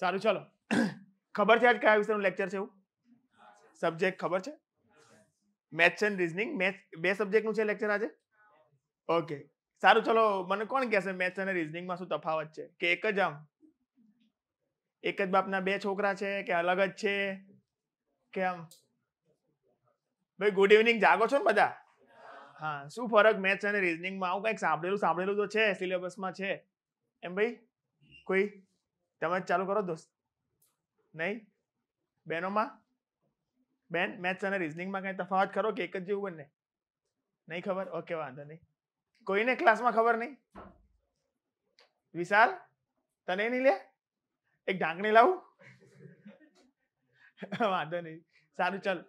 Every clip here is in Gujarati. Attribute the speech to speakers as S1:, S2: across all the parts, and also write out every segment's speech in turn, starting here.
S1: સારું ચલો ખબર છે આજ કયા વિષયનું લેક્ચર છે એવું સબ્જેક્ટ ખબર છે મેથ્સ એન્ડ રીઝનિંગ મેથ્સ બે સબ્જેક્ટનું છે લેક્ચર આજે ઓકે સારું ચલો મને કોણ કહેશે મેથ્સ અને રીઝનિંગમાં શું તફાવત છે કે એક જ આમ એક જ બાપના બે છોકરા છે કે અલગ જ છે કે આમ ભાઈ ગુડ ઇવનિંગ જાગો છો ને બધા હા શું ફરક મેથ્સ અને રીઝનિંગમાં આવું કંઈક સાંભળેલું સાંભળેલું તો છે સિલેબસમાં છે એમ ભાઈ કોઈ તમે ચાલુ કરો દોસ્ત નહીં બહેનોમાં બેન મેથ્સ અને રિઝનિંગમાં કંઈ તફાવત ખરો કે એક જ જેવું બંને નહીં ખબર ઓકે વાંધો નહીં કોઈને ક્લાસમાં ખબર નહીં વિશાલ તને નહીં લે એક ઢાંકણી લાવું વાંધો નહીં સારું ચાલ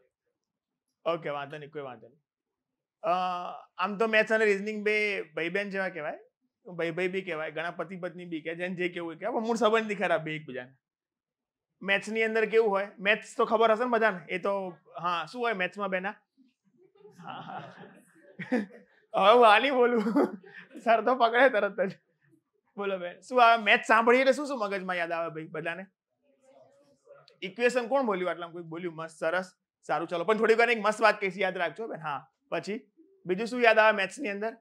S1: ઓકે વાંધો નહીં કોઈ વાંધો નહીં આમ તો મેથ્સ અને રિઝનિંગ બે ભાઈ બહેન જેવા કહેવાય ભાઈ ભાઈ બી કહેવાય ઘણા પતિ પત્ની બી કહેવાય જેને જે કેવું કહેવાય પણ મૂળ સંબંધ ખરાબ બે એકબીજાને મેથ્સની અંદર કેવું હોય મેથ્સ તો ખબર હશે ને બધાને એ તો હા શું હોય મેથ્સમાં બેના હવે હું આની બોલું સર તો પકડે તરત જ બોલો બેન શું આવે મેથ સાંભળીએ એટલે શું શું મગજમાં યાદ આવે ભાઈ બધાને ઇક્વેશન કોણ બોલ્યું આટલા કોઈ બોલ્યું મસ્ત સરસ સારું ચાલો પણ થોડી વાર એક મસ્ત વાત કહીશ યાદ રાખજો બેન હા પછી બીજું શું યાદ આવે મેથ્સની અંદર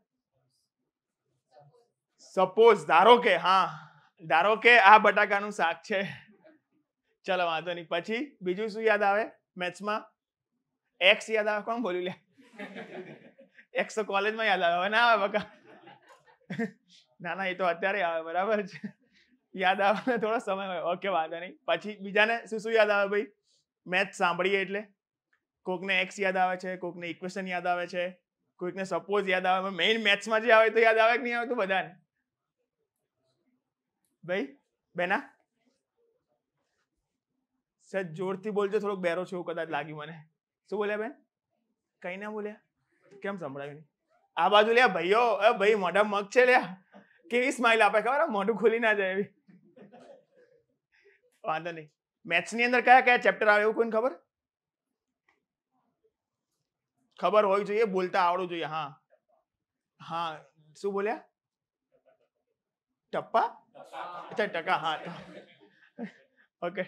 S1: સપોઝ ધારો કે હા ધારો કે આ બટાકાનું શાક છે ચલો વાંધો નહીં પછી બીજું શું યાદ આવે મેથ્સમાં એક્સ યાદ આવે કોણ બોલ્યું લે એક્સ તો કોલેજમાં યાદ આવે ના આવે બકા ના ના એ તો અત્યારે આવે બરાબર છે યાદ આવે થોડો સમય હોય ઓકે વાંધો નહીં પછી બીજાને શું શું યાદ આવે ભાઈ મેથ સાંભળીએ એટલે કોકને એક્સ યાદ આવે છે કોકને ઇક્વેશન યાદ આવે છે કોઈકને સપોઝ યાદ આવે મેઇન મેથ્સમાં જે આવે તો યાદ આવે કે નહીં આવે તો બધાને ભાઈ બેના સર જોરથી બોલજો થોડોક બેરો છે એવું કદાચ લાગ્યું મને શું બોલ્યા બેન કઈ ના બોલ્યા કેમ સંભળાવ્યું નહીં આ બાજુ લ્યા ભાઈઓ એ ભાઈ મોઢા મગ છે લ્યા કેવી સ્માઇલ આપે ખબર મોઢું ખુલી ના જાય એવી વાંધો નહીં મેથ્સની અંદર કયા કયા ચેપ્ટર આવે એવું કોઈ ખબર ખબર હોવી જોઈએ બોલતા આવડવું જોઈએ હા હા શું બોલ્યા ટપ્પા અચ્છા ટકા હા ઓકે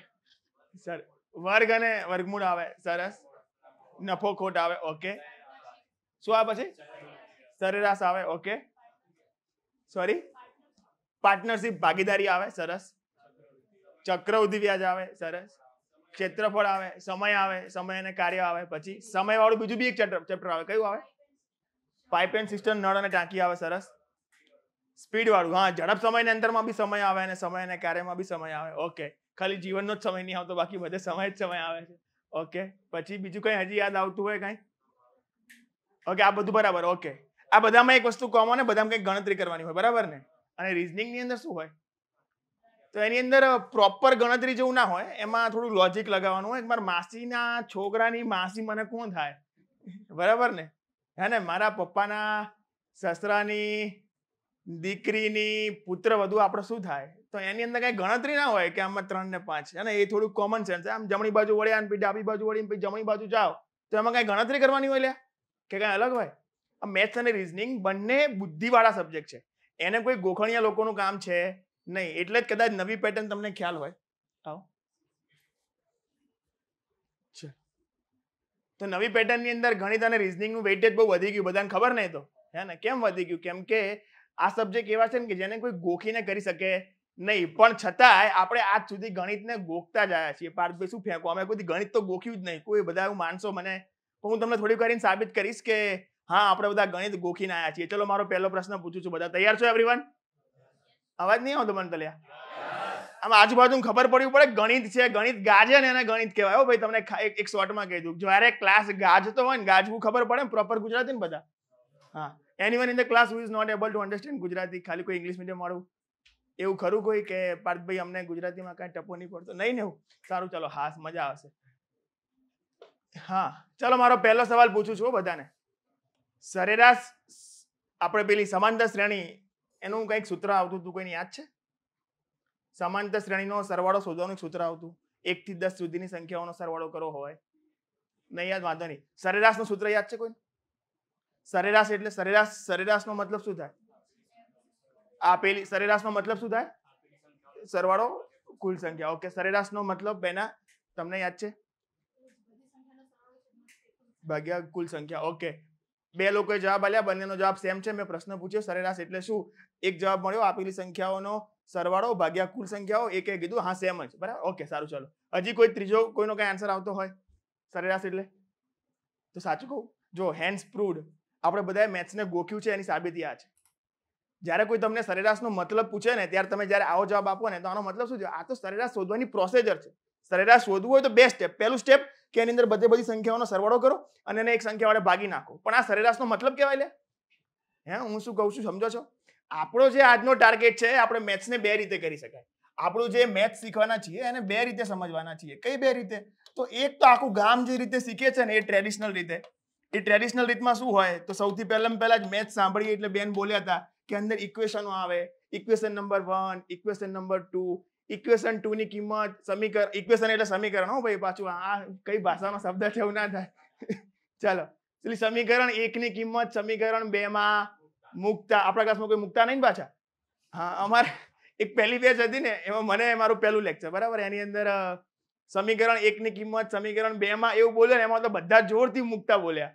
S1: સર વર્ગ અને વર્ગમૂળ આવે સરસ નફો ખોટ આવે ઓકે શું આવે પછી સરેરાશ આવે ઓકે સોરી પાર્ટનરશિપ ભાગીદારી આવે સરસ ચક્રવૃદ્ધિ વ્યાજ આવે સરસ ક્ષેત્રફળ આવે સમય આવે સમય અને કાર્ય આવે પછી સમયવાળું બીજું બી એક ચેપ્ટર આવે કયું આવે પાઇપ એન્ડ સિસ્ટમ નળ અને ટાંકી આવે સરસ સ્પીડવાળું હા ઝડપ સમયની અંદરમાં બી સમય આવે અને સમય અને કાર્યમાં બી સમય આવે ઓકે ખાલી જીવનનો જ સમય નહીં આવતો બાકી બધે સમય જ સમય આવે છે ઓકે પછી બીજું કંઈ હજી યાદ આવતું હોય કંઈ ઓકે આ બધું બરાબર ઓકે આ બધામાં એક વસ્તુ કોમન હોય બધામાં કંઈક ગણતરી કરવાની હોય બરાબર ને અને રિઝનિંગની અંદર શું હોય તો એની અંદર પ્રોપર ગણતરી જેવું ના હોય એમાં થોડું લોજિક લગાવવાનું હોય મારા માસીના છોકરાની માસી મને કોણ થાય બરાબર ને હે ને મારા પપ્પાના સસરાની દીકરીની પુત્ર વધુ આપણે શું થાય તો એની અંદર કઈ ગણતરી ના હોય કે આમાં ત્રણ ને પાંચ અને એ થોડું કોમન સેન્સ આમ જમણી બાજુ વળ્યા અને પછી ડાબી બાજુ વળી પછી જમણી બાજુ જાઓ તો એમાં કઈ ગણતરી કરવાની હોય લ્યા કે કઈ અલગ હોય આ મેથ્સ અને રિઝનિંગ બંને બુદ્ધિવાળા સબ્જેક્ટ છે એને કોઈ ગોખણીયા લોકોનું કામ છે નહીં એટલે જ કદાચ નવી પેટર્ન તમને ખ્યાલ હોય આવો તો નવી પેટર્નની અંદર ગણિત અને રિઝનિંગનું વેઇટેજ બહુ વધી ગયું બધાને ખબર નહીં તો હે ને કેમ વધી ગયું કેમ કે આ સબ્જેક્ટ એવા છે ને કે જેને કોઈ ગોખીને કરી શકે નહીં પણ છતાંય આપણે આજ સુધી ગણિતને ગોખતા જ આવ્યા છીએ પાર્થભાઈ શું ફેંકો અમે કોઈ ગણિત તો ગોખ્યું જ નહીં કોઈ બધા એવું માનશો મને હું તમને થોડી કરીને સાબિત કરીશ કે હા આપણે બધા ગણિત ગોખીને આવ્યા છીએ ચલો મારો પહેલો પ્રશ્ન પૂછું છું બધા તૈયાર છો એવરીવન અવાજ નહીં આવતો મને તલ્યા આમ આજુબાજુ ખબર પડવી પડે ગણિત છે ગણિત ગાજે ને એને ગણિત કહેવાય હો ભાઈ તમને એક શોર્ટમાં કહી દઉં જ્યારે ક્લાસ ગાજતો હોય ને ગાજવું ખબર પડે પ્રોપર ગુજરાતી ને બધા હા anyone in the class who is not able to understand Gujarati ખાલી કોઈ ઇંગ્લિશ મીડિયમ વાળું એવું ખરું કોઈ કે પાર્થભાઈ અમને ગુજરાતીમાં કાંઈ ટપો નહીં પડતો નહીં ને એવું સારું ચાલો હા મજા આવશે હા ચાલો મારો પહેલો સવાલ પૂછું છું બધાને સરેરાશ આપણે પેલી સમાંતર શ્રેણી એનું કંઈક સૂત્ર આવતું હતું કોઈને યાદ છે સમાંતર શ્રેણીનો સરવાળો શોધવાનું સૂત્ર આવતું એકથી દસ સુધીની સંખ્યાઓનો સરવાળો કરવો હોય નહીં યાદ વાંધો નહીં સરેરાશનું સૂત્ર યાદ છે કોઈ સરેરાશ એટલે સરેરાશ સરેરાશનો મતલબ શું થાય આપેલી સરેરાશનો મતલબ શું થાય સરવાળો કુલ સંખ્યા ઓકે સરેરાશનો મતલબ બેના તમને યાદ છે ભાગ્યા કુલ સંખ્યા ઓકે બે લોકોએ જવાબ આપ્યા બંનેનો જવાબ સેમ છે મેં પ્રશ્ન પૂછ્યો સરેરાશ એટલે શું એક જવાબ મળ્યો આપેલી સંખ્યાઓનો સરવાળો ભાગ્યા કુલ સંખ્યાઓ એકે કીધું હા સેમ જ બરાબર ઓકે સારું ચાલો હજી કોઈ ત્રીજો કોઈનો કઈ આન્સર આવતો હોય સરેરાશ એટલે તો સાચું કહું જો હેન્ડ્સ પ્રૂડ આપણે બધાએ મેથ્સને ગોખ્યું છે એની સાબિતી આ છે જ્યારે કોઈ તમને સરેરાશનો મતલબ પૂછે ને ત્યારે તમે જ્યારે આવો જવાબ આપો ને તો આનો મતલબ શું છે આ તો સરેરાશ શોધવાની પ્રોસેજર છે સરેરાશ શોધવું હોય તો બે સ્ટેપ પહેલું સ્ટેપ કે એની અંદર બધે બધી સંખ્યાઓનો સરવાળો કરો અને એને એક સંખ્યા વડે ભાગી નાખો પણ આ સરેરાશનો મતલબ કહેવાય લે હે હું શું કહું છું સમજો છો આપણો જે આજનો ટાર્ગેટ છે આપણે મેથ્સને બે રીતે કરી શકાય આપણું જે મેથ્સ શીખવાના છીએ એને બે રીતે સમજવાના છીએ કઈ બે રીતે તો એક તો આખું ગામ જે રીતે શીખે છે ને એ ટ્રેડિશનલ રીતે એ ટ્રેડિશનલ રીતમાં શું હોય તો સૌથી પહેલાં પહેલાં જ મેચ સાંભળીએ એટલે બેન બોલ્યા હતા કે અંદર ઇક્વેશનો આવે equation number one equation number two equation two ની કિંમત સમીકરણ ઇક્વેશન એટલે સમીકરણ હો ભાઈ પાછું આ કઈ ભાષાનો શબ્દ છે એવું ના થાય ચાલો એટલે સમીકરણ એક ની કિંમત સમીકરણ બે માં મુકતા આપણા ક્લાસમાં કોઈ મુકતા નહીં પાછા હા અમારે એક પહેલી બેચ હતી ને એમાં મને મારું પહેલું લેક્ચર બરાબર એની અંદર સમીકરણ એક ની કિંમત સમીકરણ બે માં એવું બોલ્યો ને એમાં તો બધા જોરથી મુકતા બોલ્યા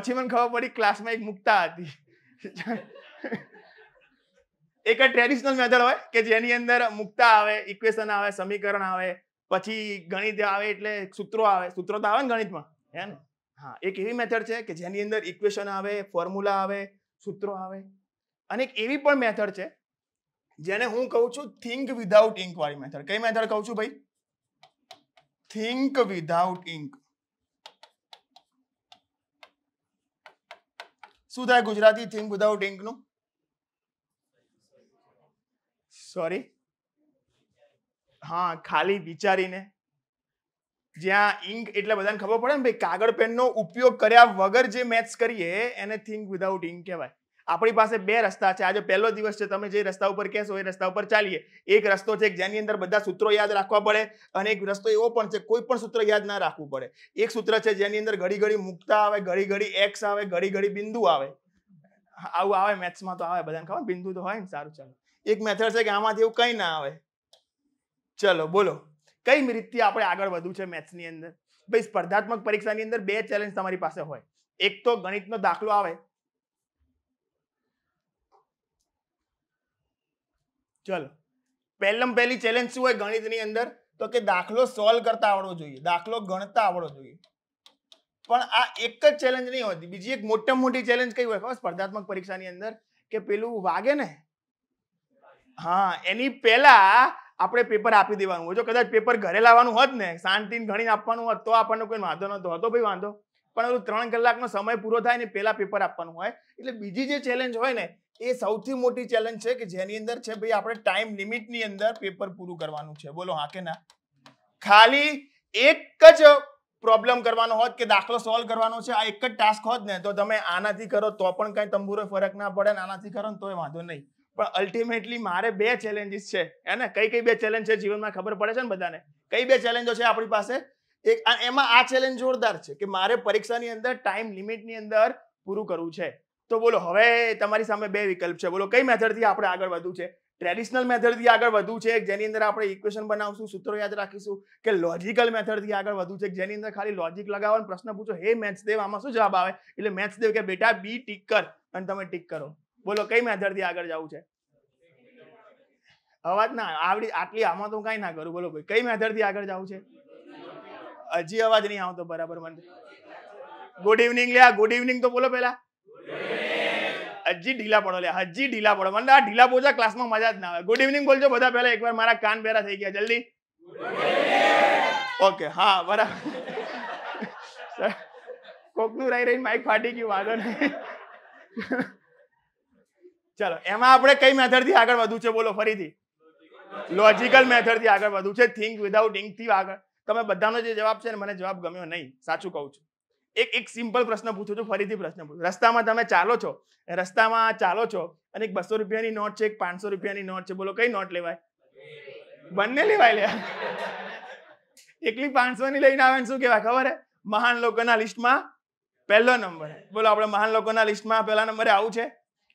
S1: પછી મને ખબર પડી ક્લાસમાં એક મુક્તા હતી એક ટ્રેડિશનલ મેથડ હોય કે જેની અંદર મુક્તા આવે ઇક્વેશન આવે સમીકરણ આવે પછી ગણિત આવે એટલે સૂત્રો આવે સૂત્રો તો આવે ને ગણિતમાં હે ને હા એક એવી મેથડ છે કે જેની અંદર ઇક્વેશન આવે ફોર્મ્યુલા આવે સૂત્રો આવે અને એક એવી પણ મેથડ છે જેને હું કહું છું થિંક વિધાઉટ ઇન્ક વાળી મેથડ કઈ મેથડ કહું છું ભાઈ થિંક વિધાઉટ ઇન્ક શું થાય ગુજરાતી થિંક વિધાઉટ ઇંકનું સોરી હા ખાલી વિચારીને જ્યાં ઇંક એટલે બધાને ખબર પડે ને ભાઈ કાગળ પેનનો ઉપયોગ કર્યા વગર જે મેથ્સ કરીએ એને થિંક વિધાઉટ ઇંક કહેવાય આપણી પાસે બે રસ્તા છે આજે પહેલો દિવસ છે તમે જે રસ્તા ઉપર કહેશો એ રસ્તા ઉપર ચાલીએ એક રસ્તો છે જેની અંદર બધા સૂત્રો યાદ રાખવા પડે અને એક રસ્તો એવો પણ છે કોઈ પણ સૂત્ર યાદ ના રાખવું પડે એક સૂત્ર છે જેની અંદર ઘડી ઘડી મુકતા આવે ઘડી ઘડી એક્સ આવે ઘડી ઘડી બિંદુ આવે આવું આવે મેથ્સમાં તો આવે બધાને ખબર બિંદુ તો હોય ને સારું ચાલો એક મેથડ છે કે આમાંથી એવું કંઈ ના આવે ચલો બોલો કઈ રીતથી આપણે આગળ વધવું છે મેથ્સની અંદર ભાઈ સ્પર્ધાત્મક પરીક્ષાની અંદર બે ચેલેન્જ તમારી પાસે હોય એક તો ગણિતનો દાખલો આવે ચલો પહેલમ પહેલી ચેલેન્જ શું હોય ગણિતની અંદર તો કે દાખલો સોલ્વ કરતા આવડવો જોઈએ દાખલો ગણતા આવડવો જોઈએ પણ આ એક જ ચેલેન્જ નહીં હોતી બીજી એક મોટા મોટી ચેલેન્જ કઈ હોય ખબર સ્પર્ધાત્મક પરીક્ષાની અંદર કે પેલું વાગે ને હા એની પહેલા આપણે પેપર આપી દેવાનું હોય જો કદાચ પેપર ઘરે લાવવાનું હોત ને શાંતિને ગણીને આપવાનું હોત તો આપણને કોઈ વાંધો નતો હતો ભાઈ વાંધો પણ ત્રણ કલાકનો સમય પૂરો થાય ને પહેલા પેપર આપવાનું હોય એટલે બીજી જે ચેલેન્જ હોય ને એ સૌથી મોટી ચેલેન્જ છે કે જેની અંદર છે ભાઈ આપણે ટાઈમ લિમિટની અંદર પેપર પૂરું કરવાનું છે બોલો હા કે ના ખાલી એક જ પ્રોબ્લેમ કરવાનો હોત કે દાખલો સોલ્વ કરવાનો છે આ એક જ ટાસ્ક હોત ને તો તમે આનાથી કરો તો પણ કંઈ તંબુરો ફરક ના પડે ને આનાથી કરો ને તોય વાંધો નહીં પણ અલ્ટિમેટલી મારે બે ચેલેન્જીસ છે હે ને કઈ કઈ બે ચેલેન્જ છે જીવનમાં ખબર પડે છે ને બધાને કઈ બે ચેલેન્જો છે આપણી પાસે એક એમાં આ ચેલેન્જ જોરદાર છે કે મારે પરીક્ષાની અંદર ટાઈમ લિમિટની અંદર પૂરું કરવું છે તો બોલો હવે તમારી સામે બે વિકલ્પ છે બોલો કઈ મેથડથી આપણે આગળ વધવું છે ટ્રેડિશનલ મેથડથી આગળ વધવું છે જેની અંદર આપણે ઇક્વેશન બનાવશું સૂત્રો યાદ રાખીશું કે લોજિકલ મેથડથી આગળ વધવું છે જેની અંદર ખાલી લોજિક લગાવવાનો પ્રશ્ન પૂછો હે મેથ્સ દેવ આમાં શું જવાબ આવે એટલે મેથ્સ દેવ કે બેટા બી ટીક કર અને તમે ટીક કરો બોલો કઈ મેથડથી આગળ જવું છે અવાજ ના આવડી આટલી આમાં તો કાંઈ ના કરું બોલો ભાઈ કઈ મેથડથી આગળ જવું છે હજી અવાજ નહીં આવતો બરાબર મને ગુડ ઇવનિંગ લ્યા ગુડ ઇવનિંગ તો બોલો પહેલા હજી ઢીલા પડો લે હજી ઢીલા પડો મને આ ઢીલા પોજા ક્લાસમાં મજા જ ના આવે ગુડ ઇવનિંગ બોલજો બધા પહેલા એકવાર મારા કાન બેરા થઈ ગયા જલ્દી ઓકે હા બરાબર કોકનું રહી રહીને માઇક ફાટી ગયું વાંધો નહીં ચાલો એમાં આપણે કઈ મેથડથી આગળ વધવું છે બોલો ફરીથી લોજિકલ મેથડથી આગળ વધવું છે થિંક વિધાઉટ ઇંકથી આગળ તમે બધાનો જે જવાબ છે ને મને જવાબ ગમ્યો નહીં સાચું કહું છું એક એક સિમ્પલ પ્રશ્ન પૂછું છું ફરીથી પ્રશ્ન પૂછું રસ્તામાં તમે ચાલો છો રસ્તામાં ચાલો છો અને એક બસો રૂપિયાની નોટ છે એક પાંચસો રૂપિયાની નોટ છે બોલો કઈ નોટ લેવાય બંને લેવાય લે એકલી પાંચસો ની લઈને આવે શું કહેવાય ખબર હે મહાન લોકોના લિસ્ટમાં પહેલો નંબર બોલો આપણે મહાન લોકોના લિસ્ટમાં પહેલા નંબરે આવું છે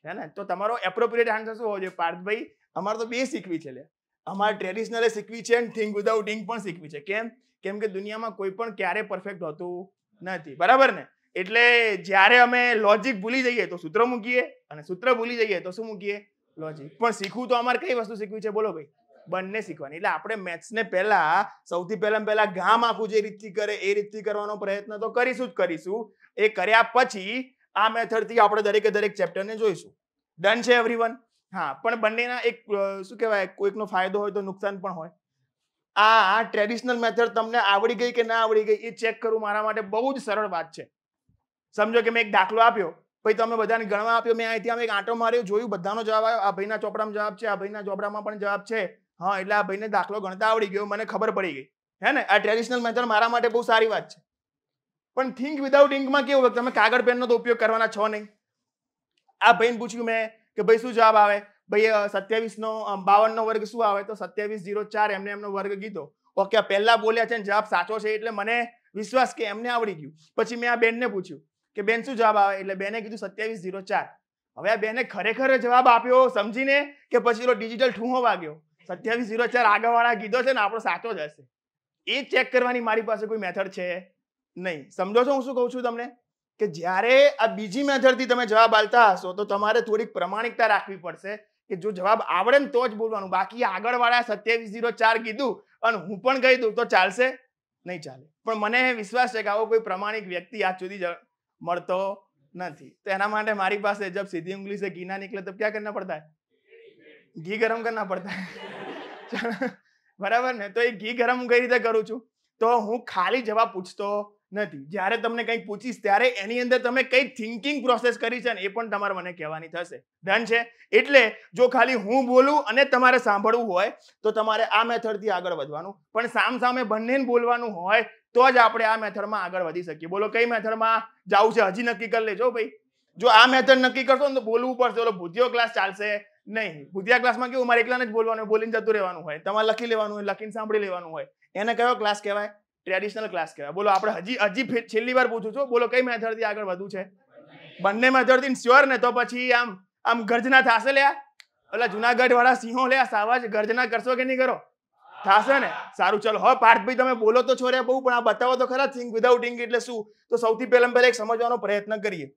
S1: હે ને તો તમારો એપ્રોપ્રિએટ આન્સર શું હોવો જોઈએ પાર્થભાઈ અમારે તો બે શીખવી છે લે અમારે ટ્રેડિશનલે શીખવી છે અને થિંક વિધાઉટ ઇંગ પણ શીખવી છે કેમ કેમ કે દુનિયામાં કોઈ પણ ક્યારે પરફેક્ટ હતું નથી બરાબર ને એટલે જ્યારે અમે લોજિક ભૂલી જઈએ તો સૂત્ર મૂકીએ અને સૂત્ર ભૂલી જઈએ તો શું મૂકીએ લોજિક પણ શીખવું તો અમારે કઈ વસ્તુ શીખવી છે બોલો ભાઈ બંને શીખવાની એટલે આપણે મેથ્સને પહેલા સૌથી પહેલા પહેલા ગામ આખું જે રીતથી કરે એ રીતથી કરવાનો પ્રયત્ન તો કરીશું જ કરીશું એ કર્યા પછી આ મેથડથી આપણે દરેકે દરેક ચેપ્ટરને જોઈશું ડન છે એવરીવન હા પણ બંનેના એક શું કહેવાય કોઈકનો ફાયદો હોય તો નુકસાન પણ હોય આ ટ્રેડિશનલ મેથડ તમને આવડી ગઈ કે ના આવડી ગઈ એ ચેક કરવું મારા માટે બહુ જ સરળ વાત છે સમજો કે મેં એક દાખલો આપ્યો ભાઈ તમે બધાને ગણવા આપ્યો મેં અહીંથી આમ એક આંટો માર્યો જોયું બધાનો જવાબ આવ્યો આ ભાઈના ચોપડામાં જવાબ છે આ ભાઈના ચોપડામાં પણ જવાબ છે હા એટલે આ ભાઈને દાખલો ગણતા આવડી ગયો મને ખબર પડી ગઈ હે ને આ ટ્રેડિશનલ મેથડ મારા માટે બહુ સારી વાત છે પણ થિંક વિધાઉટ ઇંકમાં કેવું હોય તમે કાગળ પેનનો તો ઉપયોગ કરવાના છો નહીં આ ભાઈને પૂછ્યું મેં કે ભાઈ શું જવાબ આવે ભાઈ સત્યાવીસનો બાવનનો વર્ગ શું આવે તો સત્યાવીસ જીરો ચાર એમને એમનો વર્ગ કીધો ઓકે પહેલા બોલ્યા છે ને જવાબ સાચો છે એટલે મને વિશ્વાસ કે એમને આવડી ગયું પછી મેં આ બેનને પૂછ્યું કે બેન શું જવાબ આવે એટલે બેને કીધું સત્યાવીસ જીરો ચાર હવે આ બેને ખરેખર જવાબ આપ્યો સમજીને કે પછી એનો ડિજિટલ ઠૂંહો વાગ્યો સત્યાવીસ જીરો ચાર આગળવાળા કીધો છે ને આપણો સાચો જ હશે એ ચેક કરવાની મારી પાસે કોઈ મેથડ છે નહીં સમજો છો હું શું કહું છું તમને કે જ્યારે આ બીજી મેથડથી તમે જવાબ આલતા હશો તો તમારે થોડીક પ્રમાણિકતા રાખવી પડશે કે જો જવાબ આવડે ને તો જ બોલવાનું બાકી આગળ વાળા સત્યાવીસ જીરો ચાર કીધું અને હું પણ કહી દઉં તો ચાલશે નહીં ચાલે પણ મને વિશ્વાસ છે કે આવો કોઈ પ્રમાણિક વ્યક્તિ આજ સુધી મળતો નથી તો એના માટે મારી પાસે જબ સીધી ઉંગલી છે ઘી ના નીકળે તો ક્યાં કરના પડતા ઘી ગરમ કરના પડતા બરાબર ને તો એ ઘી ગરમ કઈ રીતે કરું છું તો હું ખાલી જવાબ પૂછતો નથી જ્યારે તમને કંઈક પૂછીશ ત્યારે એની અંદર તમે કઈ થિંકિંગ પ્રોસેસ કરી છે ને એ પણ તમારે મને કહેવાની થશે ધન છે એટલે જો ખાલી હું બોલું અને તમારે સાંભળવું હોય તો તમારે આ મેથડથી આગળ વધવાનું પણ સામ સામે બંનેને બોલવાનું હોય તો જ આપણે આ મેથડમાં આગળ વધી શકીએ બોલો કઈ મેથડમાં જવું છે હજી નક્કી કરી લેજો ભાઈ જો આ મેથડ નક્કી કરશો ને તો બોલવું પડશે ઓલો ભૂતિયો ક્લાસ ચાલશે નહીં ભૂતિયા ક્લાસમાં કેવું મારે એકલાને જ બોલવાનું બોલીને જતું રહેવાનું હોય તમારે લખી લેવાનું હોય લખીને સાંભળી લેવાનું હોય એને કયો ક્લાસ કહેવાય ટ્રેડિશનલ ક્લાસ કહેવાય બોલો આપણે હજી હજી છેલ્લી વાર પૂછું છું બોલો કઈ મેથડથી આગળ વધુ છે બંને મેથડથી શ્યોર ને તો પછી આમ આમ ગર્જના થશે લ્યા એટલે જુનાગઢ વાળા સિંહો લ્યા સાવાજ ગર્જના કરશો કે નહીં કરો થશે ને સારું ચલો હવે પાર્થભાઈ તમે બોલો તો છોડ્યા રે બહુ પણ આ બતાવો તો ખરા થિંક વિધાઉટ ઇંગ એટલે શું તો સૌથી પહેલા પહેલા એક સમજવાનો પ્રયત્ન કરીએ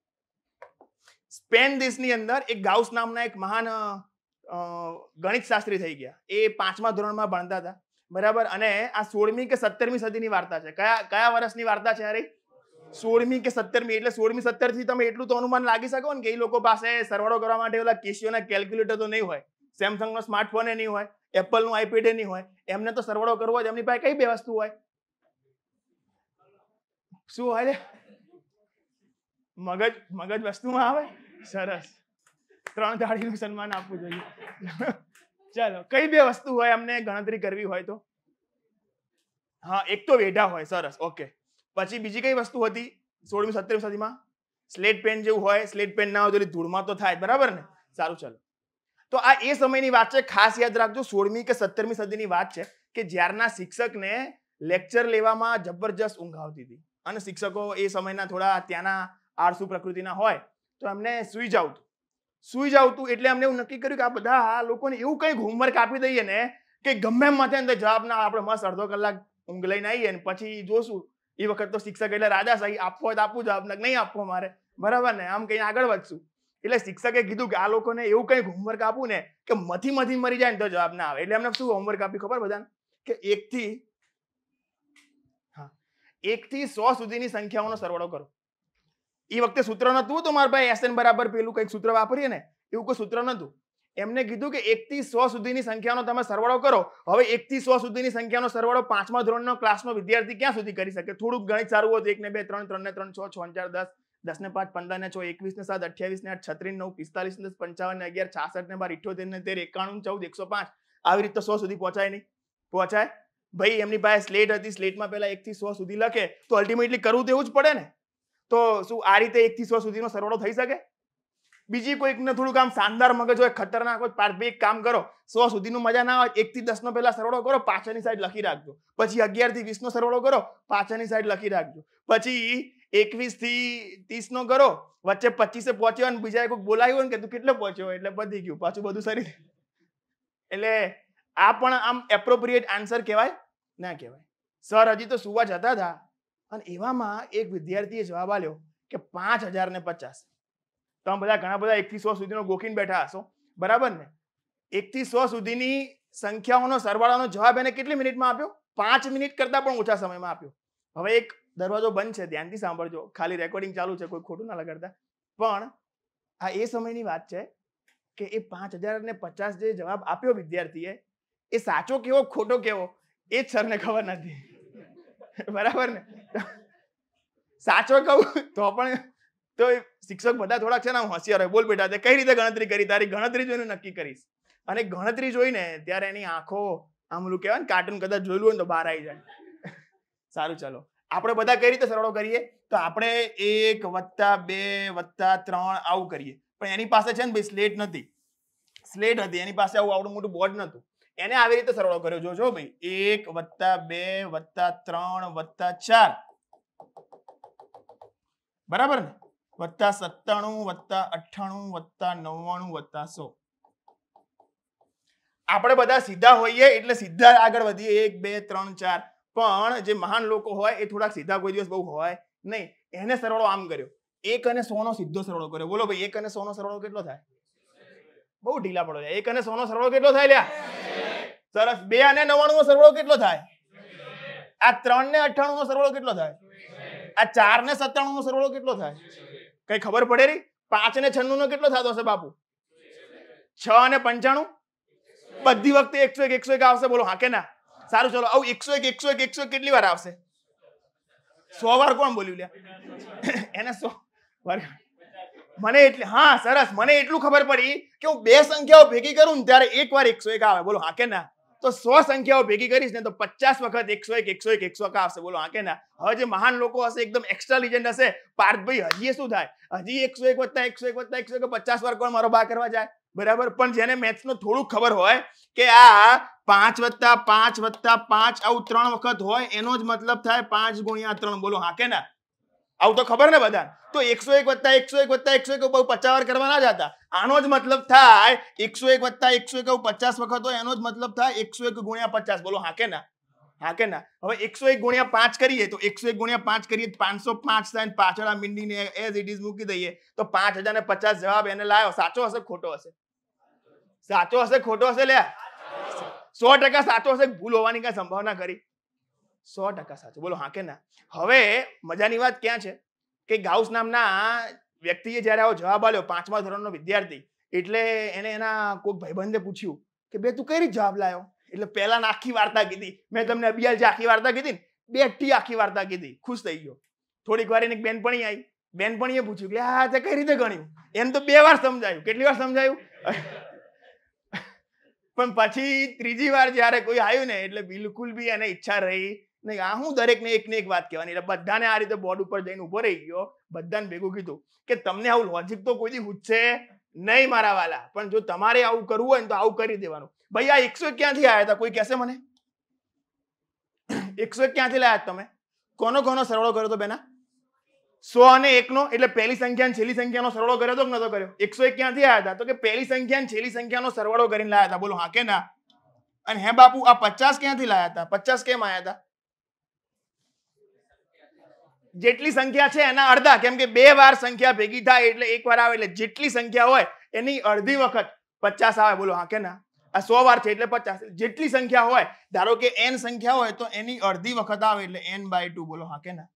S1: સ્પેન દેશની અંદર એક ગાઉસ નામના એક મહાન ગણિત શાસ્ત્રી થઈ ગયા એ પાંચમા ધોરણમાં ભણતા હતા બરાબર અને આ સોળમી કે સત્તરમી સદીની વાર્તા છે કયા કયા વર્ષની વાર્તા છે અરે સોળમી કે સત્તરમી એટલે સોળમી સત્તર થી તમે એટલું તો અનુમાન લાગી શકો ને કે એ લોકો પાસે સરવાળો કરવા માટે ઓલા કેશિયોના કેલ્ક્યુલેટર તો નહીં હોય સેમસંગનો સ્માર્ટફોન એ નહીં હોય એપલનું આઈપેડ એ નહીં હોય એમને તો સરવાળો કરવો હોય એમની પાસે કઈ બે વસ્તુ હોય શું હોય મગજ મગજ વસ્તુમાં આવે સરસ ત્રણ દાડીનું સન્માન આપવું જોઈએ ચાલો કઈ બે વસ્તુ હોય અમને ગણતરી કરવી હોય તો હા એક તો વેઢા હોય સરસ ઓકે પછી બીજી કઈ વસ્તુ હતી સોળમી સત્તરમી સદીમાં સ્લેટ પેન જેવું હોય સ્લેટ પેન ના હોય તો ધૂળમાં તો થાય બરાબર ને સારું ચાલો તો આ એ સમયની વાત છે ખાસ યાદ રાખજો સોળમી કે સત્તરમી સદીની વાત છે કે જ્યારના શિક્ષકને લેક્ચર લેવામાં જબરજસ્ત ઊંઘ આવતી હતી અને શિક્ષકો એ સમયના થોડા ત્યાંના આળસુ પ્રકૃતિના હોય તો એમને સુઈ તો સુઈ જાવ તું એટલે અમને એવું નક્કી કર્યું કે આ બધા આ લોકોને એવું કંઈક હોમવર્ક આપી દઈએ ને કે ગમે એમ માથે અંદર જવાબ ના આપણે મસ્ત અડધો કલાક ઊંઘ લઈને આવીએ ને પછી જોશું એ વખત તો શિક્ષક એટલે રાજા સાહી આપવો હોય તો આપવું જવાબ નહીં આપવો મારે બરાબર ને આમ કંઈ આગળ વધશું એટલે શિક્ષકે કીધું કે આ લોકોને એવું કંઈક હોમવર્ક આપું ને કે મથી મથી મરી જાય ને તો જવાબ ના આવે એટલે એમને શું હોમવર્ક આપી ખબર બધાને કે એકથી હા એકથી સો સુધીની સંખ્યાઓનો સરવાળો કરો એ વખતે સૂત્ર નહોતું તો મારા ભાઈ એસએન બરાબર પેલું કંઈક સૂત્ર વાપરીએ ને એવું કોઈ સૂત્ર નહોતું એમને કીધું કે એકથી સો સુધીની સંખ્યાનો તમે સરવાળો કરો હવે એકથી સો સુધીની સંખ્યાનો સરવાળો પાંચમા ધોરણનો ક્લાસનો વિદ્યાર્થી ક્યાં સુધી કરી શકે થોડુંક ગણિત સારું હોય એક ને બે ત્રણ ત્રણને ત્રણ છ છ ચાર દસ દસ ને પાંચ પંદર ને છ એકવીસ ને સાત અઠ્યાવીસ ને આઠ છત્રીસ નવ પિસ્તાલીસ દસ પંચાવન ને અગિયાર છાસઠ ને બાર ઇઠ્યોતેર ને તેર એકાણું ચૌદ એકસો પાંચ આવી રીતે સો સુધી પહોંચાય નહીં પહોંચાય ભાઈ એમની પાસે સ્લેટ હતી સ્લેટમાં પહેલા એકથી સો સુધી લખે તો અલ્ટિમેટલી કરવું તેવું જ પડે ને તો શું આ રીતે એકથી સો સુધીનો સરવાળો થઈ શકે બીજી કોઈકને થોડું કામ શાનદાર મગજ હોય ખતરનાક હોય પાર્થભાઈ કામ કરો સો સુધીનું મજા ના આવે એકથી નો પહેલા સરવાળો કરો પાછળની સાઈડ લખી રાખજો પછી અગિયારથી વીસનો સરવાળો કરો પાછળની સાઈડ લખી રાખજો પછી એકવીસથી ત્રીસનો કરો વચ્ચે પચીસે પહોંચ્યો અને બીજા કોઈક બોલાવ્યું ને કે તું કેટલો પહોંચ્યો એટલે બધી ગયું પાછું બધું સરી એટલે આ પણ આમ એપ્રોપ્રિએટ આન્સર કહેવાય ના કહેવાય સર હજી તો સુવા જતા હતા અને એવામાં એક વિદ્યાર્થીએ જવાબ આપ્યો કે પાંચ હજાર ને પચાસ તમે બધા ઘણા બધા એકથી સો સુધીનો ગોખીને બેઠા હશો બરાબર ને એકથી સો સુધીની સંખ્યાઓનો સરવાળાનો જવાબ એને કેટલી મિનિટમાં આપ્યો પાંચ મિનિટ કરતાં પણ ઓછા સમયમાં આપ્યો હવે એક દરવાજો બંધ છે ધ્યાનથી સાંભળજો ખાલી રેકોર્ડિંગ ચાલુ છે કોઈ ખોટું ના લગાડતા પણ આ એ સમયની વાત છે કે એ પાંચ હજાર ને પચાસ જે જવાબ આપ્યો વિદ્યાર્થીએ એ સાચો કેવો ખોટો કેવો એ જ સરને ખબર નથી બરાબર ને સાચો કહું તો પણ તો શિક્ષક બધા થોડાક છે ને હોશિયાર હોય બોલ બેટા તે કઈ રીતે ગણતરી કરી તારી ગણતરી જોઈને નક્કી કરીશ અને ગણતરી જોઈને ત્યારે એની આંખો આમલું કહેવાય ને કાર્ટૂન કદાચ જોયેલું હોય ને તો બહાર આવી જાય સારું ચાલો આપણે બધા કઈ રીતે સરળો કરીએ તો આપણે એક વત્તા બે વત્તા ત્રણ આવું કરીએ પણ એની પાસે છે ને ભાઈ સ્લેટ નથી સ્લેટ હતી એની પાસે આવું આવડું મોટું બોર્ડ નહોતું એને આવી રીતે સરવાળો કર્યો જોજો ભાઈ એક વત્તા બે વત્તા ત્રણ વત્તા ચાર બરાબર ને વત્તા સત્તાણું વત્તા અઠાણું વત્તા નવ્વાણું વત્તા સો આપણે બધા સીધા હોઈએ એટલે સીધા આગળ વધીએ એક બે ત્રણ ચાર પણ જે મહાન લોકો હોય એ થોડાક સીધા કોઈ દિવસ બહુ હોય નહીં એને સરવાળો આમ કર્યો એક અને સો નો સીધો સરવાળો કર્યો બોલો ભાઈ એક અને સો નો સરવાળો કેટલો થાય બહુ ઢીલા પડો એક અને સો નો સરવાળો કેટલો થાય લ્યા સરસ બે અને નવ્વાણું નો સરવાળો કેટલો થાય આ ત્રણ ને અઠાણું નો સરવાળો કેટલો થાય આ ચાર ને સત્તાણું નો સરવાળો કેટલો થાય કઈ ખબર પડે રી પાંચ ને છન્નું નો કેટલો થતો હશે બાપુ છ અને પંચાણું બધી વખતે એકસો એક એકસો એક આવશે બોલો હા કે ના સારું ચલો આવું એકસો એક એકસો એક એકસો કેટલી વાર આવશે સો વાર કોણ બોલ્યું લ્યા એને સો વાર મને એટલે હા સરસ મને એટલું ખબર પડી કે હું બે સંખ્યાઓ ભેગી કરું ને ત્યારે એક વાર એકસો એક આવે બોલો હા કે ના તો સો સંખ્યાઓ ભેગી કરીશ ને તો પચાસ વખત એકસો એક એકસો એક એકસો કા આવશે બોલો હા કે ના હવે જે મહાન લોકો હશે એકદમ એક્સ્ટ્રા લિજન્ડ હશે પાર્થભાઈ હજી શું થાય હજી એકસો એક વત્તા એકસો એક વત્તા એકસો એક પચાસ વાર કોણ મારો બા કરવા જાય બરાબર પણ જેને મેથ્સનો થોડુંક ખબર હોય કે આ પાંચ વત્તા પાંચ વત્તા પાંચ આવું ત્રણ વખત હોય એનો જ મતલબ થાય પાંચ ગુણ્યા ત્રણ બોલો હા કે ના આવું તો ખબર ને બધા તો એકસો એક વત્તા એકસો એક વત્તા એકસો એક બહુ પચાસ કરવાના જ હતા આનો જ મતલબ થાય એકસો એક વત્તા એકસો એક પચાસ વખત હોય એનો જ મતલબ થાય એકસો એક ગુણ્યા પચાસ બોલો હા કે ના હા કે ના હવે એકસો એક ગુણ્યા પાંચ કરીએ તો એકસો એક ગુણ્યા પાંચ કરીએ પાંચસો પાંચ થાય પાછળ આ મીંડીને એઝ ઇટ ઇઝ મૂકી દઈએ તો પાંચ હજાર ને પચાસ જવાબ એને લાયો સાચો હશે ખોટો હશે સાચો હશે ખોટો હશે લે સો ટકા સાચો હશે ભૂલ હોવાની કઈ સંભાવના કરી સો ટકા સાચું બોલો હા કે ના હવે મજાની વાત ક્યાં છે કે ગાઉસ નામના વ્યક્તિએ જ્યારે આવો જવાબ આપ્યો પાંચમા ધોરણનો વિદ્યાર્થી એટલે એને એના કોઈક ભાઈબંધે પૂછ્યું કે બે તું કઈ રીતે જવાબ લાવ્યો એટલે પહેલા આખી વાર્તા કીધી મેં તમને અબિયાલ જે આખી વાર્તા કીધી ને બે આખી વાર્તા કીધી ખુશ થઈ ગયો થોડીક વાર એની બેનપણી આવી બેનપણીએ પૂછ્યું કે આ તે કઈ રીતે ગણ્યું એમ તો બે વાર સમજાયું કેટલી વાર સમજાયું પણ પછી ત્રીજી વાર જ્યારે કોઈ આવ્યું ને એટલે બિલકુલ બી એને ઈચ્છા રહી નહીં આ હું દરેકને એકને એક વાત કહેવાની એટલે બધાને આ રીતે બોર્ડ ઉપર જઈને ઉભો રહી ગયો બધાને ભેગું કીધું કે તમને આવું લોજિક તો કોઈ દી પૂછશે નહીં મારા વાલા પણ જો તમારે આવું કરવું હોય ને તો આવું કરી દેવાનું ભાઈ આ એકસો ક્યાંથી આવ્યા હતા કોઈ કહેશે મને એકસો ક્યાંથી લાયા તમે કોનો કોનો સરવાળો કર્યો હતો બેના સો અને એકનો એટલે પહેલી સંખ્યા છેલ્લી સંખ્યાનો સરવાળો કર્યો હતો કે નતો કર્યો એકસો એક ક્યાંથી આવ્યા હતા તો કે પહેલી સંખ્યા છેલ્લી સંખ્યાનો સરવાળો કરીને લાયા હતા બોલો હા કે ના અને હે બાપુ આ પચાસ ક્યાંથી લાયા હતા પચાસ કેમ આવ્યા હતા જેટલી સંખ્યા છે એના અડધા કેમ કે બે વાર સંખ્યા ભેગી થાય એટલે એક વાર આવે એટલે જેટલી સંખ્યા હોય એની અડધી વખત પચાસ આવે બોલો હા કે ના આ સો વાર છે એટલે પચાસ જેટલી સંખ્યા હોય ધારો કે એન સંખ્યા હોય તો એની અડધી વખત આવે એટલે એન બાય ટુ બોલો હા કે ના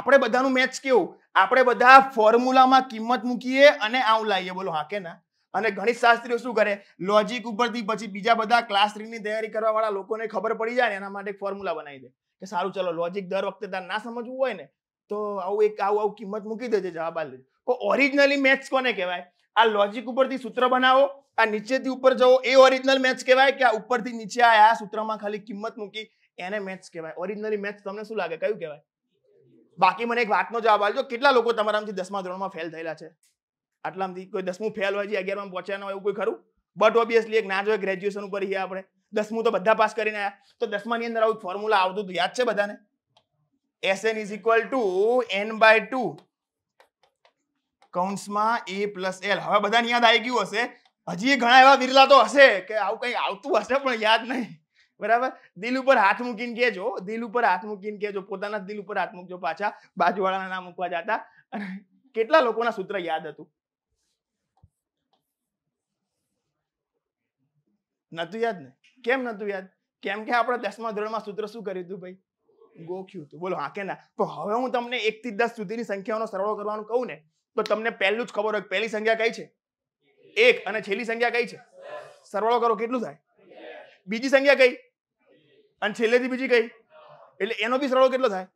S1: આપણે બધાનું મેચ કેવું આપણે બધા ફોર્મ્યુલામાં કિંમત મૂકીએ અને આવું લાવીએ બોલો હા કે ના અને ગણિત શાસ્ત્રીઓ શું કરે લોજિક ઉપરથી પછી બીજા બધા ક્લાસ થ્રીની તૈયારી કરવા વાળા લોકોને ખબર પડી જાય એના માટે ફોર્મ્યુલા બનાવી દે કે સારું ચલો લોજિક દર વખતે તાર ના સમજવું હોય ને તો આવું એક આવું આવું કિંમત મૂકી દેજે જવાબ આ તો ઓરિજિનલી મેથ્સ કોને કહેવાય આ લોજિક ઉપરથી સૂત્ર બનાવો આ નીચેથી ઉપર જવો એ ઓરિજિનલ મેથ્સ કહેવાય કે આ ઉપરથી નીચે આ સૂત્રમાં ખાલી કિંમત મૂકી એને મેથ્સ કહેવાય ઓરિજિનલી મેથ્સ તમને શું લાગે કયું કહેવાય બાકી મને એક વાતનો જવાબ આપજો કેટલા લોકો તમારામાંથી દસમા ધોરણમાં ફેલ થયેલા છે આટલામાંથી કોઈ દસમું ફેલ હોય છે અગિયારમાં પહોંચ્યા ના હોય એવું કોઈ ખરું બટ ઓબ્વિયસલી એક ના જોઈએ ગ્રેજ્યુએશન ઉપર અહીંયા આપણે દસમું તો બધા પાસ કરીને આવ્યા તો દસમાની અંદર આવું ફોર્મ્યુલા આવતું હતું યાદ છે બધાને SN is equal to N by two કૌંસમાં એ પ્લસ એલ હવે બધાને યાદ આવી ગયું હશે હજી ઘણા એવા વિરલા તો હશે કે આવું કંઈ આવતું હશે પણ યાદ નહીં બરાબર દિલ ઉપર હાથ મૂકીને કહેજો દિલ ઉપર હાથ મૂકીને કહેજો પોતાના દિલ ઉપર હાથ મૂકજો પાછા બાજુવાળાના નામ મૂકવા જતા અને કેટલા લોકોના સૂત્ર યાદ હતું નતું યાદ ને કેમ નતું યાદ કેમ કે આપણે દસમા ધોરણમાં સૂત્ર શું કર્યું હતું ભાઈ ગોખ્યું હતું બોલો હા કે ના તો હવે હું તમને એક થી દસ સુધીની સંખ્યાનો સરવાળો કરવાનું કહું ને તો તમને પહેલું જ ખબર હોય પહેલી સંખ્યા કઈ છે એક અને છેલ્લી સંખ્યા કઈ છે સરવાળો કરો કેટલું થાય બીજી સંખ્યા કઈ અને છેલ્લેથી બીજી કઈ એટલે એનો બી સરવાળો કેટલો થાય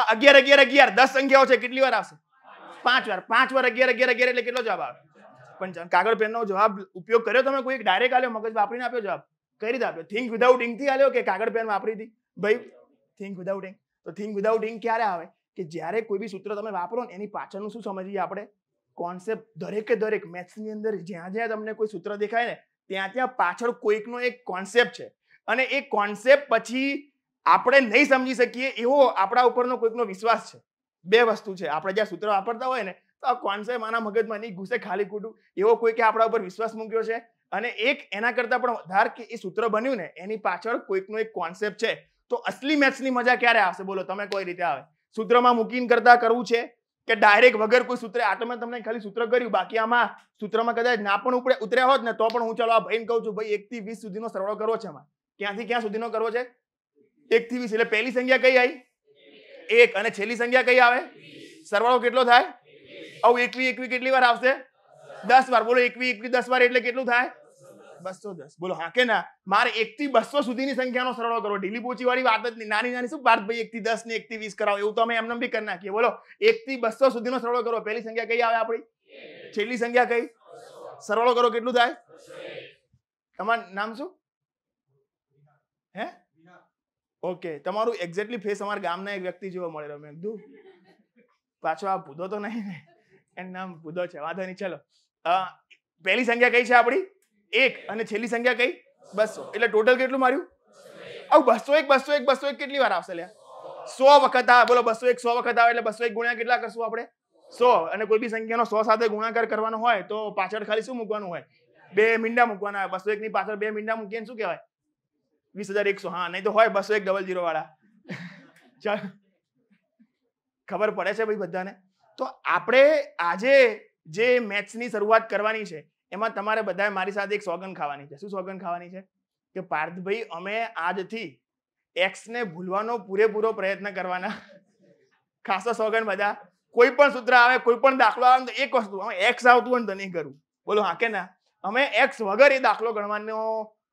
S1: આ અગિયાર અગિયાર અગિયાર દસ સંખ્યાઓ છે કેટલી વાર આવશે પાંચ વાર પાંચ વાર અગિયાર અગિયાર અગિયાર એટલે કેટલો જવાબ આવે પણ કાગળ પેનનો જવાબ ઉપયોગ કર્યો તમે કોઈ ડાયરેક્ટ આલ્યો મગજ વાપરીને આપ્યો જવાબ કરી આપ્યો થિંક વિધાઉટ થી આલ્યો કે કાગળ પેન વાપરી હતી ભાઈ થિંક વિધાઉટ ઇંક તો થિંક વિધાઉટ ઇંક ક્યારે આવે કે જ્યારે કોઈ બી સૂત્ર તમે વાપરો ને એની પાછળનું શું સમજીએ આપણે કોન્સેપ્ટ દરેકે દરેક મેથ્સની અંદર જ્યાં જ્યાં તમને કોઈ સૂત્ર દેખાય ને ત્યાં ત્યાં પાછળ કોઈકનો એક કોન્સેપ્ટ છે અને એ કોન્સેપ્ટ પછી આપણે નહીં સમજી શકીએ એવો આપણા ઉપરનો કોઈકનો વિશ્વાસ છે બે વસ્તુ છે આપણે જ્યાં સૂત્ર વાપરતા હોય ને તો આ કોન્સેપ્ટ આના મગજમાં નહીં ઘૂસે ખાલી ખોટું એવો કોઈ આપણા ઉપર વિશ્વાસ મૂક્યો છે અને એક એના કરતાં પણ વધારે કે એ સૂત્ર બન્યું ને એની પાછળ કોઈકનો એક કોન્સેપ્ટ છે તો અસલી મેથ્સની મજા ક્યારે આવશે બોલો તમે કોઈ રીતે આવે સૂત્રમાં મૂકીને કરતા કરવું છે કે ડાયરેક્ટ વગર કોઈ સૂત્ર આ તમે તમને ખાલી સૂત્ર કર્યું બાકી આમાં સૂત્રમાં કદાચ ના પણ ઉપડે ઉતર્યા હોત ને તો પણ હું ચાલો આ ભાઈને કહું છું ભાઈ એકથી વીસ સુધીનો સરવાળો કરવો છે આમાં ક્યાંથી ક્યાં સુધીનો કરવો છે એકથી વીસ એટલે પહેલી સંખ્યા કઈ આવી એક અને છેલ્લી સંખ્યા કઈ આવે સરવાળો કેટલો થાય આવું એકવી એકવી કેટલી વાર આવશે દસ વાર બોલો એકવી એકવી દસ વાર એટલે કેટલું થાય બસો દસ બોલો હા કે ના મારે એક થી બસો સુધીની સંખ્યાનો સરવાળો કરો ઢીલી પોચી વાળી વાત જ નહીં નાની નાની શું ભારતભાઈ એક થી દસ ને એક થી વીસ કરાવો એવું તો અમે એમને બી કરી નાખીએ બોલો એક થી બસો સુધીનો સરવાળો કરો પહેલી સંખ્યા કઈ આવે આપણી છેલ્લી સંખ્યા કઈ સરવાળો કરો કેટલું થાય તમારું નામ શું હે ઓકે તમારું એક્ઝેક્ટલી ફેસ અમારા ગામના એક વ્યક્તિ જોવા મળેલો મેં કીધું પાછો આ ભૂદો તો નહીં ને એનું નામ ભૂદો છે વાંધો નહીં ચલો પહેલી સંખ્યા કઈ છે આપણી એક અને છેલ્લી સંખ્યા કઈ બસો એટલે ટોટલ કેટલું માર્યું આવું બસો એક બસો એક બસો એક કેટલી વાર આવશે સો વખત આવે બોલો બસો એક સો વખત આવે એટલે બસો એક ગુણ્યા કેટલા કરશું આપણે સો અને કોઈ બી સંખ્યાનો સો સાથે ગુણાકાર કરવાનો હોય તો પાછળ ખાલી શું મૂકવાનું હોય બે મીંડા મૂકવાના હોય બસો એકની પાછળ બે મીંડા મૂકીને શું કહેવાય વીસ હજાર એકસો હા નહીં તો હોય બસો એક ડબલ જીરો વાળા ચાલ ખબર પડે છે ભાઈ બધાને તો આપણે આજે જે મેથ્સની શરૂઆત કરવાની છે એમાં તમારે બધાએ મારી સાથે એક સોગન ખાવાની છે શું સોગન ખાવાની છે કે પાર્થભાઈ અમે આજથી એક્સને ભૂલવાનો પૂરેપૂરો પ્રયત્ન કરવાના ખાસો સોગન બધા કોઈ પણ સૂત્ર આવે કોઈ પણ દાખલો આવે તો એક વસ્તુ અમે એક્સ આવતું હોય તો નહીં કરું બોલો હા કે ના અમે એક્સ વગર એ દાખલો ગણવાનો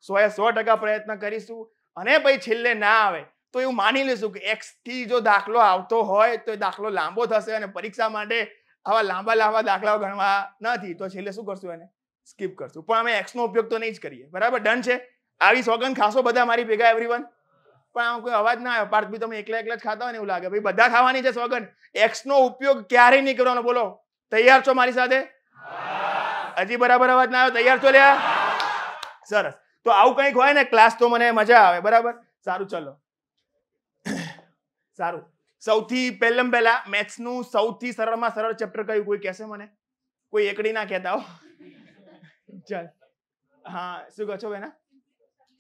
S1: સો એ સો ટકા પ્રયત્ન કરીશું અને પછી છેલ્લે ના આવે તો એવું માની લઈશું કે એક્સ થી જો દાખલો આવતો હોય તો એ દાખલો લાંબો થશે અને પરીક્ષા માટે આવા લાંબા લાંબા દાખલાઓ ગણવા નથી તો છેલ્લે શું કરશું એને સ્કીપ કરશું પણ અમે એક્સનો ઉપયોગ તો નહીં જ કરીએ બરાબર ડન છે આવી સોગંદ ખાશો બધા મારી ભેગા એવરીવન પણ આમ કોઈ અવાજ ના આવ્યો પાર્થભી તમે એકલા એકલા જ ખાતા હોય ને એવું લાગે ભાઈ બધા ખાવાની છે સોગંદ એક્સનો ઉપયોગ ક્યારેય નહીં કરવાનો બોલો તૈયાર છો મારી સાથે હજી બરાબર અવાજ ના આવ્યો તૈયાર છો લ્યા સરસ તો આવું કંઈક હોય ને ક્લાસ તો મને મજા આવે બરાબર સારું ચલો સારું સૌથી પહેલાં પહેલા નું સૌથી સરળમાં સરળ ચેપ્ટર કયું કોઈ કહેશે મને કોઈ એકડી ના કહેતા હો ચાલ હા શું કહો છો બેના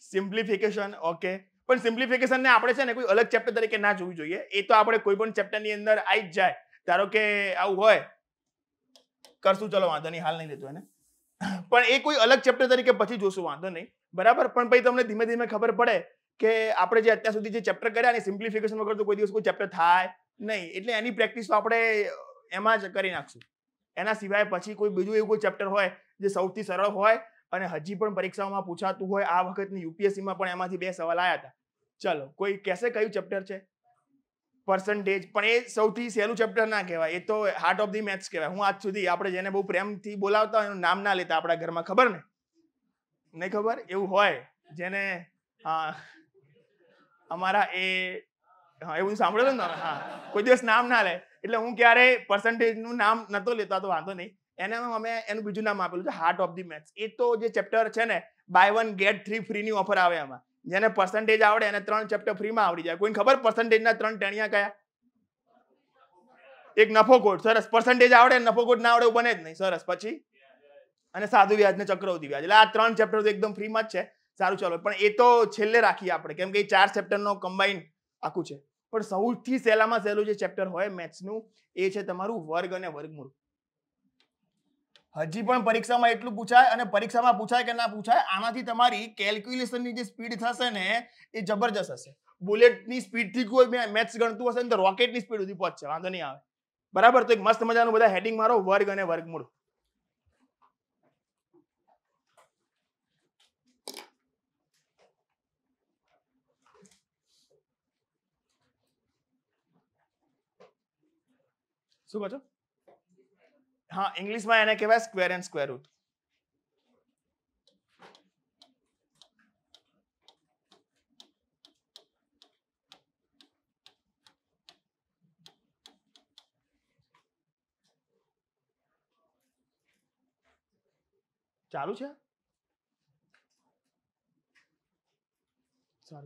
S1: સિમ્પ્લિફિકેશન ઓકે પણ સિમ્પ્લિફિકેશન ને આપણે છે ને કોઈ અલગ ચેપ્ટર તરીકે ના જોવું જોઈએ એ તો આપણે કોઈ પણ ચેપ્ટર ની અંદર આવી જ જાય ધારો કે આવું હોય કરશું ચલો વાંધો નહીં હાલ નહીં લેતો એને પણ એ કોઈ અલગ ચેપ્ટર તરીકે પછી જોશું વાંધો નહીં બરાબર પણ પછી તમને ધીમે ધીમે ખબર પડે કે આપણે જે અત્યાર સુધી જે ચેપ્ટર કર્યા ને સિમ્પ્લિફિકેશન વગર તો કોઈ દિવસ કોઈ ચેપ્ટર થાય નહીં એટલે એની પ્રેક્ટિસ તો આપણે એમાં જ કરી નાખશું એના સિવાય પછી કોઈ બીજું એવું કોઈ ચેપ્ટર હોય જે સૌથી સરળ હોય અને હજી પણ પરીક્ષાઓમાં પૂછાતું હોય આ વખતની યુપીએસસીમાં પણ એમાંથી બે સવાલ આવ્યા હતા ચલો કોઈ કહેશે કયું ચેપ્ટર છે પર્સન્ટેજ પણ એ સૌથી સહેલું ચેપ્ટર ના કહેવાય એ તો હાર્ટ ઓફ ધી મેથ્સ કહેવાય હું આજ સુધી આપણે જેને બહુ પ્રેમથી બોલાવતા હોય એનું નામ ના લેતા આપણા ઘરમાં ખબર ને નહીં ખબર એવું હોય જેને હા અમારા એ હા એવું સાંભળેલું ને હા કોઈ દિવસ નામ ના લે એટલે હું ક્યારેય પર્સન્ટેજનું નામ નતો લેતો તો વાંધો નહીં એને અમે એનું બીજું નામ આપેલું છે હાર્ટ ઓફ ધી મેથ્સ એ તો જે ચેપ્ટર છે ને બાય વન ગેટ થ્રી ફ્રીની ઓફર આવે એમાં જેને પર્સન્ટેજ આવડે એને ત્રણ ચેપ્ટર ફ્રીમાં આવડી જાય કોઈ ખબર પર્સન્ટેજના ત્રણ ટેણિયા કયા એક નફો કોટ સરસ પર્સન્ટેજ આવડે નફો કોટ ના આવડે બને જ નહીં સરસ પછી અને સાધુ વ્યાજ ને ચક્રવૃદ્ધિ વ્યાજ એટલે આ ત્રણ ચેપ્ટર એકદમ ફ્રીમાં જ છે સારું ચાલો પણ એ તો છેલ્લે રાખીએ આપણે કેમ કે એ ચાર ચેપ્ટરનો કમ્બાઈન આખું છે પણ સૌથી સહેલામાં સહેલું જે ચેપ્ટર હોય મેથ્સનું એ છે તમારું વર્ગ અને વર્ગમૂળ હજી પણ પરીક્ષામાં એટલું પૂછાય અને પરીક્ષામાં પૂછાય કે ના પૂછાય આનાથી તમારી કેલ્ક્યુલેશનની જે સ્પીડ થશે ને એ જબરજસ્ત હશે બુલેટની સ્પીડથી કોઈ મેથ્સ ગણતું હશે ને તો રોકેટની સ્પીડ સુધી પહોંચશે વાંધો નહીં આવે બરાબર તો એક મસ્ત મજાનું બધા હેડિંગ મારો વર્ગ અને વર્ગમૂળ શું કહો हाँ इंग्लिश में कहवा स्क्वेर एंड स्क्वायर रूट चालू चालू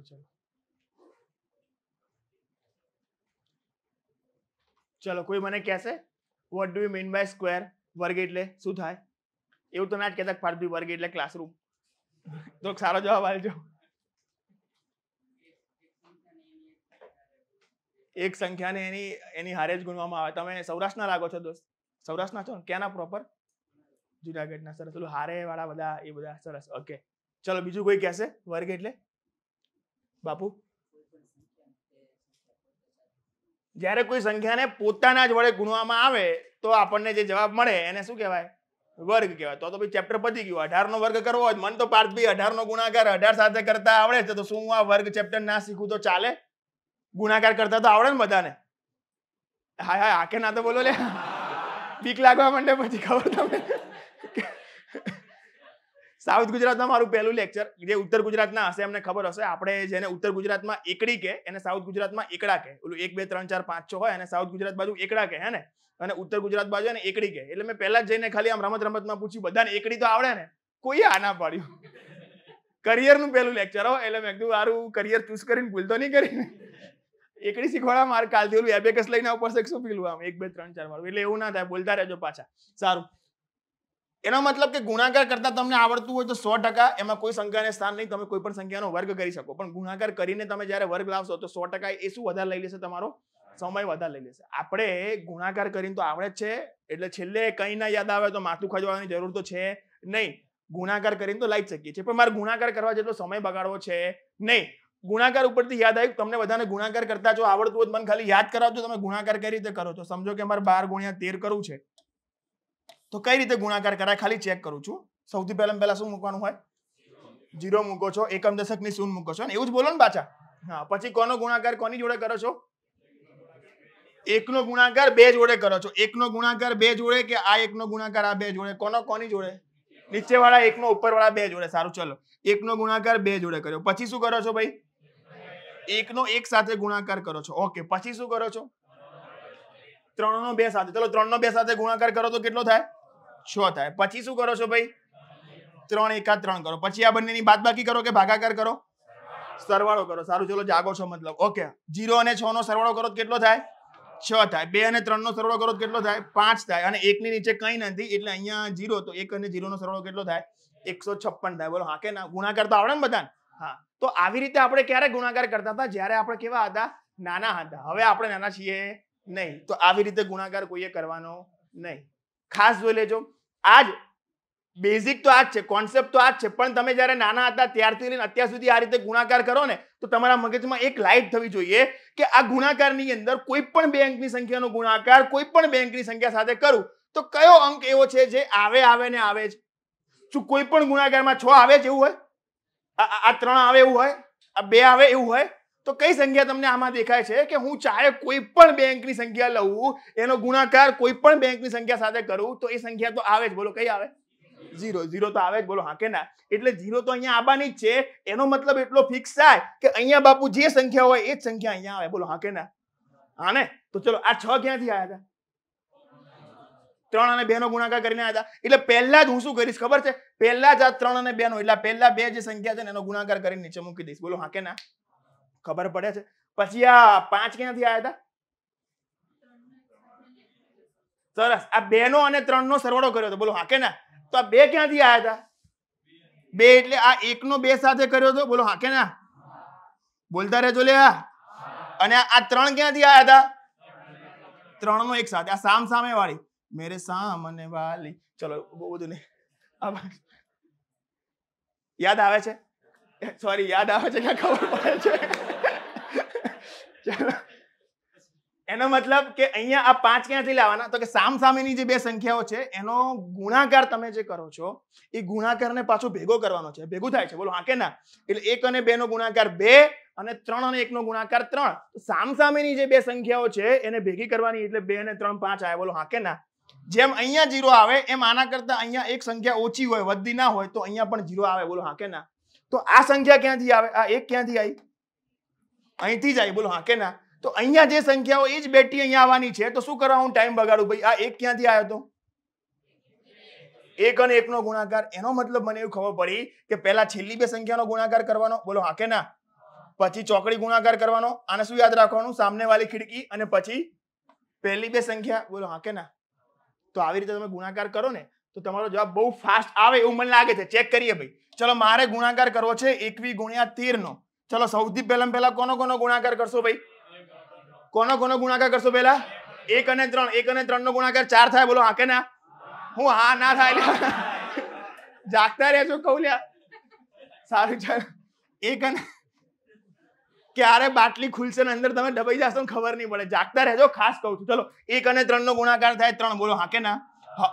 S1: चलो चलो कोई मैंने कैसे what do you mean by square વર્ગ એટલે શું થાય એવું તો ના જ કહેતા પાર્થભાઈ વર્ગ એટલે ક્લાસરૂમ તો સારો જવાબ આવજો એક સંખ્યાને એની એની હારે જ ગુણવામાં આવે તમે સૌરાષ્ટ્રના લાગો છો દોસ્ત સૌરાષ્ટ્રના છો ક્યાંના પ્રોપર જુનાગઢના સરસ પેલું હારે વાળા બધા એ બધા સરસ ઓકે ચલો બીજું કોઈ કહેશે વર્ગ એટલે બાપુ જ્યારે કોઈ સંખ્યાને પોતાના જ વડે ગુણવામાં આવે તો આપણને જે જવાબ મળે એને શું કહેવાય વર્ગ કહેવાય તો તો ભાઈ ચેપ્ટર પતી ગયું અઢારનો વર્ગ કરવો હોય મને તો પાર્થ ભાઈ અઢારનો ગુણાકાર અઢાર સાથે કરતા આવડે છે તો શું આ વર્ગ ચેપ્ટર ના શીખું તો ચાલે ગુણાકાર કરતા તો આવડે ને બધાને હા હા આ કે ના તો બોલો લે પીક લાગવા માંડે પછી ખબર તમે સાઉથ ગુજરાતમાં મારું પહેલું લેક્ચર જે ઉત્તર ગુજરાતના હશે એમને ખબર હશે આપણે જેને ઉત્તર ગુજરાતમાં એકડી કે એને સાઉથ ગુજરાતમાં એકડા કે ઓલું એક બે ત્રણ ચાર પાંચ છ હોય અને સાઉથ ગુજરાત બાજુ એકડા કે હે ને અને ઉત્તર ગુજરાત બાજુ એને એકડી કે એટલે મેં પહેલા જ જઈને ખાલી આમ રમત રમતમાં પૂછ્યું બધાને એકડી તો આવડે ને કોઈ આ ના પાડ્યું કરિયરનું પહેલું લેક્ચર હો એટલે મેં કીધું મારું કરિયર ચૂઝ કરીને ભૂલતો નહીં કરીને એકડી શીખવાડા મારે કાલથી ઓલું એબેકસ લઈને આવું પડશે શું પેલું આમ એક બે ત્રણ ચાર વાળું એટલે એવું ના થાય બોલતા રહેજો પાછા સારું એનો મતલબ કે ગુણાકાર કરતા તમને આવડતું હોય તો સો ટકા એમાં કોઈ સંખ્યાને સ્થાન નહીં તમે કોઈ પણ સંખ્યાનો વર્ગ કરી શકો પણ ગુણાકાર કરીને તમે જ્યારે વર્ગ લાવશો તો સો ટકા એ શું વધારે લઈ લેશે તમારો સમય વધારે લઈ લેશે આપણે ગુણાકાર કરીને તો આવડે જ છે એટલે છેલ્લે કંઈ ના યાદ આવે તો માથું ખજવાની જરૂર તો છે નહીં ગુણાકાર કરીને તો લાવી શકીએ છીએ પણ મારે ગુણાકાર કરવા જેટલો સમય બગાડવો છે નહીં ગુણાકાર ઉપરથી યાદ આવ્યું તમને બધાને ગુણાકાર કરતા જો આવડતું હોય મને ખાલી યાદ કરાવજો તમે ગુણાકાર કઈ રીતે કરો છો સમજો કે મારે બાર ગુણ્યા તેર કરવું છે તો કઈ રીતે ગુણાકાર કરાય ખાલી ચેક કરું છું સૌથી પહેલા પહેલા શું મૂકવાનું હોય જીરો મૂકો છો એકમ દશકની શૂન મૂકો છો ને એવું જ બોલો ને પાછા હા પછી કોનો ગુણાકાર કોની જોડે કરો છો એકનો ગુણાકાર બે જોડે કરો છો એકનો ગુણાકાર બે જોડે કે આ એકનો ગુણાકાર આ બે જોડે કોનો કોની જોડે નીચેવાળા એકનો ઉપરવાળા બે જોડે સારું ચલો એકનો ગુણાકાર બે જોડે કર્યો પછી શું કરો છો ભાઈ એકનો એક સાથે ગુણાકાર કરો છો ઓકે પછી શું કરો છો ત્રણનો બે સાથે ચલો ત્રણનો બે સાથે ગુણાકાર કરો તો કેટલો થાય છ થાય પછી શું કરો છો ભાઈ ત્રણ એકાદ ત્રણ કરો પછી આ બંનેની બાકી કરો કે ભાગાકાર કરો સરવાળો કરો સારું ચલો જાગો છો મતલબ ઓકે જીરો અને છ નો સરવાળો કરો કેટલો થાય છ થાય બે અને ત્રણ નો સરવાળો કરો કેટલો થાય પાંચ થાય અને એકની નીચે કંઈ નથી એટલે અહીંયા જીરો તો એક અને જીરો નો સરવાળો કેટલો થાય એકસો છપ્પન થાય બોલો હા કે ના ગુણાકાર તો આવડે ને બધાને હા તો આવી રીતે આપણે ક્યારે ગુણાકાર કરતા હતા જ્યારે આપણે કેવા હતા નાના હતા હવે આપણે નાના છીએ નહીં તો આવી રીતે ગુણાકાર કોઈએ કરવાનો નહીં ખાસ જોઈ લેજો આજ બેઝિક તો આ જ છે કોન્સેપ્ટ તો આ જ છે પણ તમે જ્યારે નાના હતા ત્યારથી લઈને અત્યાર સુધી આ રીતે ગુણાકાર કરો ને તો તમારા મગજમાં એક લાઇટ થવી જોઈએ કે આ ગુણાકારની અંદર કોઈ પણ બે સંખ્યાનો ગુણાકાર કોઈ પણ બે સંખ્યા સાથે કરું તો કયો અંક એવો છે જે આવે આવે ને આવે જ શું કોઈ પણ ગુણાકારમાં છ આવે જ એવું હોય આ ત્રણ આવે એવું હોય આ બે આવે એવું હોય તો કઈ સંખ્યા તમને આમાં દેખાય છે કે હું ચાહે કોઈ પણ બેંકની સંખ્યા લઉં એનો ગુણાકાર કોઈ પણ બેંકની સંખ્યા સાથે કરું તો એ સંખ્યા તો આવે જ બોલો કઈ આવે ઝીરો ઝીરો તો આવે જ બોલો હા કે ના એટલે ઝીરો તો અહીંયા આવવાની જ છે એનો મતલબ એટલો ફિક્સ થાય કે અહીંયા બાપુ જે સંખ્યા હોય એ જ સંખ્યા અહીંયા આવે બોલો હા કે ના હા ને તો ચલો આ છ ક્યાંથી આવ્યા હતા ત્રણ અને બે નો ગુણાકાર કરીને આવ્યા હતા એટલે પહેલા જ હું શું કરીશ ખબર છે પહેલા જ આ ત્રણ અને બે નો એટલે પહેલા બે જે સંખ્યા છે એનો ગુણાકાર કરીને નીચે મૂકી દઈશ બોલો હા કે ના ખબર પડે છે પછી આ પાંચ ક્યાંથી આવ્યા હતા સરસ આ બે નો અને ત્રણ નો સરવાળો કર્યો હતો બોલો હા કે ના તો આ બે ક્યાંથી આવ્યા હતા બે એટલે આ એક નો બે સાથે કર્યો હતો બોલો હા કે ના બોલતા રહેજો લે અને આ ત્રણ ક્યાંથી આવ્યા હતા ત્રણ નો એક સાથે આ સામ સામે વાળી મેરે સામ અને વાલી ચલો બહુ બધું નહીં યાદ આવે છે સોરી યાદ આવે છે કે ખબર પડે છે એનો મતલબ કે અહીંયા આ પાંચ ક્યાંથી લાવવાના તો કે સામ સામેની જે બે સંખ્યાઓ છે એનો ગુણાકાર તમે જે કરો છો એ ગુણાકારને પાછો ભેગો કરવાનો છે ભેગો થાય છે બોલો હા કે ના એટલે એક અને બે નો ગુણાકાર બે અને ત્રણ અને એકનો ગુણાકાર ત્રણ સામ સામેની જે બે સંખ્યાઓ છે એને ભેગી કરવાની એટલે બે અને ત્રણ પાંચ આવે બોલો હા કે ના જેમ અહીંયા જીરો આવે એમ આના કરતા અહીંયા એક સંખ્યા ઓછી હોય વધતી ના હોય તો અહીંયા પણ જીરો આવે બોલો હા કે ના તો આ સંખ્યા ક્યાંથી આવે આ એક ક્યાંથી આવી અહીંથી જાય બોલો હા કે ના તો અહીંયા જે સંખ્યાઓ એ જ બેઠી અહીંયા આવવાની છે તો શું કરવા હું ટાઈમ બગાડું ભાઈ આ એક ક્યાંથી આવ્યો હતો એક અને એકનો ગુણાકાર એનો મતલબ મને એવું ખબર પડી કે પહેલા છેલ્લી બે સંખ્યાનો ગુણાકાર કરવાનો બોલો હા કે ના પછી ચોકડી ગુણાકાર કરવાનો આને શું યાદ રાખવાનું સામને વાળી ખીડકી અને પછી પહેલી બે સંખ્યા બોલો હા કે ના તો આવી રીતે તમે ગુણાકાર કરો ને તો તમારો જવાબ બહુ ફાસ્ટ આવે એવું મને લાગે છે ચેક કરીએ ભાઈ ચલો મારે ગુણાકાર કરવો છે એકવી ગુણ્યા તેર નો ચલો સૌથી પહેલા પહેલા કોનો કોનો ગુણાકાર કરશો ભાઈ કોનો કોનો ગુણાકાર કરશો પહેલા એક અને ત્રણ એક અને ત્રણ નો ગુણાકાર ચાર થાય બોલો હા કે ના હું હા ના થાય જાગતા રહેજો કહું લ્યા સારું ચાલ એક અને ક્યારે બાટલી ખુલશે ને અંદર તમે દબાઈ જશો ખબર નહીં પડે જાગતા રહેજો ખાસ કહું છું ચલો એક અને ત્રણ નો ગુણાકાર થાય ત્રણ બોલો હા કે ના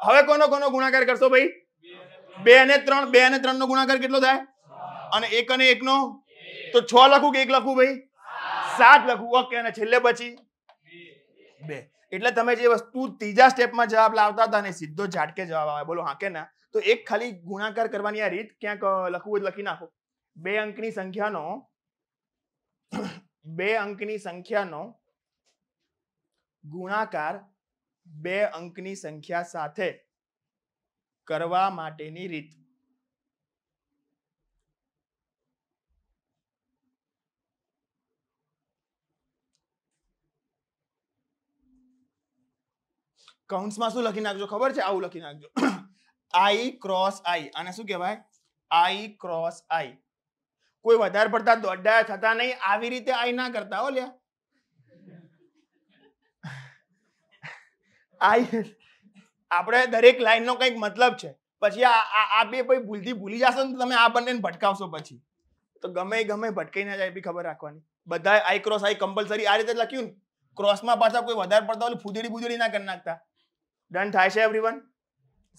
S1: હવે કોનો કોનો ગુણાકાર કરશો ભાઈ બે અને ત્રણ બે અને ત્રણ નો ગુણાકાર કેટલો થાય અને એક અને એક નો તો છ લખું કે એક લખું ભાઈ સાત લખું ઓકે અને છેલ્લે પછી બે એટલે તમે જે વસ્તુ ત્રીજા સ્ટેપમાં જવાબ લાવતા હતા ને સીધો ઝાટકે જવાબ આવે બોલો હા કે ના તો એક ખાલી ગુણાકાર કરવાની આ રીત ક્યાંક લખવું જ લખી નાખો બે અંકની સંખ્યાનો બે અંકની સંખ્યાનો ગુણાકાર બે અંકની સંખ્યા સાથે કરવા માટેની રીત કૌંસમાં શું લખી નાખજો ખબર છે આવું લખી નાખજો આઈ ક્રોસ આઈ આને શું કહેવાય આઈ ક્રોસ આઈ કોઈ વધારે પડતા દોડા થતા નહીં આવી રીતે આઈ ના કરતા હો લ્યા આઈ આપણે દરેક લાઈનનો કંઈક મતલબ છે પછી આ આ બે ભાઈ ભૂલથી ભૂલી જશો ને તમે આ બંનેને ભટકાવશો પછી તો ગમે ગમે ભટકાઈ ના જાય એ બી ખબર રાખવાની બધા આઈ ક્રોસ આઈ કમ્પલસરી આ રીતે લખ્યું ને ક્રોસમાં પાછા કોઈ વધારે પડતા ઓલી ફૂદડી બુદડી ના કરી નાખતા ડન થાય છે એવરીવન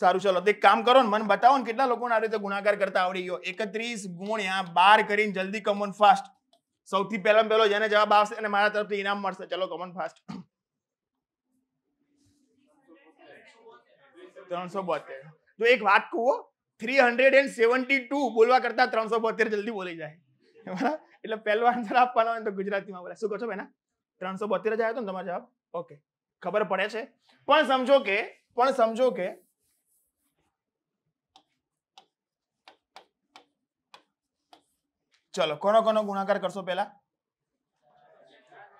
S1: સારું ચલો તો એક કામ કરો ને મને બતાવો ને કેટલા લોકોને આ રીતે ગુણાકાર કરતા આવડી ગયો એકત્રીસ ગુણ્યા બાર કરીને જલ્દી કમોન ફાસ્ટ સૌથી પહેલા પહેલો જેને જવાબ આવશે અને મારા તરફથી ઇનામ મળશે ચલો કમોન ફાસ્ટ
S2: ત્રણસો બોતેર
S1: તો એક વાત કહો three hundred and seventy two બોલવા કરતા ત્રણસો બોતેર જલ્દી બોલી જાય એટલે પહેલો આન્સર આપવાનો હોય તો ગુજરાતીમાં બોલે શું કહો છો બેના ત્રણસો બોતેર જ આવ્યો હતો તમારો જવાબ ઓકે ખબર પડે છે પણ સમજો કે પણ સમજો કે ચલો કોનો કોનો ગુણાકાર કરશો પેલા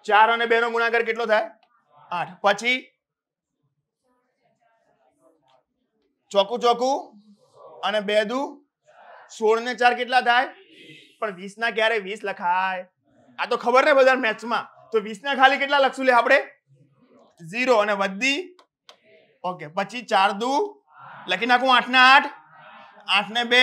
S1: ચાર અને બે નો ગુણાકાર કેટલો થાય આઠ પછી ચોકું ચોકું અને બે દુ સોળ ને ચાર કેટલા થાય પણ વીસ ના ક્યારે વીસ લખાય આ તો ખબર ને બધા મેથ્સમાં તો વીસ ના ખાલી કેટલા લખશું લે આપણે ઝીરો અને વધી ઓકે પછી ચાર દુ લખી નાખું આઠ ને આઠ આઠ ને બે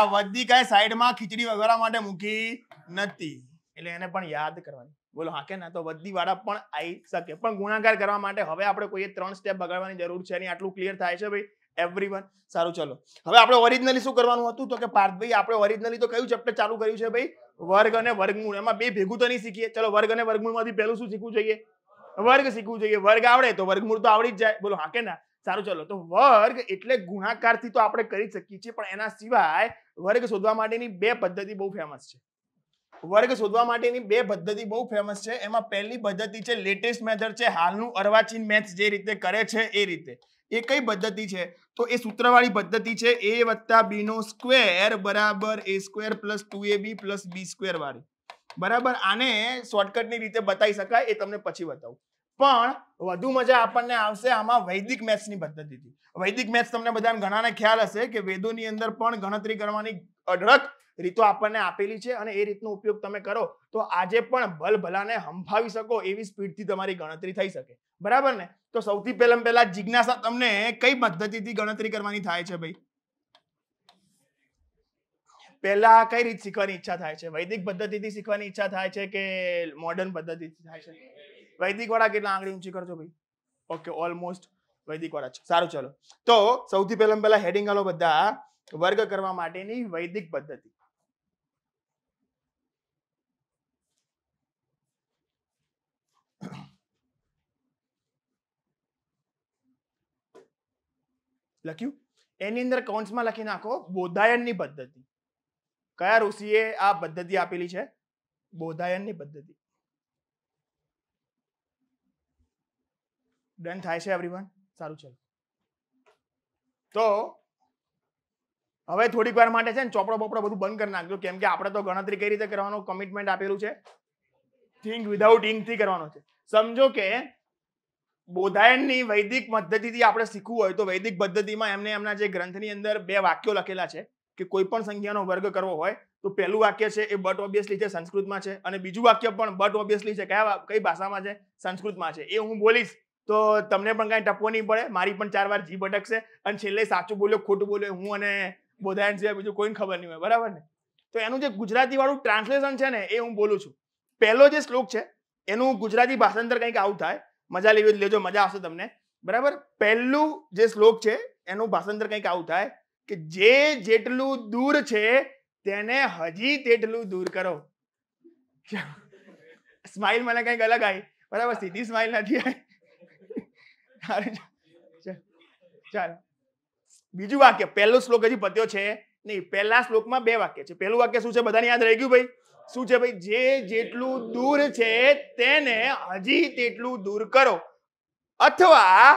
S1: આ વધી કઈ સાઈડમાં ખીચડી વગેરે માટે મૂકી નથી એટલે એને પણ યાદ કરવાની બોલો હા કે ના તો વધી વાળા પણ આવી શકે પણ ગુણાકાર કરવા માટે હવે આપણે કોઈ ત્રણ સ્ટેપ બગાડવાની જરૂર છે નહીં આટલું ક્લિયર થાય છે ભાઈ એવરીવન સારું ચલો હવે આપણે ઓરિજિનલી શું કરવાનું હતું તો કે પાર્થભાઈ આપણે ઓરિજિનલી તો કયું ચેપ્ટર ચાલુ કર્યું છે ભાઈ વર્ગ અને વર્ગમૂળ એમાં બે ભેગું તો નહીં શીખીએ ચલો વર્ગ અને વર્ગમૂળમાંથી પહેલું શું શીખવું જોઈએ વર્ગ શીખવું જોઈએ વર્ગ આવડે તો વર્ગમૂળ તો આવડી જ જાય બોલો હા કે ના સારું ચલો તો વર્ગ એટલે ગુણાકાર થી તો આપણે કરી શકીએ છીએ પણ એના સિવાય વર્ગ શોધવા માટેની બે પદ્ધતિ બહુ ફેમસ છે વર્ગ શોધવા માટેની બે પદ્ધતિ બહુ ફેમસ છે એમાં પહેલી પદ્ધતિ છે લેટેસ્ટ મેથડ છે હાલનું અર્વાચીન મેથ્સ જે રીતે કરે છે એ રીતે એ કઈ પદ્ધતિ છે તો એ સૂત્રવાળી પદ્ધતિ છે એ વત્તા બી નો સ્ક્વેર બરાબર A square plus two A B plus B square વાળી બરાબર આને શોર્ટકટની રીતે બતાવી શકાય એ તમને પછી બતાવું પણ વધુ મજા આપણને આવશે આમાં વૈદિક મેથ્સની પદ્ધતિથી વૈદિક મેથ્સ તમને બધાને ઘણાને ખ્યાલ હશે કે વેદોની અંદર પણ ગણતરી કરવાની અઢળક રીતો આપણને આપેલી છે અને એ રીતનો ઉપયોગ તમે કરો તો આજે પણ ભલ ભલાને હંફાવી શકો એવી સ્પીડથી તમારી ગણતરી થઈ શકે બરાબર ને તો સૌથી પહેલા પહેલા જિજ્ઞાસા તમને કઈ પદ્ધતિથી ગણતરી કરવાની થાય છે ભાઈ પહેલા કઈ રીત શીખવાની ઈચ્છા થાય છે વૈદિક પદ્ધતિથી શીખવાની ઈચ્છા થાય છે કે મોડર્ન પદ્ધતિથી થાય છે વૈદિક વાળા કેટલા આંગળી ઊંચી કરજો ભાઈ ઓકે ઓલમોસ્ટ વૈદિક વાળા છે સારું ચલો તો સૌથી પહેલા પહેલા હેડિંગ આલો બધા વર્ગ કરવા માટેની વૈદિક પદ્ધતિ લખ્યું એની અંદર કૌંસમાં લખી નાખો બોધાયનની પદ્ધતિ કયા ઋષિએ આ પદ્ધતિ આપેલી છે બોધાયનની પદ્ધતિ ડન થાય છે એવરીવન સારું ચલો તો હવે થોડીક વાર માટે છે ને ચોપડો બોપડો બધું બંધ કરી નાખજો કેમ કે આપણે તો ગણતરી કઈ રીતે કરવાનો કમિટમેન્ટ આપેલું છે થિંક વિધાઉટ ઇંક થી કરવાનો છે સમજો કે બોધાયનની વૈદિક પદ્ધતિથી આપણે શીખવું હોય તો વૈદિક પદ્ધતિમાં એમને એમના જે ગ્રંથની અંદર બે વાક્યો લખેલા છે કે કોઈ પણ સંખ્યાનો વર્ગ કરવો હોય તો પહેલું વાક્ય છે એ બટ ઓબ્વિયસલી છે સંસ્કૃતમાં છે અને બીજું વાક્ય પણ બટ ઓબ્વિયસલી છે કયા કઈ ભાષામાં છે સંસ્કૃતમાં છે એ હું બોલીશ તો તમને પણ કાંઈ ટપવો નહીં પડે મારી પણ ચાર વાર જી ભટકશે અને છેલ્લે સાચું બોલ્યો ખોટું બોલ્યો હું અને બોધાયન સિવાય બીજું કોઈને ખબર નહીં હોય બરાબર ને તો એનું જે ગુજરાતી વાળું ટ્રાન્સલેશન છે ને એ હું બોલું છું પહેલો જે શ્લોક છે એનું ગુજરાતી ભાષાંતર કંઈક આવું થાય મજા લેવી લેજો મજા આવશે તમને બરાબર પહેલું જે શ્લોક છે એનું ભાષાંતર કંઈક આવું થાય કે જે જેટલું દૂર છે તેને હજી તેટલું દૂર કરો સ્માઇલ મને કંઈક અલગ આવી બરાબર સીધી સ્માઇલ નથી આવી ચાલો બીજું વાક્ય પહેલો શ્લોક હજી પત્યો છે નહીં પહેલા શ્લોકમાં બે વાક્ય છે પહેલું વાક્ય શું છે બધાને યાદ રહી ગયું ભાઈ શું છે ભાઈ જે જેટલું દૂર છે તેને હજી તેટલું દૂર કરો અથવા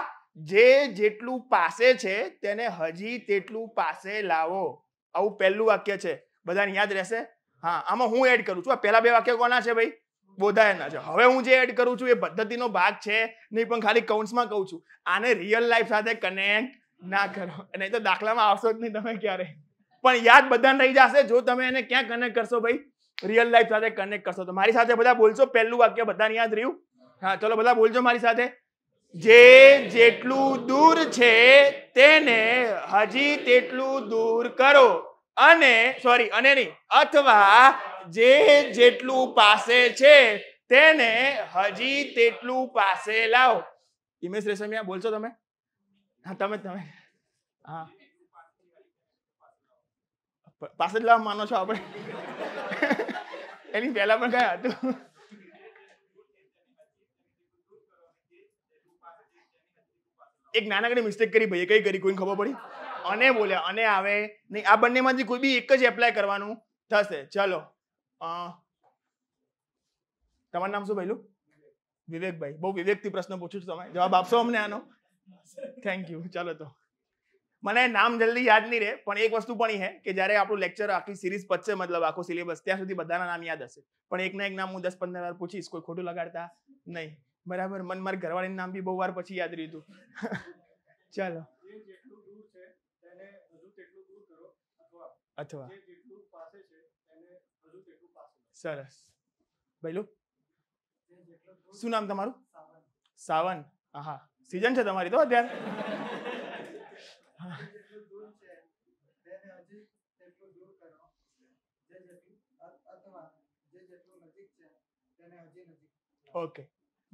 S1: જે જેટલું પાસે છે તેને હજી તેટલું પાસે લાવો આવું પહેલું વાક્ય છે બધાને યાદ રહેશે હા આમાં હું એડ કરું છું આ પહેલા બે વાક્ય કોના છે ભાઈ બોધાયના છે હવે હું જે એડ કરું છું એ પદ્ધતિનો ભાગ છે નહીં પણ ખાલી કૌંસમાં કહું છું આને રિયલ લાઈફ સાથે કનેક્ટ ના કરો નહીં તો દાખલામાં આવશો જ નહીં તમે ક્યારે પણ યાદ બધાને રહી જશે જો તમે એને ક્યાં કનેક્ટ કરશો ભાઈ રિયલ લાઈફ સાથે કનેક્ટ કરશો તો મારી સાથે બધા બોલશો પહેલું વાક્ય બધાને યાદ રહ્યું હા ચલો બધા બોલજો મારી સાથે જે જેટલું દૂર છે તેને હજી તેટલું દૂર કરો અને સોરી અને નહીં અથવા જે જેટલું પાસે છે તેને હજી તેટલું પાસે લાવો હિમેશ રેશમિયા બોલશો તમે હા તમે તમે હા પાસે જ લાવવા માનો છો આપણે એની પહેલા પણ કયા હતું એક નાનકડી મિસ્ટેક કરી ભાઈ કઈ કરી કોઈ ખબર પડી અને બોલ્યા અને આવે નહીં આ બંનેમાંથી કોઈ બી એક જ એપ્લાય કરવાનું થશે ચલો તમારું નામ શું પહેલું વિવેકભાઈ બહુ વિવેકથી પ્રશ્ન પૂછું છું તમે જવાબ આપશો અમને આનો થેન્ક યુ ચાલો તો મને નામ જલ્દી યાદ નહીં રહે પણ એક વસ્તુ પણ હે કે જ્યારે આપણું લેક્ચર આખી સિરીઝ પચશે મતલબ આખો સિલેબસ ત્યાં સુધી બધાના નામ યાદ હશે પણ એકના એક નામ હું દસ પંદર વાર પૂછીશ કોઈ ખોટું લગાડતા નહીં બરાબર મન મારા ઘરવાળીનું નામ બી બહુ વાર પછી યાદ રહ્યું ચાલો અથવા સરસ ભાઈલું શું નામ તમારું સાવન હા સિઝન છે તમારી તો અત્યારે ઓકે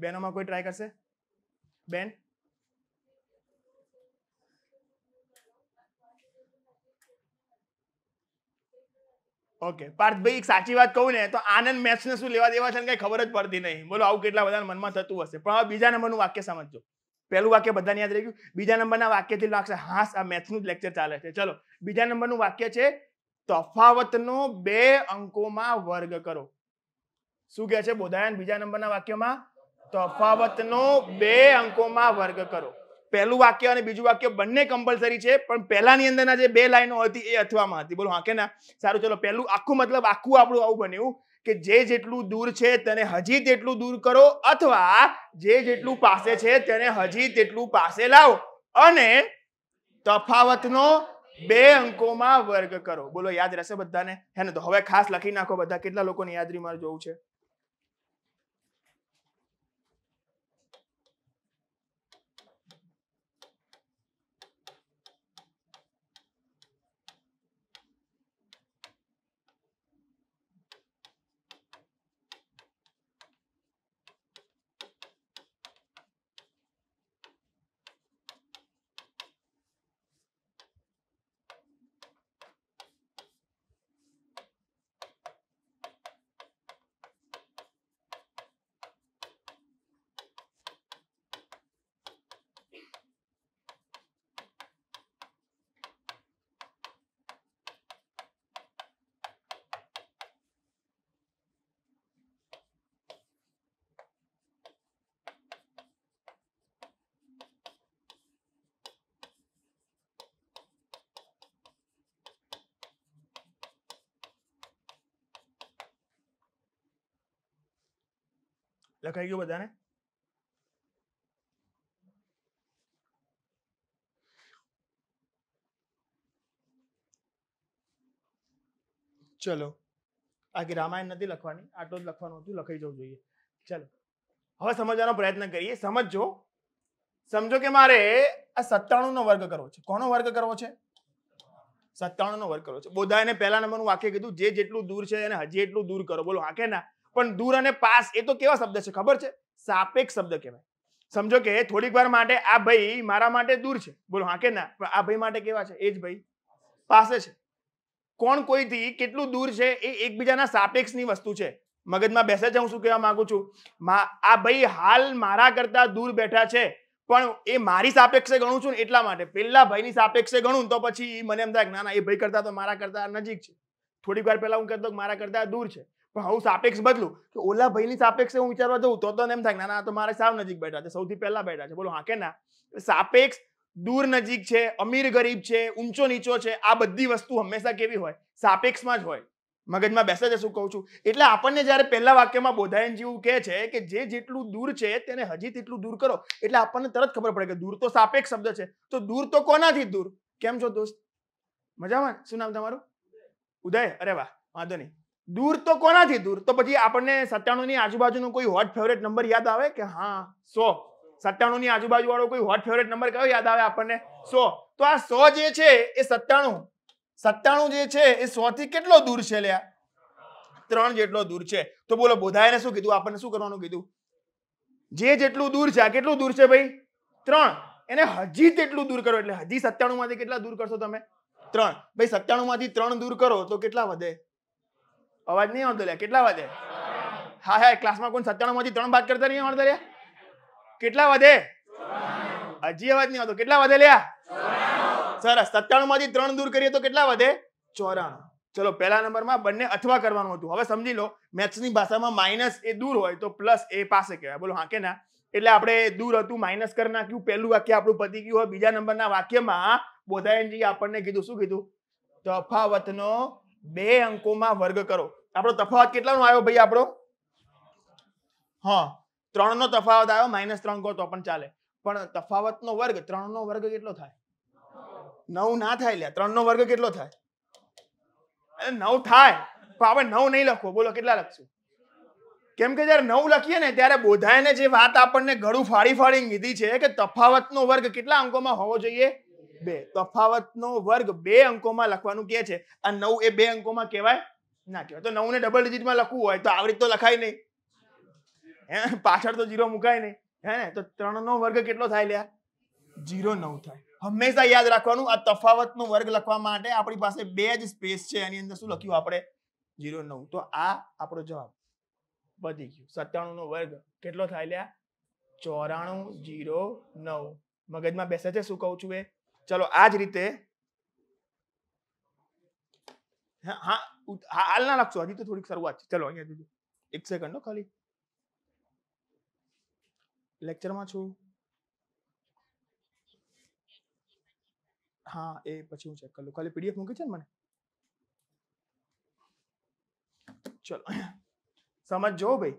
S1: બેનોમાં કોઈ ટ્રાય કરશે બેન ઓકે પાર્થભાઈ એક સાચી વાત કહું ને તો આનંદ ને શું લેવા દેવા છે ને કંઈ ખબર જ પડતી નહીં બોલો આવું કેટલા બધા મનમાં થતું હશે પણ હવે બીજા નંબરનું વાક્ય સમજો પેલું વાક્ય બધાને યાદ રહી ગયું બીજા નંબરના વાક્યથી લાગશે હા આ મેથ્સનું જ લેક્ચર ચાલે છે ચલો બીજા નંબર નું વાક્ય છે તફાવત નો બે અંકોમાં વર્ગ કરો શું કે છે બોધાયન બીજા નંબર ના વાક્યમાં તફાવતનો બે અંકોમાં વર્ગ કરો પહેલું વાક્ય અને બીજું વાક્ય બંને કમ્પલસરી છે પણ પહેલાની અંદરના જે બે લાઈનો હતી એ અથવામાં હતી બોલો હા કે ના સારું ચલો પહેલું આખું મતલબ આખું આપણું આવું બન્યું કે જે જેટલું દૂર છે તેને હજી તેટલું દૂર કરો અથવા જે જેટલું પાસે છે તેને હજી તેટલું પાસે લાવો અને તફાવતનો બે અંકોમાં વર્ગ કરો બોલો યાદ રહેશે બધાને હે ને તો હવે ખાસ લખી નાખો બધા કેટલા લોકોની યાદરીમાં મારે જોવું છે લખાઈ ગયું બધાને ચલો આખી રામાયણ નથી લખવાની આટલું જ લખવાનું હતું લખાઈ જવું જોઈએ ચલો હવે સમજવાનો પ્રયત્ન કરીએ સમજો સમજો કે મારે આ સત્તાણું નો વર્ગ કરવો છે કોનો વર્ગ કરવો છે સત્તાણું નો વર્ગ કરવો છે બોધા એને પહેલા નંબરનું વાક્ય કીધું જે જેટલું દૂર છે એને હજી એટલું દૂર કરો બોલો હા કે ના પણ દૂર અને પાસ એ તો કેવા શબ્દ છે ખબર છે સાપેક્ષ શબ્દ કહેવાય સમજો કે થોડીક વાર માટે આ ભાઈ મારા માટે દૂર છે બોલો હા કે ના પણ આ ભાઈ માટે કેવા છે એ જ ભાઈ પાસે છે કોણ કોઈથી કેટલું દૂર છે એ એકબીજાના સાપેક્ષની વસ્તુ છે મગજમાં બેસે છે હું શું કહેવા માંગુ છું આ ભાઈ હાલ મારા કરતા દૂર બેઠા છે પણ એ મારી સાપેક્ષે ગણું છું ને એટલા માટે પેલા ભાઈની સાપેક્ષે ગણું તો પછી મને એમ થાય ના ના એ ભાઈ કરતા તો મારા કરતા નજીક છે થોડીક વાર પહેલા હું કહેતો મારા કરતા દૂર છે પણ હું સાપેક્ષ બદલું કે ઓલા ભાઈની સાપેક્ષે હું વિચારવા જઉં તો એમ થાય ના ના તો મારે સાવ નજીક બેઠા છે સૌથી પહેલા બેઠા છે બોલો હા કે ના સાપેક્ષ દૂર નજીક છે અમીર ગરીબ છે ઊંચો નીચો છે આ બધી વસ્તુ હંમેશા કેવી હોય સાપેક્ષમાં જ હોય મગજમાં બેસે છે શું કહું છું એટલે આપણને જ્યારે પહેલા વાક્યમાં બોધાયન જેવું કહે છે કે જે જેટલું દૂર છે તેને હજી તેટલું દૂર કરો એટલે આપણને તરત ખબર પડે કે દૂર તો સાપેક્ષ શબ્દ છે તો દૂર તો કોનાથી દૂર કેમ છો દોસ્ત મજામાં શું નામ તમારું ઉદય અરે વાહ વાંધો નહીં દૂર તો કોનાથી દૂર તો પછી આપણને સત્તાણું ની આજુબાજુનો કોઈ હોટ ફેવરેટ નંબર યાદ આવે કે હા સો સત્તાણું ની આજુબાજુ વાળો કોઈ હોટ ફેવરેટ નંબર કયો યાદ આવે આપણને સો તો આ સો જે છે એ સત્તાણું સત્તાણું જે છે એ સો થી કેટલો દૂર છે લ્યા ત્રણ જેટલો દૂર છે તો બોલો બોધાયને શું કીધું આપણને શું કરવાનું કીધું જે જેટલું દૂર છે આ કેટલું દૂર છે ભાઈ ત્રણ એને હજી તેટલું દૂર કરો એટલે હજી સત્તાણું માંથી કેટલા દૂર કરશો તમે ત્રણ ભાઈ સત્તાણું માંથી ત્રણ દૂર કરો તો કેટલા વધે અવાજ નહીં આવતો લે કેટલા વધે હા હા ક્લાસમાં કોણ સત્તાણું માંથી ત્રણ બાદ કરતા નહીં આવડતા લ્યા કેટલા વધે હજી અવાજ નહીં આવતો કેટલા વધે લ્યા સરસ સત્તાણું માંથી ત્રણ દૂર કરીએ તો કેટલા વધે ચોરાણું ચલો પહેલા નંબરમાં બંને અથવા કરવાનું હતું હવે સમજી લો મેથ્સની ભાષામાં માઇનસ એ દૂર હોય તો પ્લસ એ પાસે કહેવાય બોલો હા કે ના એટલે આપણે દૂર હતું માઇનસ કરી નાખ્યું પહેલું વાક્ય આપણું પતી ગયું હોય બીજા નંબરના વાક્યમાં બોધાયનજી આપણને કીધું શું કીધું તફાવતનો બે અંકોમાં વર્ગ કરો આપણો તફાવત કેટલાનો આવ્યો ભાઈ આપણો હા ત્રણનો તફાવત આવ્યો માઇનસ ત્રણ કહો તો પણ ચાલે પણ તફાવતનો વર્ગ ત્રણનો વર્ગ કેટલો થાય નવ ના થાય લ્યા ત્રણનો વર્ગ કેટલો થાય અરે નવ થાય પણ આપણે નવ નહીં લખવો બોલો કેટલા લખશું કેમ કે જ્યારે નવ લખીએ ને ત્યારે બોધાયને જે વાત આપણને ગળું ફાડી ફાડીને કીધી છે કે તફાવતનો વર્ગ કેટલા અંકોમાં હોવો જોઈએ બે તફાવતનો વર્ગ બે અંકોમાં લખવાનું કે છે આ નવ એ બે અંકોમાં કહેવાય ના કહેવાય તો નવ ને ડબલ ડિજિટમાં લખવું હોય તો આવી તો લખાય નહીં હે પાછળ તો જીરો મુકાય નહીં હે ને તો નો વર્ગ કેટલો થાય લ્યા જીરો નવ થાય હંમેશા યાદ રાખવાનું આ તફાવતનો વર્ગ લખવા માટે આપણી પાસે બે જ સ્પેસ છે એની અંદર શું લખ્યું આપણે જીરો નવ તો આ આપણો જવાબ વધી ગયું સત્તાણું નો વર્ગ કેટલો થાય લ્યા ચોરાણું જીરો નવ મગજમાં બેસે છે શું કહું છું એ ચલો આ જ રીતે હા હાલ ના નાખશો હજી તો થોડીક શરૂઆત છે ચલો અહીંયા જોજો એક સેકન્ડ ખાલી લેક્ચરમાં છું હા એ પછી હું ચેક કરી ખાલી પીડીએફ મૂકી છે ને મને ચલો સમજો ભાઈ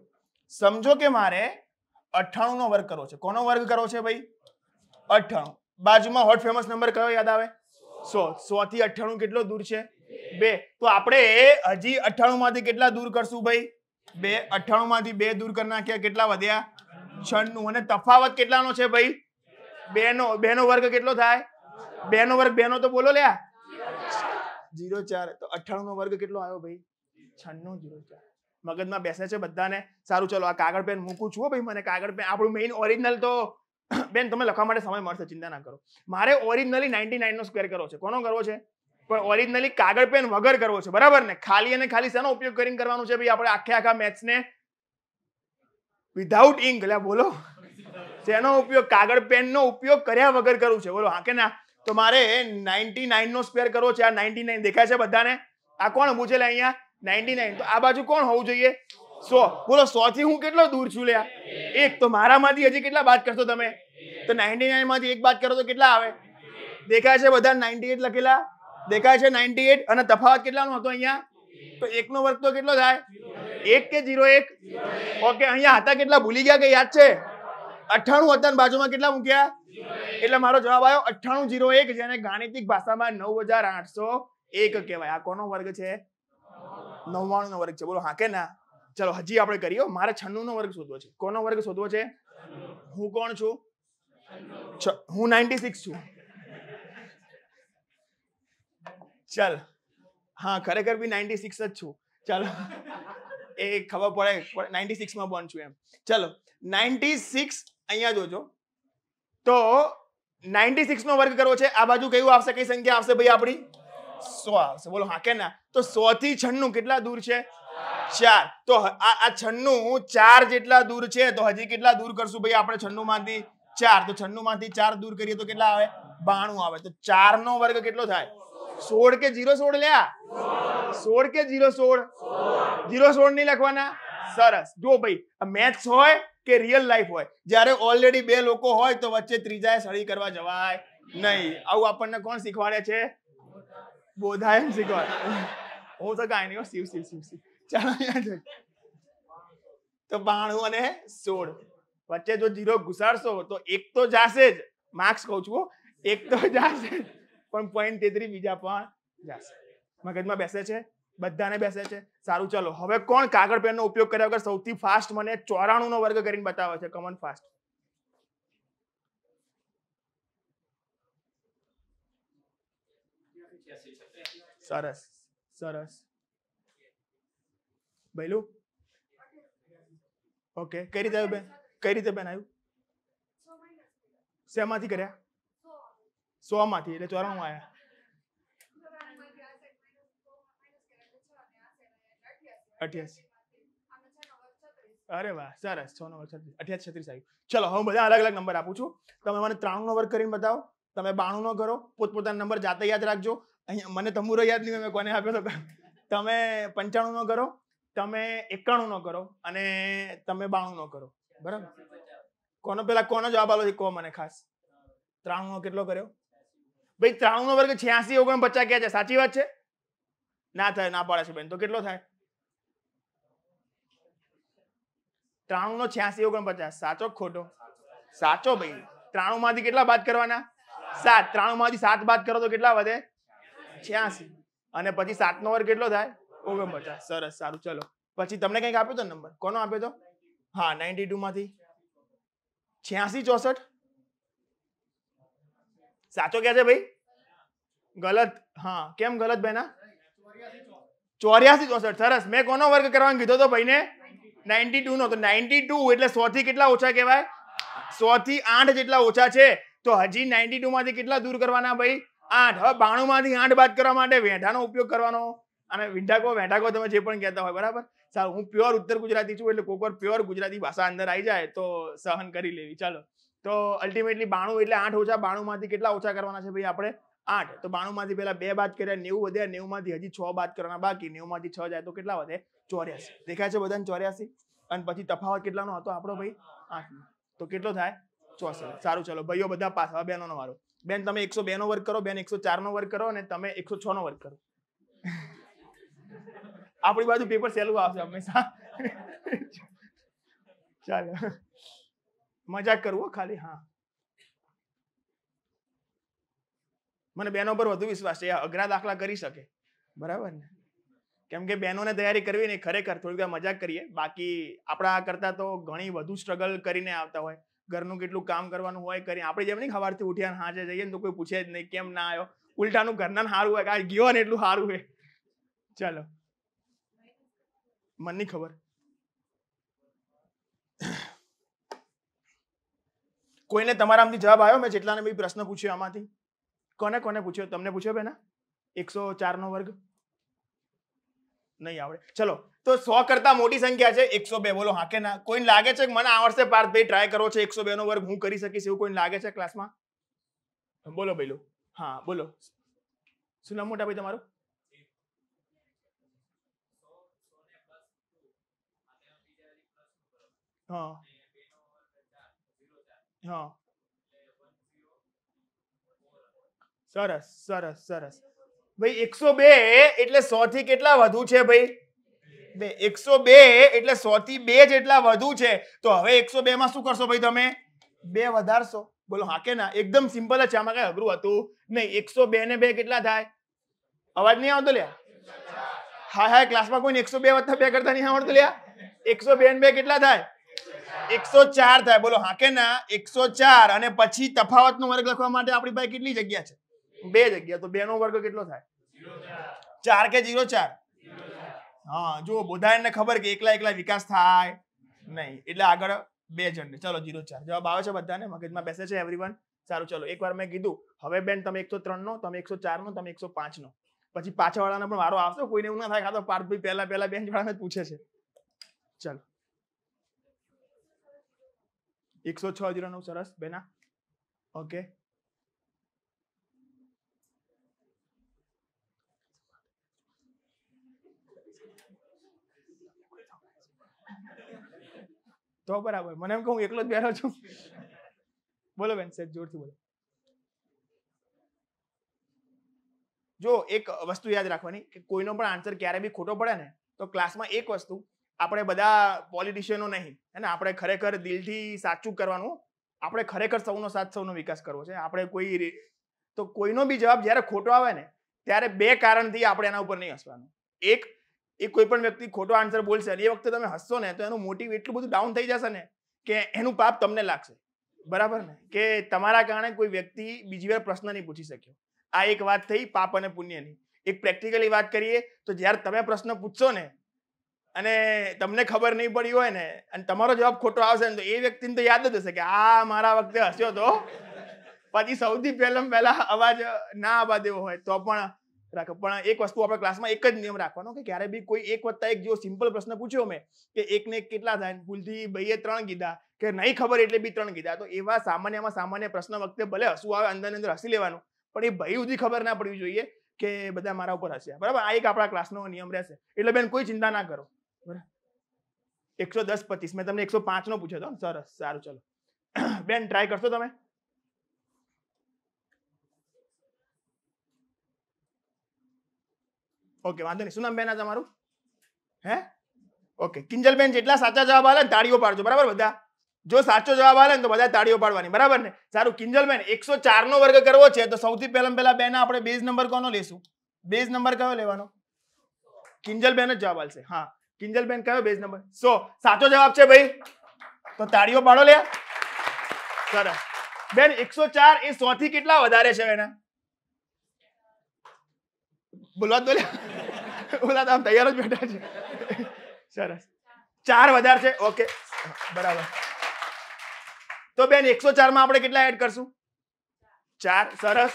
S1: સમજો કે મારે અઠાણું નો વર્ગ કરવો છે કોનો વર્ગ કરવો છે ભાઈ અઠાણું બાજુમાં હોટ ફેમસ નંબર કયો યાદ આવે સો સો થી અઠ્ઠાણું કેટલો દૂર છે બે તો આપણે હજી અઠ્ઠાણું માંથી કેટલા દૂર કરશું ભાઈ બે અઠ્ઠાણું માંથી બે દૂર કરી નાખ્યા કેટલા વધ્યા છન્નું અને તફાવત કેટલાનો છે ભાઈ બે નો બે નો વર્ગ કેટલો થાય બે નો વર્ગ બે નો તો બોલો લ્યા જીરો ચાર તો અઠ્ઠાણું નો વર્ગ કેટલો આવ્યો ભાઈ છન્નું જીરો ચાર મગજમાં બેસે છે બધાને સારું ચલો આ કાગળ પેન મૂકું છું ભાઈ મને કાગળ પેન આપણું મેઇન ઓરિજિનલ તો બેન તમે લખવા માટે સમય મળશે ચિંતા ના કરો મારે ઓરિજિનલી નાઇન્ટી નાઇનનો સ્ક્વેર કરવો છે કોનો કરવો છે પણ ઓરિજિનલી કાગળ પેન વગર કરવો છે બરાબર ને ખાલી અને ખાલી શેનો ઉપયોગ કરીને કરવાનો છે ભાઈ આપણે આખે આખા મેથ્સને વિધાઉટ ઇંક લે બોલો શેનો ઉપયોગ કાગળ પેનનો ઉપયોગ કર્યા વગર કરવું છે બોલો હા કે ના તો મારે નાઇન્ટી નાઇન નો સ્ક્વેર કરવો છે આ નાઇન્ટી નાઇન દેખાય છે બધાને આ કોણ ઊભું અહીંયા નાઇન્ટી નાઇન તો આ બાજુ કોણ હોવું જોઈએ સો બોલો સો થી હું કેટલો દૂર છું લ્યા એક તો મારામાંથી હજી કેટલા બાદ કરશો તમે તો નાઇન્ટી નાઇન માંથી એક બાદ કરો તો કેટલા આવે દેખાય છે બધા નાઇન્ટી એટ લખેલા દેખાય છે નાઇન્ટી એટ અને તફાવત કેટલાનો હતો અહીંયા તો એકનો વર્ગ તો કેટલો થાય એક કે જીરો એક ઓકે અહીંયા હતા કેટલા ભૂલી ગયા કે યાદ છે અઠ્ઠાણું હતા બાજુમાં કેટલા મૂક્યા એટલે મારો જવાબ આવ્યો અઠાણું ઝીરો એક જેને ગાણિતિક ભાષામાં નવ હજાર આઠસો એક કહેવાય આ કોનો વર્ગ છે નવ્વાણું નો વર્ગ છે બોલો હા કે ના ચલો હજી આપણે કરીએ મારે છન્નું નો વર્ગ શોધવો છે કોનો વર્ગ શોધવો છે હું કોણ છું હું નાઇન્ટી સિક્સ છું ચાલ હા ખરેખર બી નાઇન્ટી સિક્સ જ છું ચાલો એ ખબર પડે નાઇન્ટી સિક્સ માં બોર્ન છું એમ ચાલો નાઇન્ટી સિક્સ અહીંયા જોજો તો નાઇન્ટી સિક્સનો વર્ગ કરવો છે આ બાજુ કયું આવશે કઈ સંખ્યા આવશે ભાઈ આપણી સો આવશે બોલો હા કે ના તો સો થી છન્નું કેટલા દૂર છે ચાર તો આ છન્નું ચાર જેટલા દૂર છે તો હજી કેટલા દૂર કરશું ભાઈ આપણે છન્નું માંથી ચાર તો છન્નું માંથી ચાર દૂર કરીએ તો કેટલા આવે બાણું આવે તો ચાર નો વર્ગ કેટલો થાય સોળ કે જીરો સોળ લ્યા સોળ કે જીરો સોળ જીરો સોળ નહીં લખવાના સરસ જો ભાઈ મેથ્સ હોય કે રિયલ લાઈફ હોય જ્યારે ઓલરેડી બે લોકો હોય તો વચ્ચે ત્રીજા એ સળી કરવા જવાય નહીં આવું આપણને કોણ શીખવાડે છે બોધાયન શીખવાડે હું તો કાંઈ નહીં શિવ શિવ શિવ શિવ ચાલો તો બાણું અને સોળ વચ્ચે જો જીરો ઘુસાડશો તો એક તો જાશે જ માર્ક્સ કહું છું એક તો જાશે જ પણ પોઈન્ટ તેત્રી બીજા પણ જાશે મગજમાં બેસે છે બધાને બેસે છે સારું ચલો હવે કોણ કાગળ પેનનો ઉપયોગ કર્યા વગર સૌથી ફાસ્ટ મને ચોરાણું નો વર્ગ કરીને બતાવે છે કમન ફાસ્ટ સરસ સરસ ભૈલું ઓકે કઈ રીતે આવ્યું બેન કઈ રીતે બેન આવ્યું શેમાંથી કર્યા સો માંથી એટલે ચોરાણું આવ્યા અઠ્યાસી અરે વાહ સરસ છ નો છત્રીસ અઠ્યાસી છત્રીસ આવ્યું ચલો હું બધા અલગ અલગ નંબર આપું છું તમે મને ત્રાણું નો કરીને બતાવો તમે બાણું નો કરો પોતપોતાના નંબર જાતે યાદ રાખજો અહીંયા મને તમુરો યાદ નહીં મેં કોને આપ્યો તો તમે પંચાણું નો કરો તમે એકાણું નો કરો અને તમે બાણું નો કરો બરાબર કોનો પેલા કોનો જવાબ આલો છે કહો મને ખાસ ત્રાણું નો કેટલો કર્યો ભાઈ ત્રાણું નો વર્ગ છ્યાસી ઓગણ પચાસ ક્યાં છે સાચી વાત છે ના થાય ના પાડે છે બેન તો કેટલો થાય ત્રાણું નો છ્યાસી ઓગણ પચાસ સાચો ખોટો સાચો ભાઈ ત્રાણું માંથી કેટલા બાદ કરવાના સાત ત્રાણું માંથી સાત બાદ કરો તો કેટલા વધે છ્યાસી અને પછી સાત નો વર્ગ કેટલો થાય ઓગણપચાસ સરસ સારું ચલો પછી તમને કંઈક આપ્યો તો નંબર કોનો આપ્યો તો હા નાઇન્ટી ટુમાંથી છ્યાસી ચોસઠ સાચો ક્યાં છે ભાઈ ગલત હા કેમ ગલત બેના ચોર્યાસી ચોસઠ સરસ મેં કોનો વર્ગ કરવાનો કીધો હતો ભાઈને નાઇન્ટી ટુ નો તો નાઇન્ટી ટુ એટલે સો થી કેટલા ઓછા કહેવાય સો થી આઠ જેટલા ઓછા છે તો હજી નાઇન્ટી ટુ માંથી કેટલા દૂર કરવાના ભાઈ આઠ હવે બાણું માંથી આઠ બાદ કરવા માટે વેઢાનો ઉપયોગ કરવાનો અને વિંટાકો વેઢાકો તમે જે પણ કહેતા હોય બરાબર સારું હું પ્યોર ઉત્તર ગુજરાતી છું એટલે કોકવાર પ્યોર ગુજરાતી ભાષા અંદર આવી જાય તો સહન કરી લેવી ચાલો તો અલ્ટિમેટલી બાણું એટલે આઠ ઓછા બાણુંમાંથી કેટલા ઓછા કરવાના છે ભાઈ આપણે આઠ તો બાણુંમાંથી પેલા બે બાદ કર્યા નેવું વધ્યા માંથી હજી છ બાદ કરવાના બાકી નેવુંમાંથી છ જાય તો કેટલા વધે ચોર્યાસી દેખાય છે બધાને ચોર્યાસી અને પછી તફાવત કેટલાનો હતો આપણો ભાઈ આઠ તો કેટલો થાય ચોસઠ સારું ચલો ભાઈઓ બધા પાસ હવે બેનોનો વારો બેન તમે એકસો બે નો વર્ક કરો બેન એકસો ચાર નો વર્ક કરો અને તમે એકસો છનો વર્ક કરો આપણી બાજુ પેપર સહેલું આવશે હંમેશા ચાલો મજાક કરવો ખાલી હા મને બેનો પર વધુ વિશ્વાસ છે અઘરા દાખલા કરી શકે બરાબર ને કેમ કે બહેનોને તૈયારી કરવી નહીં ખરેખર થોડીક મજાક કરીએ બાકી આપણા કરતા તો ઘણી વધુ સ્ટ્રગલ કરીને આવતા હોય ઘરનું કેટલું કામ કરવાનું હોય કરી આપણે જેમ નહીં સવારથી ઉઠ્યા હાજે જઈએ ને તો કોઈ પૂછે જ નહીં કેમ ના આવ્યો ઉલટાનું ઘરના સારું હોય આ ગયો ને એટલું સારું હોય ચલો મને ખબર કોઈને તમારા આમથી જવાબ આવ્યો મેં જેટલાને બી પ્રશ્ન પૂછ્યો આમાંથી કોને કોને પૂછ્યો તમને પૂછ્યો બેના એકસો ચારનો વર્ગ નહીં આવડે ચલો તો સો કરતા મોટી સંખ્યા છે એકસો બે બોલો હા કે ના કોઈને લાગે છે કે મને આવડશે ભાઈ ટ્રાય કરો છે એકસો બે નો વર્ગ હું કરી શકીશ એવું કોઈને લાગે છે ક્લાસમાં બોલો ભાઈ હા બોલો શું નામ મોટા ભાઈ તમારું હા હા સરસ સરસ સરસ ભાઈ એકસો બે એટલે સો થી કેટલા વધુ છે ભાઈ બે એકસો બે એટલે સો થી બે જેટલા વધુ છે તો હવે એકસો બે માં શું કરશો ભાઈ તમે બે વધારશો બોલો હા કે ના એકદમ સિમ્પલ જ છે આમાં કઈ અઘરું હતું નહીં એકસો બે ને બે કેટલા થાય અવાજ નહીં આવતો લ્યા હા હા ક્લાસમાં કોઈને એકસો બે વત્તા બે કરતા નહીં આવડતું લ્યા એકસો બે ને બે કેટલા થાય એકસો ચાર થાય બોલો હા કે ના એકસો ચાર અને પછી તફાવતનો વર્ગ લખવા માટે આપણી પાસે કેટલી જગ્યા છે બે જગ્યા તો બે નો વર્ગ કેટલો થાય ચાર કે જીરો ચાર હા જો બધાને ખબર કે એકલા એકલા વિકાસ થાય નહીં એટલે આગળ બે જણ ચલો જીરો ચાર જવાબ આવે છે બધાને મગજમાં બેસે છે એવરીવન સારું ચલો એકવાર મેં કીધું હવે બેન તમે એકસો ત્રણ નો તમે એકસો ચાર નો તમે એકસો પાંચ નો પછી પાછળવાળાનો પણ મારો આવશે કોઈને એવું ના થાય કાં તો પાર્થભાઈ પહેલા પહેલા બેન વાળાને પૂછે છે ચલો એકસો છ જીરો નવ સરસ બેના ઓકે તો બરાબર મને એમ કે હું એકલો જ બેઠો છું બોલો બેન સાહેબ જોરથી બોલો જો એક વસ્તુ યાદ રાખવાની કે કોઈનો પણ આન્સર ક્યારે બી ખોટો પડે ને તો ક્લાસમાં એક વસ્તુ આપણે બધા પોલિટિશિયનો નહીં અને આપણે ખરેખર દિલથી સાચું કરવાનું આપણે ખરેખર સૌનો સાથ સૌનો વિકાસ કરવો છે આપણે કોઈ તો કોઈનો બી જવાબ જ્યારે ખોટો આવે ને ત્યારે બે કારણથી આપણે એના ઉપર નહીં હસવાનું એક એ કોઈ પણ વ્યક્તિ ખોટો આન્સર બોલશે અને એ વખતે તમે હસશો ને તો એનું મોટિવ એટલું બધું ડાઉન થઈ જશે ને કે એનું પાપ તમને લાગશે બરાબર ને કે તમારા કારણે કોઈ વ્યક્તિ બીજી વાર પ્રશ્ન નહીં પૂછી શક્યો આ એક વાત થઈ પાપ અને પુણ્યની એક પ્રેક્ટિકલી વાત કરીએ તો જ્યારે તમે પ્રશ્ન પૂછશો ને અને તમને ખબર નહીં પડી હોય ને અને તમારો જવાબ ખોટો આવશે ને તો એ વ્યક્તિને તો યાદ જ હશે કે આ મારા વખતે હસ્યો તો પછી સૌથી પહેલાં પહેલા અવાજ ના આવવા દેવો હોય તો પણ રાખો પણ એક વસ્તુ આપણે ક્લાસમાં એક જ નિયમ રાખવાનો કે ક્યારે બી કોઈ એક વત્તા એક જેવો સિમ્પલ પ્રશ્ન પૂછ્યો મેં કે એકને એક કેટલા થાય ભૂલથી ભાઈએ ત્રણ કીધા કે નહીં ખબર એટલે બી ત્રણ કીધા તો એવા સામાન્યમાં સામાન્ય પ્રશ્ન વખતે ભલે હસવું આવે અંદર અંદર હસી લેવાનું પણ એ ભય સુધી ખબર ના પડવી જોઈએ કે બધા મારા ઉપર હસ્યા બરાબર આ એક આપણા ક્લાસનો નિયમ રહેશે એટલે બેન કોઈ ચિંતા ના કરો બરાબર એકસો દસ પચીસ મેં તમને એકસો પાંચનો પૂછ્યો હતો સરસ સારું ચલો બેન ટ્રાય કરશો તમે ઓકે વાંધો નહીં શું નામ બેન આ તમારું હે ઓકે કિંજલબેન જેટલા સાચા જવાબ આવે તાળીઓ પાડજો બરાબર બધા જો સાચો જવાબ આવે ને તો બધા તાળીઓ પાડવાની બરાબર ને સારું કિંજલ બેન એકસો ચાર નો વર્ગ કરવો છે તો સૌથી પહેલા પહેલા બેન આપણે બેઝ નંબર કોનો લેશું બેઝ નંબર કયો લેવાનો કિંજલબેન જ જવાબ આવશે હા કિંજલબેન કયો બેઝ નંબર સો સાચો જવાબ છે ભાઈ તો તાળીઓ પાડો લે સરસ બેન એકસો ચાર એ સો થી કેટલા વધારે છે એના બોલવા દો બોલા તો આમ તૈયાર જ બેઠા છે સરસ ચાર વધારે છે ઓકે બરાબર તો બેન એકસો ચારમાં આપણે કેટલા એડ કરશું ચાર સરસ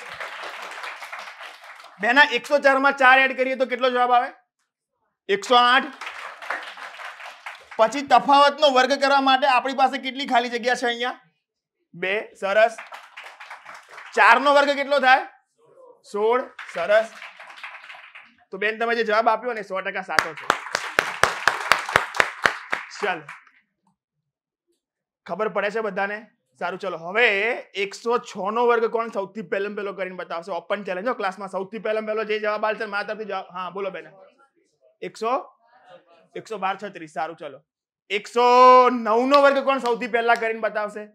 S1: બેના એકસો ચારમાં ચાર એડ કરીએ તો કેટલો જવાબ આવે એકસો આઠ પછી તફાવતનો વર્ગ કરવા માટે આપણી પાસે કેટલી ખાલી જગ્યા છે અહીંયા બે સરસ ચારનો વર્ગ કેટલો થાય સોળ સરસ તો બેન તમે જે જવાબ આપ્યો ને સો ટકા સાચો છો ચાલો ખબર પડે છે બધાને સારું ચલો હવે એકસો છ નો વર્ગ કોણ સૌથી પહેલો પેલો કરીને બતાવશે ઓપન ચેલેન્જ હો ક્લાસમાં સૌથી પહેલો પહેલો જે જવાબ આવશે મારા તરફથી જવાબ હા બોલો બેન એકસો એકસો બાર છત્રીસ સારું ચલો એકસો નવ નો વર્ગ કોણ સૌથી પહેલા કરીને બતાવશે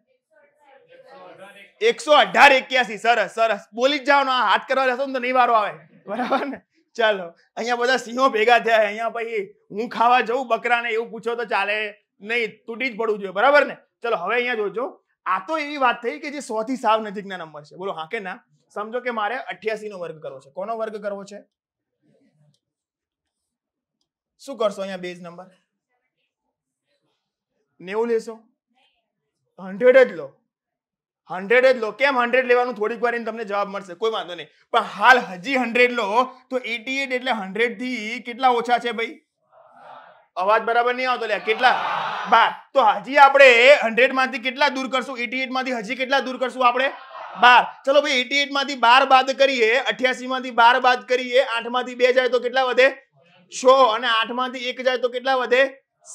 S1: એકસો અઢાર એક્યાસી સરસ સરસ બોલી જ જાઓ હાથ કરવા રહેશો ને તો નહીં વારો આવે બરાબર ને ચાલો અહીંયા બધા સિંહો ભેગા થયા અહીંયા પછી હું ખાવા જઉં બકરાને એવું પૂછો તો ચાલે નહીં તૂટી જ પડવું જોઈએ બરાબર ને ચલો હવે અહીંયા જોજો આ તો એવી વાત થઈ કે જે સો થી સાવ નજીકના નંબર છે બોલો હા કે ના સમજો કે મારે અઠ્યાસી નો વર્ગ કરવો છે કોનો વર્ગ કરવો છે શું કરશો અહીંયા બેઝ નંબર નેવું લેશો હંડ્રેડ જ લો હંડ્રેડ જ લો કેમ હંડ્રેડ લેવાનું થોડીક વાર તમને જવાબ મળશે કોઈ વાંધો નહીં પણ હાલ હજી હંડ્રેડ લો તો એટી એટ એટલે હંડ્રેડ થી કેટલા ઓછા છે ભાઈ અવાજ બરાબર નહીં આવતો લ્યા કેટલા બાર તો હજી આપણે હંડ્રેડ માંથી કેટલા દૂર કરશું એટી એટ માંથી હજી કેટલા દૂર કરશું આપણે બાર ચલો ભાઈ એટી એટ માંથી બાર બાદ કરીએ અઠ્યાસી માંથી બાર બાદ કરીએ આઠ માંથી બે જાય તો કેટલા વધે છ અને આઠ માંથી એક જાય તો કેટલા વધે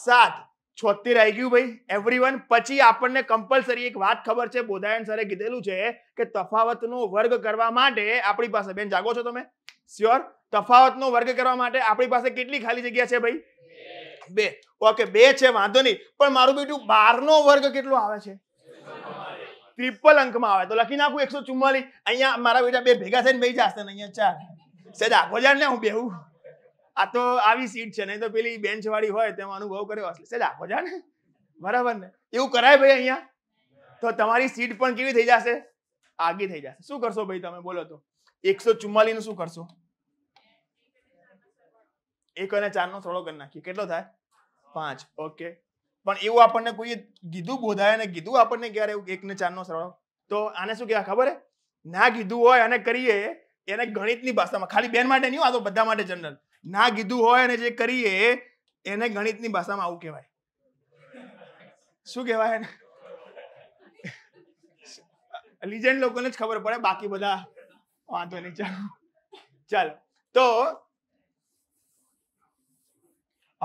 S1: સાત છોતેર આવી ગયું ભાઈ એવરીવન પછી આપણને કમ્પલસરી એક વાત ખબર છે બોધાયન સરે કીધેલું છે કે તફાવતનો વર્ગ કરવા માટે આપણી પાસે બેન જાગો છો તમે સ્યોર તફાવતનો વર્ગ કરવા માટે આપણી પાસે કેટલી ખાલી જગ્યા છે ભાઈ બે ઓકે બે છે વાંધો નહીં પણ મારું બેટું બારનો વર્ગ કેટલો આવે છે ટ્રિપલ અંકમાં આવે તો લખી નાખું એકસો ચુમ્માલીસ અહીંયા મારા બેટા બે ભેગા થઈને બે જશે ને અહીંયા ચાર સેજ આગો જાણ ને હું બેહું આ તો આવી સીટ છે નહીં તો પેલી બેન્ચ વાળી હોય તેમાં અનુભવ કર્યો હશે એટલે મજા ને બરાબર ને એવું કરાય ભાઈ અહીંયા તો તમારી સીટ પણ કેવી થઈ જશે આગી થઈ જશે શું કરશો ભાઈ તમે બોલો તો એકસો ચુમ્માલીસ નું શું કરશો એક અને ચાર નો થોડો કરી નાખીએ કેટલો થાય પાંચ ઓકે પણ એવું આપણને કોઈ કીધું બોધાય ને કીધું આપણને ક્યારે એક ને ચાર નો સરવાળો તો આને શું કહેવાય ખબર હે ના કીધું હોય અને કરીએ એને ગણિતની ભાષામાં ખાલી બેન માટે નહીં આ તો બધા માટે જનરલ ના કીધું હોય અને જે કરીએ એને ગણિતની ભાષામાં આવું કહેવાય શું કહેવાય એને લિજેન્ડ લોકોને જ ખબર પડે બાકી બધા વાંધો નહીં ચાલો ચાલો તો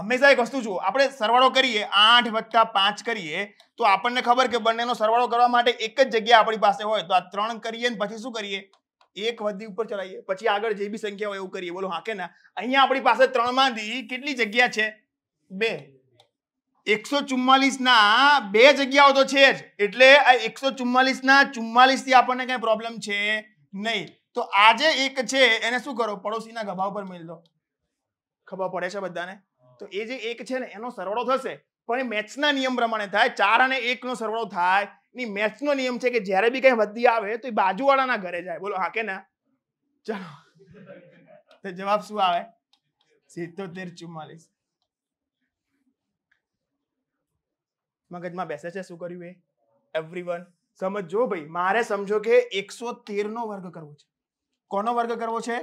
S1: હંમેશા એક વસ્તુ જુઓ આપણે સરવાળો કરીએ આઠ વત્તા પાંચ કરીએ તો આપણને ખબર કે બંનેનો સરવાળો કરવા માટે એક જ જગ્યા આપણી પાસે હોય તો આ ત્રણ કરીએ ને પછી શું કરીએ એક વધી ઉપર ચલાવીએ પછી આગળ જે બી સંખ્યા હોય એવું કરીએ બોલો હા કે ના અહીંયા આપણી પાસે ત્રણ માંથી કેટલી જગ્યા છે બે એકસો ચુમ્માલીસ ના બે જગ્યાઓ તો છે જ એટલે આ એકસો ચુમ્માલીસ ના ચુમ્માલીસ થી આપણને કઈ પ્રોબ્લેમ છે નહીં તો આજે એક છે એને શું કરો પડોશીના ગભા ઉપર મેળ દો ખબર પડે છે બધાને તો એ જે એક છે ને એનો સરવાળો થશે પણ એ મેથ્સના નિયમ પ્રમાણે થાય ચાર અને એકનો સરવાળો થાય ની મેચનો નિયમ છે કે જ્યારે બી કંઈ વધી આવે તો એ બાજુવાળાના ઘરે જાય બોલો હા કે ના ચલો તો જવાબ શું આવે સિત્તોતેર ચુમ્માલીસ મગજમાં બેસે છે શું કર્યું એ એવરીવન સમજો ભાઈ મારે સમજો કે એકસો તેર નો વર્ગ કરવો છે કોનો વર્ગ કરવો છે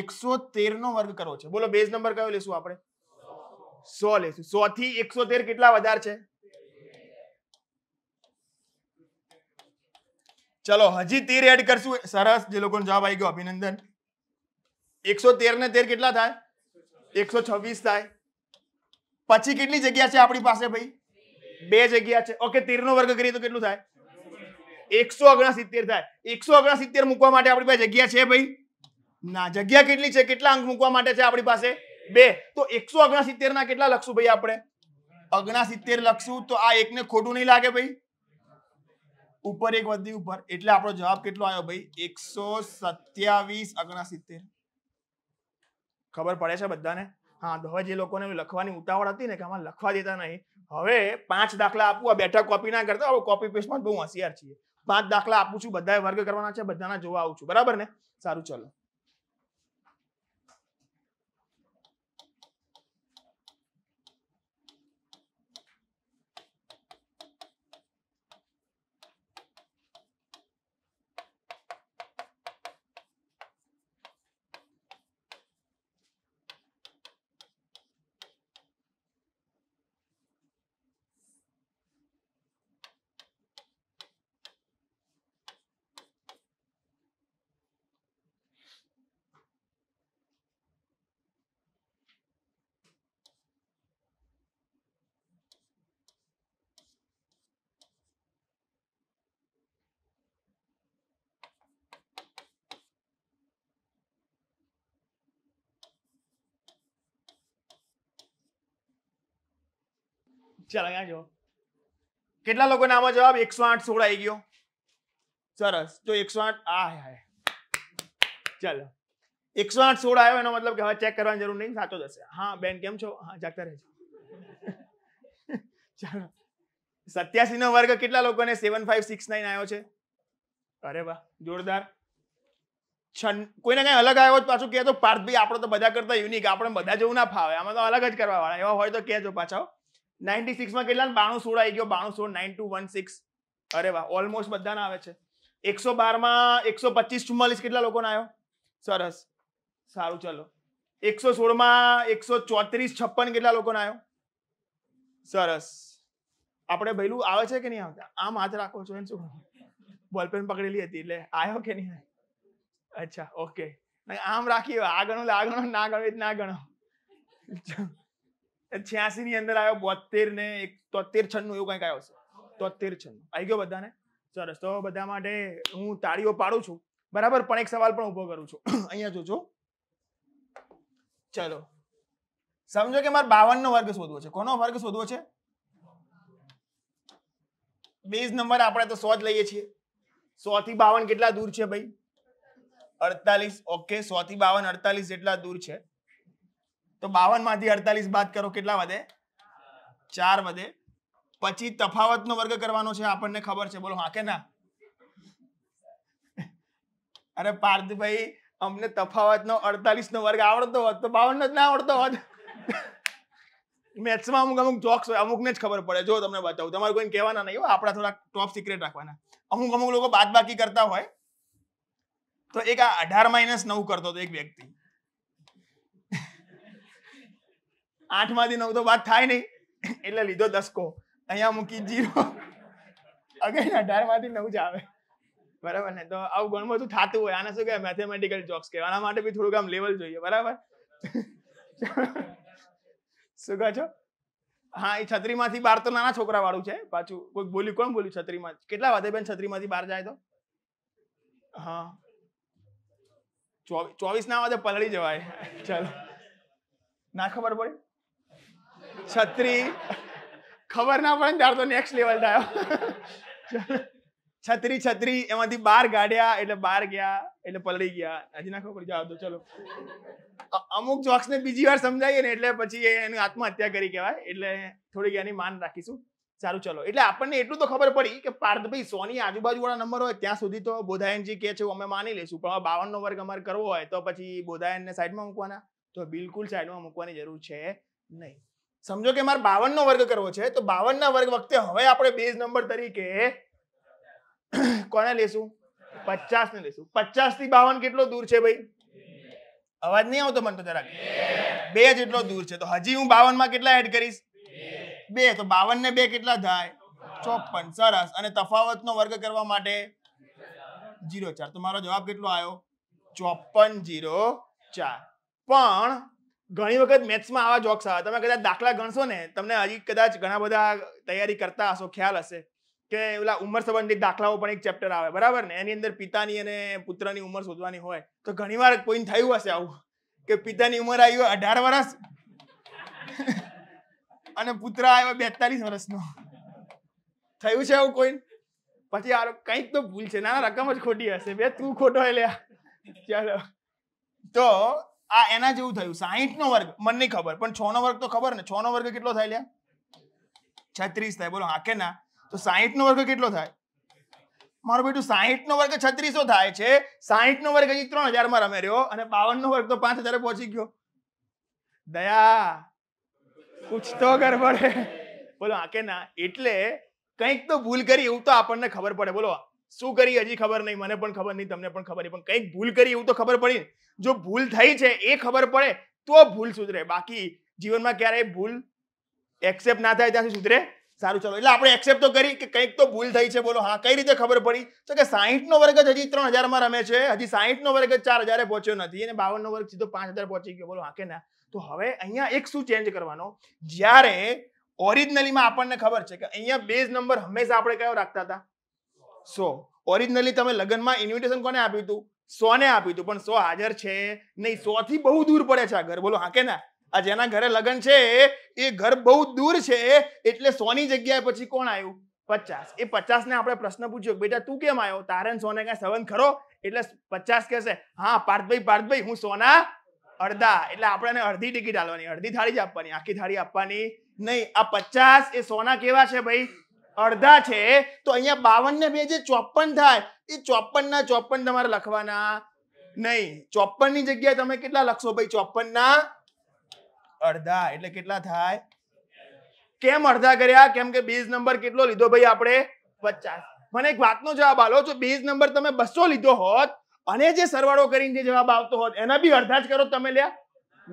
S1: એકસો તેર નો વર્ગ કરવો છે બોલો બેઝ નંબર કયો લેશું આપણે સો લેશું સો થી એકસો તેર કેટલા વધારે છે ચલો હજી તીર એડ કરશું સરસ જે લોકોનો જવાબ આવી ગયો અભિનંદન એકસો તેર ને તેર કેટલા થાય એકસો છવ્વીસ થાય પછી કેટલી જગ્યા છે આપણી પાસે ભાઈ બે જગ્યા છે ઓકે તેર નો વર્ગ કરીએ તો કેટલું થાય એકસો ઓગણસિત્તેર થાય એકસો ઓગણસિત્તેર મૂકવા માટે આપણી પાસે જગ્યા છે ભાઈ ના જગ્યા કેટલી છે કેટલા અંક મૂકવા માટે છે આપણી પાસે બે તો એકસો ઓગણસિત્તેર ના કેટલા લખશું ભાઈ આપણે ઓગણસિત્તેર લખશું તો આ એકને ખોટું નહીં લાગે ભાઈ ઉપર એક વધી ઉપર એટલે આપણો જવાબ કેટલો આવ્યો ભાઈ એકસો સત્યાવીસ ઓગણસિત્તેર ખબર પડે છે બધાને હા તો હવે જે લોકોને લખવાની ઉતાવળ હતી ને કે આમાં લખવા દેતા નહીં હવે પાંચ દાખલા આપું આ બેઠક કોપી ના કરતા કોપી પેસ્ટમાં બહુ હોશિયાર છીએ પાંચ દાખલા આપું છું બધાએ વર્ગ કરવાના છે બધાના જોવા આવું છું બરાબર ને સારું ચલો ચાલો અહીંયા જો કેટલા લોકોને આમાં જવાબ એકસો આઠ સોળ આવી ગયો સરસ જો એકસો આઠ આ હાય ચાલો એકસો આઠ સોળ આવ્યો એનો મતલબ કે હવે ચેક કરવાની જરૂર નહીં સાચો જશે હા બેન કેમ છો હા જાગતા રહેજો ચાલો સત્યાસી નો વર્ગ કેટલા લોકોને સેવન ફાઈવ સિક્સ નાઇન આવ્યો છે અરે વાહ જોરદાર છન કોઈને કઈ અલગ આવ્યો પાછું કહેતો પાર્થભાઈ આપણો તો બધા કરતા યુનિક આપણે બધા જેવું ના ફાવે આમાં તો અલગ જ કરવા વાળા એવા હોય તો કહેજો પાછા નાઇન્ટી સિક્સમાં કેટલા બાણું સોળ આવી ગયો બાણું સોળ નાઇન ટુ વન સિક્સ અરે વાહ ઓલમોસ્ટ બધાના આવે છે એકસો બારમાં એકસો પચીસ ચુમ્માલીસ કેટલા લોકોના આવ્યો સરસ સારું ચલો એકસો સોળમાં એકસો ચોત્રીસ છપ્પન કેટલા લોકોના આવ્યો સરસ આપણે ભૈલું આવે છે કે નહીં આવતા આમ હાથ રાખો છો એમ શું બોલપેન પકડેલી હતી એટલે આવ્યો કે નહીં અચ્છા ઓકે આમ રાખી આ આગળ ના ગણો ના ગણો છ્યાસી ની અંદર આવ્યો બોતેર ને એક તોતેર છન્નું એવું કંઈક આવ્યો છે તોતેર છન્નું આવી ગયો બધાને સરસ તો બધા માટે હું તાળીઓ પાડું છું બરાબર પણ એક સવાલ પણ ઉભો કરું છું અહીંયા જોજો ચલો સમજો કે મારે બાવન નો વર્ગ શોધવો છે કોનો વર્ગ શોધવો છે બેઝ નંબર આપણે તો સો જ લઈએ છીએ સો થી બાવન કેટલા દૂર છે ભાઈ અડતાલીસ ઓકે સો થી બાવન અડતાલીસ જેટલા દૂર છે તો બાવન માંથી અડતાલીસ બાદ કરો કેટલા વધે ચાર વધે પછી તફાવત નો વર્ગ કરવાનો છે આપણને ખબર છે બોલો હા કે ના અરે પાર્થભાઈ અમને તફાવત નો અડતાલીસ નો વર્ગ આવડતો હોત તો બાવન નો જ ના આવડતો હોત મેથ્સમાં અમુક અમુક જોક્સ હોય અમુકને જ ખબર પડે જો તમને બતાવું તમારે કોઈ કહેવાના નહીં હોય આપણા થોડા ટોપ સિક્રેટ રાખવાના અમુક અમુક લોકો બાદ બાકી કરતા હોય તો એક આ અઢાર માઇનસ નવ કરતો હતો એક વ્યક્તિ આઠ માંથી નવ તો વાત થાય નહીં એટલે લીધો દસકો અહીંયા મૂકી જીરો અગર અઢાર માંથી નવ જ આવે બરાબર ને તો આવું ઘણું બધું થતું હોય આને શું કહેવાય મેથેમેટિકલ જોક્સ કહેવાય આના માટે બી થોડુંક આમ લેવલ જોઈએ બરાબર શું કહો છો હા એ છત્રીમાંથી બાર તો નાના છોકરા વાળું છે પાછું કોઈ બોલ્યું કોણ બોલ્યું છત્રીમાં કેટલા વધે બેન છત્રીમાંથી બહાર જાય તો હા ચોવીસ ના વાત પલળી જવાય ચાલો ના ખબર પડી છત્રી ખબર ના પડે ને તો નેક્સ્ટ લેવલ થયો છત્રી છત્રી એમાંથી બાર ગાડ્યા એટલે બાર ગયા એટલે પલળી ગયા હજી નાખો પડી જવાબ ચલો અમુક જોક્સ ને બીજી વાર સમજાવીએ ને એટલે પછી એની આત્મહત્યા કરી કહેવાય એટલે થોડીક એની માન રાખીશું સારું ચલો એટલે આપણને એટલું તો ખબર પડી કે પાર્થભાઈ સોની આજુબાજુ વાળા નંબર હોય ત્યાં સુધી તો બોધાયનજી કે છે અમે માની લઈશું પણ બાવન નો વર્ગ અમારે કરવો હોય તો પછી બોધાયનને સાઈડમાં મૂકવાના તો બિલકુલ સાઈડમાં મૂકવાની જરૂર છે નહીં સમજો કે મારે બાવનનો વર્ગ કરવો છે તો બાવનના વર્ગ વખતે હવે આપણે બેઝ નંબર તરીકે કોને લેશું પચાસ ને લેશું પચાસ થી બાવન કેટલો દૂર છે ભાઈ અવાજ નહીં આવતો મને તો જરાક બે જેટલો દૂર છે તો હજી હું બાવન માં કેટલા એડ કરીશ બે તો બાવન ને બે કેટલા થાય ચોપન સરસ અને તફાવતનો વર્ગ કરવા માટે જીરો ચાર તો મારો જવાબ કેટલો આવ્યો ચોપન જીરો ચાર પણ ઘણી વખત મેથ્સમાં આવા જોક્સ આવે તમે કદાચ દાખલા ગણશો ને તમને હજી કદાચ ઘણા બધા તૈયારી કરતા હશો ખ્યાલ હશે કે ઓલા ઉંમર સંબંધિત દાખલાઓ પણ એક ચેપ્ટર આવે બરાબર ને એની અંદર પિતાની અને પુત્રની ઉંમર શોધવાની હોય તો ઘણીવાર કોઈને થયું હશે આવું કે પિતાની ઉંમર આવી હોય અઢાર વર્ષ અને પુત્ર આવ્યો બેતાલીસ વર્ષનો થયું છે એવું કોઈ પછી આ કંઈક તો ભૂલ છે ના રકમ જ ખોટી હશે બે તું ખોટો એ લે ચાલો તો આ એના જેવું થયું સાહીઠ નો વર્ગ મને નહીં ખબર પણ છ નો વર્ગ તો ખબર ને છ નો વર્ગ કેટલો થાય લ્યા છત્રીસ થાય બોલો હા કે ના તો સાહીઠ નો વર્ગ કેટલો થાય મારું બેટું સાહીઠ નો વર્ગ છત્રીસો થાય છે સાહીઠ નો વર્ગ હજી ત્રણ હજાર માં રમે રહ્યો અને બાવન નો વર્ગ તો પાંચ હજાર પહોંચી ગયો દયા પૂછતો ગરબડે બોલો હા કે ના એટલે કંઈક તો ભૂલ કરી એવું તો આપણને ખબર પડે બોલો શું કરી હજી ખબર નહીં મને પણ ખબર નહીં તમને પણ ખબર નહીં પણ કંઈક ભૂલ કરી એવું તો ખબર પડી જો ભૂલ થઈ છે એ ખબર પડે તો ભૂલ સુધરે બાકી જીવનમાં ક્યારેય ભૂલ એક્સેપ્ટ ના થાય ત્યાંથી સુધરે સારું ચાલો એટલે આપણે એક્સેપ્ટ તો કરી કે કંઈક તો ભૂલ થઈ છે બોલો હા કઈ રીતે ખબર પડી તો કે સાહીઠનો વર્ગ જ હજી ત્રણ હજારમાં રમે છે હજી સાહીઠનો વર્ગ ચાર હજારે પહોંચ્યો નથી અને બાવનનો વર્ગ સીધો પાંચ હજાર પહોંચી ગયો બોલો હા કે ના તો હવે અહીંયા એક શું ચેન્જ કરવાનો જ્યારે ઓરિજિનલીમાં આપણને ખબર છે કે અહીંયા બેઝ નંબર હંમેશા આપણે કયો રાખતા હતા સો ઓરિજિનલી તમે લગ્નમાં ઇન્વિટેશન કોને આપ્યું હતું સો ને આપ્યું હતું પણ સો હાજર છે નહીં સો થી બહુ દૂર પડે છે આ ઘર બોલો હા કે ના આ જેના ઘરે લગ્ન છે એ ઘર બહુ દૂર છે એટલે સો ની જગ્યાએ પછી કોણ આવ્યું પચાસ એ પચાસ ને આપણે પ્રશ્ન પૂછ્યો બેટા તું કેમ આવ્યો તારે સોને કઈ સંબંધ ખરો એટલે પચાસ કહેશે હા પાર્થભાઈ પાર્થભાઈ હું સોના અડધા એટલે આપણે અડધી ટિકિટ આપવાની અડધી થાળી જ આપવાની આખી થાળી આપવાની નહીં આ પચાસ એ સોના કેવા છે ભાઈ અડધા છે તો અહીંયા બાવન ને બે જે ચોપન થાય એ ચોપન ના ચોપન તમારે લખવાના નહીં ચોપન ની જગ્યાએ તમે કેટલા લખશો ભાઈ ચોપન ના અડધા એટલે કેટલા થાય કેમ અડધા કર્યા કેમ કે બેઝ નંબર કેટલો લીધો ભાઈ આપણે પચાસ મને એક વાતનો જવાબ આલો જો બીજ નંબર તમે બસો લીધો હોત અને જે સરવાળો કરીને જે જવાબ આવતો હોત એના બી અડધા જ કરો તમે લ્યા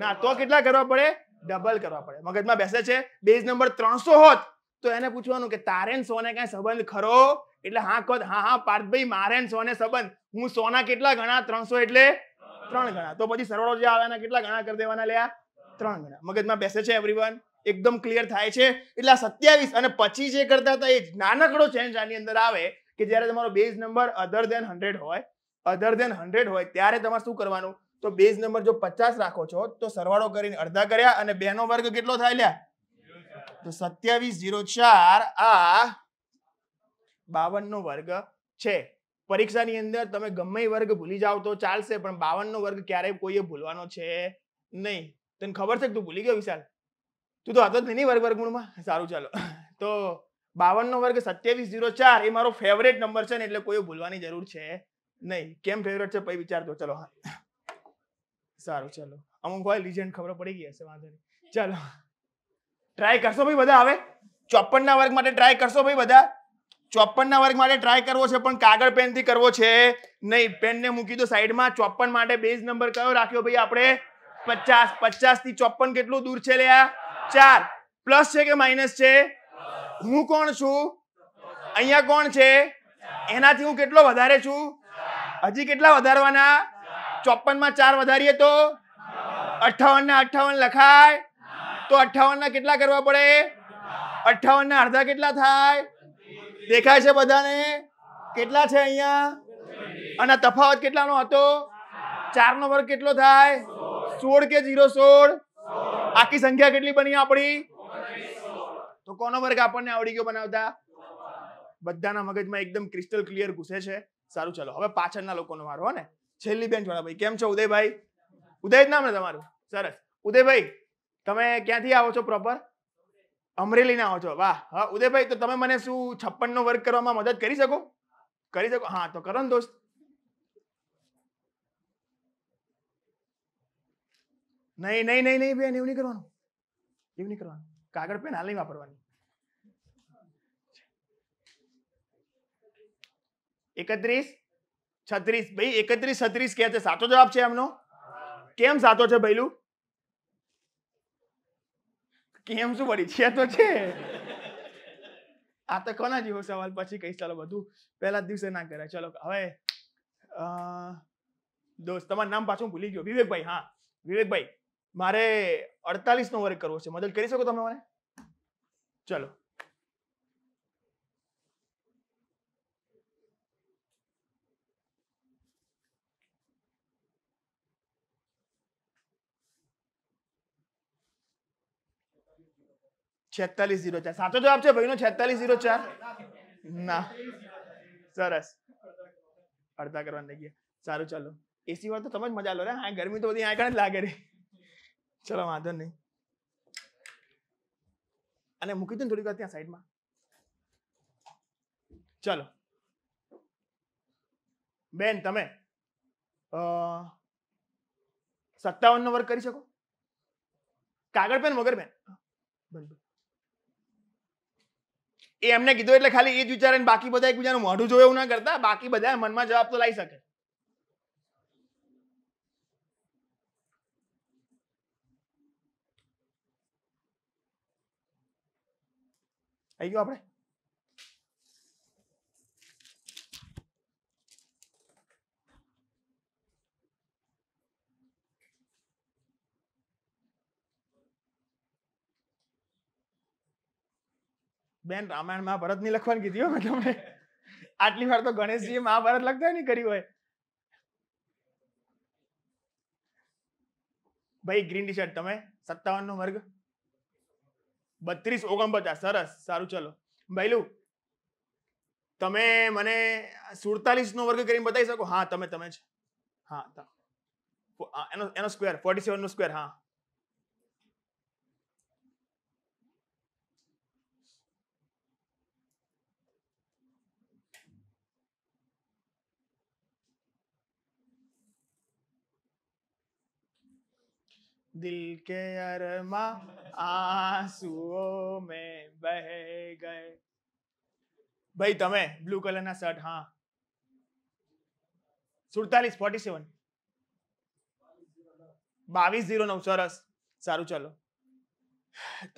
S1: ના તો કેટલા કરવા પડે ડબલ કરવા પડે મગજમાં બેસે છે બેઝ નંબર ત્રણસો હોત તો એને પૂછવાનું કે તારે સોને કઈ સંબંધ ખરો એટલે હા કદ હા હા પાર્થભાઈ મારે સોને સંબંધ હું સોના કેટલા ગણા ત્રણસો એટલે ત્રણ ગણા તો પછી સરવાળો જે આવે એના કેટલા ગણા કરી દેવાના લ્યા ત્રણ ગણા મગજમાં બેસે છે એવરીવન એકદમ ક્લિયર થાય છે એટલે સત્યાવીસ અને પચીસ જે કરતા હતા એ નાનકડો ચેન્જ આની અંદર આવે કે જ્યારે તમારો base number other than hundred હોય અધર દેન હંડ્રેડ હોય ત્યારે તમારે શું કરવાનું તો બેઝ નંબર જો પચાસ રાખો છો તો સરવાળો કરીને અડધા કર્યા અને બેનો વર્ગ કેટલો થાય લ્યા તો સત્યાવીસ જીરો ચાર આ બાવન નો વર્ગ છે પરીક્ષાની અંદર તમે ગમે વર્ગ ભૂલી જાઓ તો ચાલશે પણ બાવન નો વર્ગ ક્યારેય કોઈએ ભૂલવાનો છે નહીં તને ખબર છે તું ભૂલી ગયો વિશાલ તું તો હતો જ નહીં વર્ગ વર્ગમૂળમાં સારું ચાલો તો બાવન નો વર્ગ સત્યાવીસ જીરો ચાર એ મારો ફેવરેટ નંબર છે ને એટલે કોઈ ભૂલવાની જરૂર છે નહીં કેમ ફેવરેટ છે પછી વિચારતો ચલો હા સારું ચલો અમુક હોય લિજન્ડ ખબર પડી ગઈ હશે વાંધો નહીં ચાલો ટ્રાય કરશો ભાઈ બધા હવે ચોપનના વર્ગ માટે ટ્રાય કરશો ભાઈ બધા ચોપનના વર્ગ માટે ટ્રાય કરવો છે પણ કાગળ પેનથી કરવો છે નહીં પેનને મૂકી દો સાઈડમાં ચોપન માટે બેઝ નંબર કયો રાખ્યો ભાઈ આપણે પચાસ પચાસ થી ચોપન કેટલું દૂર છે લ્યા ચાર પ્લસ છે કે માઇનસ છે હું કોણ છું અહીંયા કોણ છે એનાથી હું કેટલો વધારે છું હજી કેટલા વધારવાના ચોપન માં ચાર વધારીએ તો અઠાવન ને અઠાવન લખાય તો અઠાવન ના કેટલા કરવા પડે અઠાવન ના અડધા કેટલા થાય દેખાય છે બધાને કેટલા છે અહીંયા અને તફાવત કેટલાનો હતો ચાર નો વર્ગ કેટલો થાય સોળ કે ઝીરો સોળ આખી સંખ્યા કેટલી બની આપણી તો કોનો વર્ગ આપણને આવડી ગયો બનાવતા બધાના મગજમાં એકદમ ક્રિસ્ટલ ક્લિયર ઘૂસે છે સારું ચલો હવે પાછળના લોકોનો વારો હો ને છેલ્લી બેન જોડા ભાઈ કેમ છો ઉદયભાઈ ઉદય જ નામ ને તમારું સરસ ઉદયભાઈ તમે ક્યાંથી આવો છો પ્રોપર અમરેલીના આવો છો વાહ હા ઉદયભાઈ તો તમે મને શું છપ્પનનો વર્ક કરવામાં મદદ કરી શકો કરી શકો હા તો કરો ને દોસ્ત નહીં નહીં નહીં નહીં બેન એવું નહીં કરવાનું એવું નહીં કરવાનું કાગળ પેન હાલ નહીં વાપરવાની એકત્રીસ છત્રીસ ભાઈ એકત્રીસ છત્રીસ કે છે સાચો જવાબ છે એમનો કેમ સાચો છે ભૈલું કેમ શું પડી છે તો છે આ તો કોના જેવો સવાલ પછી કહીશ ચાલો બધું પહેલા દિવસે ના કરે ચલો હવે દોસ્ત તમારું નામ પાછું ભૂલી ગયો વિવેકભાઈ હા વિવેકભાઈ મારે અડતાલીસ નો વર્ગ કરવો છે મદદ કરી શકો તમે મને ચલો છેતાલીસ ઝીરો ચાર સાચો જવાબ છે નો છેતાલીસ ઝીરો ચાર ના સરસ અડધા કરવા લઈ ગયા સારું ચાલો એસી વાર તો તમે જ મજા લો રે હા ગરમી તો બધી આ કારણે લાગે રે ચલો વાંધો નહીં અને મૂકી દો થોડીક વાર ત્યાં સાઈડમાં ચલો બેન તમે સત્તાવન નો વર્ગ કરી શકો કાગળ પેન વગર બેન બરાબર એ એમને કીધું એટલે ખાલી એ જ વિચારે બાકી બધા એકબીજાનું મોઢું જોયું ના કરતા બાકી બધા મનમાં જવાબ તો લાવી શકે આવી ગયો આપણે બેન રામાયણ મહાભારત ની લખવાની કીધી હોય તમને આટલી વાર તો ગણેશજી મહાભારત લખતા નહીં કરી હોય ભાઈ ગ્રીન ટી શર્ટ તમે સત્તાવન નો વર્ગ બત્રીસ ઓગણપચાસ સરસ સારું ચલો ભાઈલું તમે મને સુડતાલીસ નો વર્ગ કરીને બતાવી શકો હા તમે તમે જ હા એનો એનો સ્ક્વેર ફોર્ટી સેવન નો સ્ક્વેર હા દિલ કે અરમા આસુઓ મેં બહ ગયે ભાઈ તમે બ્લુ કલરના શર્ટ હા સુડતાલીસ ફોર્ટી સેવન બાવીસ ઝીરો નવ સરસ સારું ચાલો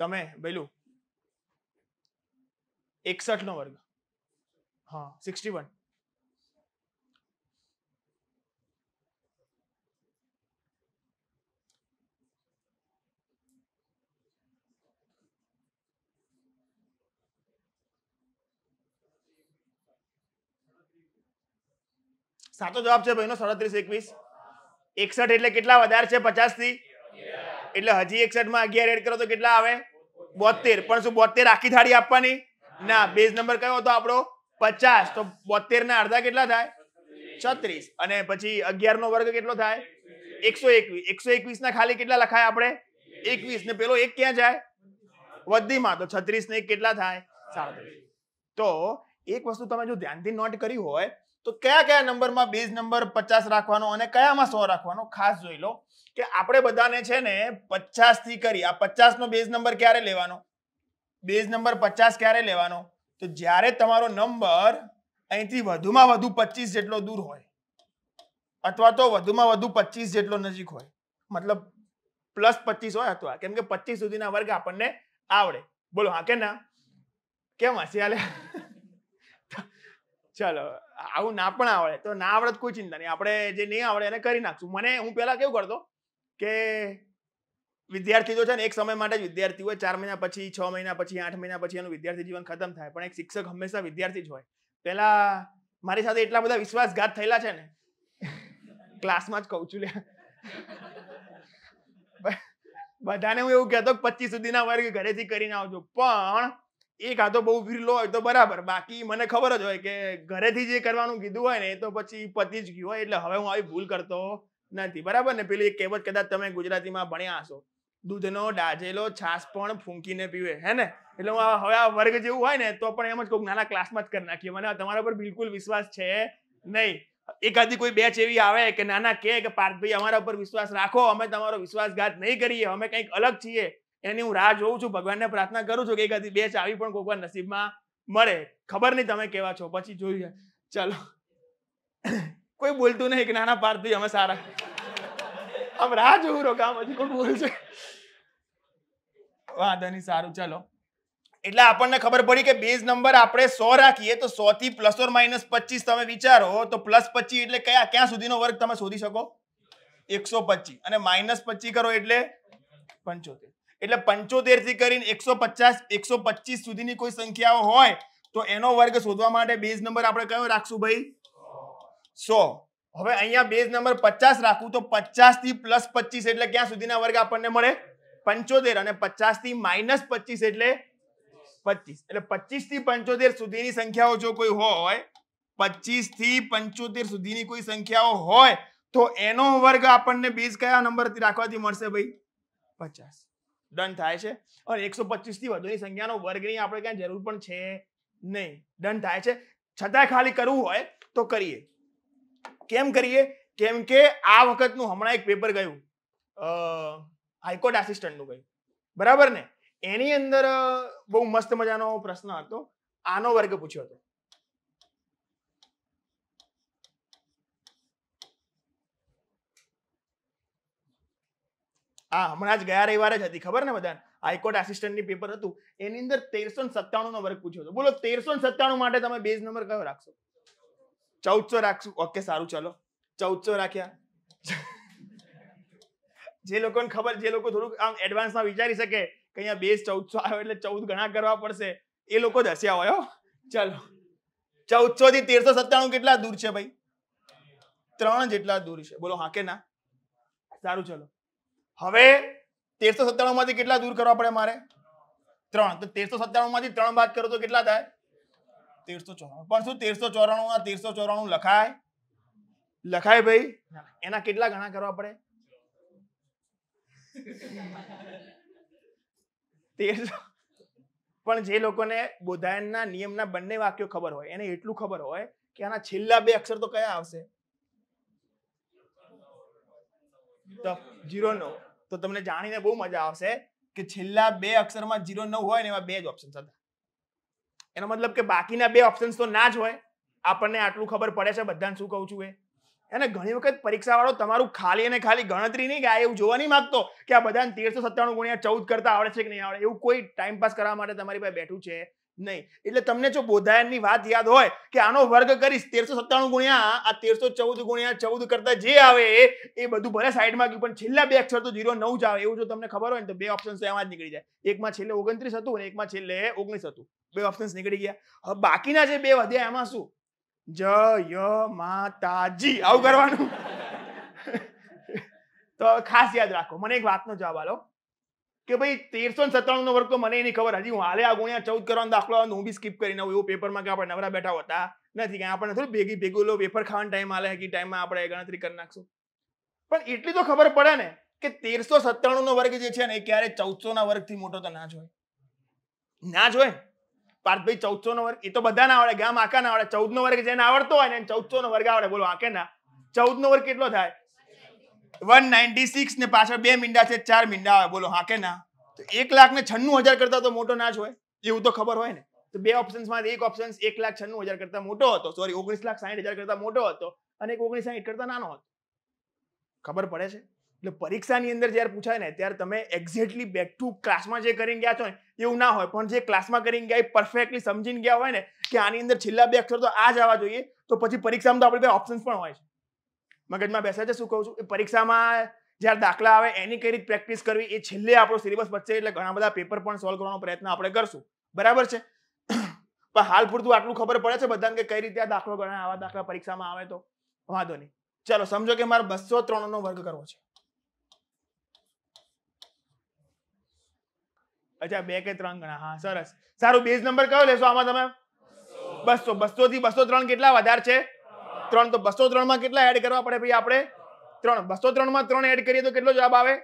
S1: તમે પેલું એકસઠ નો વર્ગ હા સિક્સટી વન સાચો જવાબ છે ભાઈનો સાડત્રીસ એકવીસ એકસઠ એટલે કેટલા વધારે છે પચાસ થી એટલે હજી એકસઠમાં અગિયાર એડ કરો તો કેટલા આવે બોતેર પણ શું બોતેર આખી થાળી આપવાની ના બેઝ નંબર કયો હતો આપણો પચાસ તો બોતેર ના અડધા કેટલા થાય છત્રીસ અને પછી અગિયાર નો વર્ગ કેટલો થાય એકસો એકવીસ એકસો એકવીસ ના ખાલી કેટલા લખાય આપણે એકવીસ ને પેલો એક ક્યાં જાય વધીમાં તો છત્રીસ ને કેટલા થાય સાડત્રીસ તો એક વસ્તુ તમે જો ધ્યાનથી નોટ કરી હોય તો કયા કયા નંબરમાં બેઝ નંબર પચાસ રાખવાનો અને કયામાં સો રાખવાનો ખાસ જોઈ લો કે આપણે બધાને છે ને પચાસ થી કરી આ પચાસ નો બેઝ નંબર ક્યારે લેવાનો બેઝ નંબર પચાસ ક્યારે લેવાનો તો જ્યારે તમારો નંબર અહીંથી વધુમાં વધુ પચીસ જેટલો દૂર હોય અથવા તો વધુમાં વધુ પચીસ જેટલો નજીક હોય મતલબ પ્લસ પચીસ હોય અથવા કેમ કે પચીસ સુધીના વર્ગ આપણને આવડે બોલો હા કે ના કેમ હસી હાલે ચાલો આવું ના પણ આવડે તો ના આવડે કોઈ ચિંતા નહીં આપણે જે નહીં આવડે એને કરી નાખશું મને હું પહેલાં કેવું કરતો કે વિદ્યાર્થી તો છે ને એક સમય માટે જ વિદ્યાર્થી હોય ચાર મહિના પછી છ મહિના પછી આઠ મહિના પછી એનું વિદ્યાર્થી જીવન ખતમ થાય પણ એક શિક્ષક હંમેશા વિદ્યાર્થી જ હોય પહેલાં મારી સાથે એટલા બધા વિશ્વાસઘાત થયેલા છે ને ક્લાસમાં જ કહું છું બધાને હું એવું કહેતો પચીસ સુધીના વર્ગ ઘરેથી કરીને આવજો પણ એ કાં બહુ વિરલો હોય તો બરાબર બાકી મને ખબર જ હોય કે ઘરેથી જે કરવાનું કીધું હોય ને એ તો પછી પતી જ ગયું હોય એટલે હવે હું આવી ભૂલ કરતો નથી બરાબર ને પેલી એક કહેવત કદાચ તમે ગુજરાતીમાં ભણ્યા હશો દૂધનો ડાજેલો છાસ પણ ફૂંકીને પીવે હે ને એટલે હું હવે આ વર્ગ જેવું હોય ને તો પણ એમ જ કોઈક નાના ક્લાસમાં જ કરી નાખીએ મને તમારા પર બિલકુલ વિશ્વાસ છે નહીં એકાદી કોઈ બેચ એવી આવે કે નાના કે પાર્થભાઈ અમારા ઉપર વિશ્વાસ રાખો અમે તમારો વિશ્વાસઘાત નહીં કરીએ અમે કંઈક અલગ છીએ એની હું રાહ જોઉં છું ભગવાનને પ્રાર્થના કરું છું કે એક બે ચાવી પણ કોઈક નસીબમાં મળે ખબર નહીં તમે કેવા છો પછી જોયું ચાલો કોઈ બોલતું નહીં કે નાના પાર્થિવ અમે સારા આમ રાહ જોઉં રો કામ કોઈ બોલશે વાંધો નહીં સારું ચલો એટલે આપણને ખબર પડી કે બેઝ નંબર આપણે સો રાખીએ તો સો થી પ્લસ ઓર માઇનસ પચીસ તમે વિચારો તો પ્લસ પચીસ એટલે કયા ક્યાં સુધીનો વર્ગ તમે શોધી શકો એકસો પચીસ અને માઇનસ પચીસ કરો એટલે પંચોતેર એટલે પંચોતેર થી કરીને એકસો પચાસ એકસો પચીસ સુધીની કોઈ સંખ્યાઓ હોય તો એનો વર્ગ શોધવા માટે બેઝ નંબર આપણે કયો રાખશું ભાઈ સો હવે અહીંયા બેઝ નંબર પચાસ રાખવું તો પચાસ થી પ્લસ પચીસ એટલે ક્યાં સુધીના વર્ગ આપણને મળે પંચોતેર અને પચાસ થી માઇનસ પચીસ એટલે પચીસ એટલે પચીસ થી પંચોતેર સુધીની સંખ્યાઓ જો કોઈ હોય પચીસ થી પંચોતેર સુધીની કોઈ સંખ્યાઓ હોય તો એનો વર્ગ આપણને બેઝ કયા નંબરથી રાખવાથી મળશે ભાઈ પચાસ ડન થાય છે અને એકસો પચીસથી વધુની સંખ્યાનો વર્ગની આપણે ક્યાં જરૂર પણ છે નહીં ડન થાય છે છતાં ખાલી કરવું હોય તો કરીએ કેમ કરીએ કેમ કે આ વખતનું હમણાં એક પેપર ગયું હાઈકોર્ટ આસિસ્ટન્ટનું ગયું બરાબર ને એની અંદર બહુ મસ્ત મજાનો પ્રશ્ન હતો આનો વર્ગ પૂછ્યો હતો આ હમણાં જ ગયા રવિવારે જ હતી ખબર ને બધા હાઈકોર્ટ આસિસ્ટન્ટની પેપર હતું એની અંદર તેરસો સત્તાણું વર્ગ પૂછ્યો હતો બોલો તેરસો સત્તાણું માટે તમે બેઝ નંબર કયો રાખશો ચૌદસો રાખશું ઓકે સારું ચલો ચૌદસો રાખ્યા જે લોકોને ખબર જે લોકો થોડુંક આમ એડવાન્સમાં વિચારી શકે કે અહીંયા બેઝ ચૌદસો આવ્યો એટલે ચૌદ ગણા કરવા પડશે એ લોકો દસ્યા હોય ચલો ચૌદસો થી તેરસો સત્તાણું કેટલા દૂર છે ભાઈ ત્રણ જેટલા દૂર છે બોલો હા કે ના સારું ચલો હવે તેરસો સત્તાણું માંથી કેટલા દૂર કરવા પડે મારે ત્રણ તો તેરસો સત્તાણું માંથી ત્રણ બાદ કરો તો કેટલા થાય તેરસો ચોરાણું પણ શું તેરસો ચોરાણું આ તેરસો ચોરાણું લખાય લખાય ભાઈ એના કેટલા ગણા કરવા પડે તેરસો પણ જે લોકોને બોધાયનના નિયમના બંને વાક્યો ખબર હોય એને એટલું ખબર હોય કે આના છેલ્લા બે અક્ષર તો કયા આવશે જીરો નવ તો તમને જાણીને બહુ મજા આવશે કે છેલ્લા બે અક્ષરમાં જીરો નવ હોય ને એવા બે જ ઓપ્શન હતા એનો મતલબ કે બાકીના બે ઓપ્શન્સ તો ના જ હોય આપણને આટલું ખબર પડે છે બધાને શું કહું છું એ અને ઘણી વખત પરીક્ષાવાળો તમારું ખાલી અને ખાલી ગણતરી નહીં ગાય એવું જોવા નહીં માગતો કે આ બધાને તેરસો સત્તાણું ગુણ્યા ચૌદ કરતા આવડે છે કે નહીં આવડે એવું કોઈ ટાઈમ પાસ કરવા માટે તમારી પાસે બેઠું છે નહીં એટલે તમને જો બોધાયનની વાત યાદ હોય કે આનો વર્ગ કરીશ તેરસો સત્તાણું ગુણ્યા આ તેરસો ચૌદ ગુણ્યા ચૌદ કરતા જે આવે એ બધું ભલે સાઈડમાં ગયું પણ છેલ્લા બે અક્ષર તો જીરો નવ જ આવે એવું જો તમને ખબર હોય ને તો બે ઓપ્શન તો એમાં જ નીકળી જાય એકમાં છેલ્લે ઓગણત્રીસ હતું અને એકમાં છેલ્લે ઓગણીસ હતું બે ઓપ્શન નીકળી ગયા હવે બાકીના જે બે વધ્યા એમાં શું જય માતાજી આવું કરવાનું તો ખાસ યાદ રાખો મને એક વાતનો જવાબ આલો કે ભાઈ તેરસો સત્તાણું નો વર્ગ તો મને નહીં ખબર હજી હું હાલે આ ગુણ્યા ચૌદ કરવાનો દાખલો આવે હું બી સ્કીપ કરીને આવું એવું પેપરમાં કે આપણે નવરા બેઠા હતા નથી કે આપણને થોડું ભેગી ભેગું લો પેપર ખાવાનો ટાઈમ આલે કે ટાઈમમાં આપણે ગણતરી કરી નાખશું પણ એટલી તો ખબર પડે ને કે તેરસો સત્તાણું નો વર્ગ જે છે ને એ ક્યારે ચૌદસો ના વર્ગથી મોટો તો ના જ હોય ના જ હોય પાર્થભાઈ ચૌદસો નો વર્ગ એ તો બધા ના આવડે ગામ આખા ના આવડે ચૌદ નો વર્ગ જેને આવડતો હોય ને ચૌદસો નો વર્ગ આવડે બોલો આંકે ના ચૌદ નો વર્ગ કેટલો થાય વન નાઇન્ટી સિક્સ ને પાછળ બે મીંડા છે ચાર મીંડા આવે બોલો હા કે ના તો એક લાખ ને છન્નું હજાર કરતા તો મોટો ના જ હોય એવું તો ખબર હોય ને તો બે ઓપ્શન્સમાં એક ઓપ્શન એક લાખ છન્નું હજાર કરતા મોટો હતો સોરી ઓગણીસ લાખ સાહીઠ હજાર કરતા મોટો હતો અને ઓગણીસ સાઈઠ કરતા નાનો હતો ખબર પડે છે એટલે પરીક્ષાની અંદર જ્યારે પૂછાય ને ત્યારે તમે એક્ઝેક્ટલી બેક ટુ ક્લાસમાં જે કરીને ગયા છો ને એવું ના હોય પણ જે ક્લાસમાં કરીને ગયા એ પરફેક્ટલી સમજીને ગયા હોય ને કે આની અંદર છેલ્લા બે અક્ષર તો આ જ આવવા જોઈએ તો પછી પરીક્ષામાં તો આપણે ઓપ્શન્સ પણ હોય છે મગજમાં બેસે છે શું કહું છું એ પરીક્ષામાં જ્યારે દાખલા આવે એની કઈ રીત પ્રેક્ટિસ કરવી એ છેલ્લે આપણો સિલેબસ વચ્ચે એટલે ઘણા બધા પેપર પણ સોલ્વ કરવાનો પ્રયત્ન આપણે કરશું બરાબર છે પણ હાલ પૂરતું આટલું ખબર પડે છે બધાને કે કઈ રીતે આ દાખલો ગણાય આવા દાખલા પરીક્ષામાં આવે તો વાંધો નહીં ચલો સમજો કે મારે બસો ત્રણ નો વર્ગ કરવો છે અચ્છા બે કે ત્રણ ગણા હા સરસ સારું બેઝ નંબર કયો લેશો આમાં તમે બસો બસો થી બસો ત્રણ કેટલા વધારે છે ત્રણ તો બસો ત્રણમાં કેટલા એડ કરવા પડે ભાઈ આપણે ત્રણ બસો ત્રણ માં ત્રણ એડ કરીએ તો કેટલો જવાબ આવે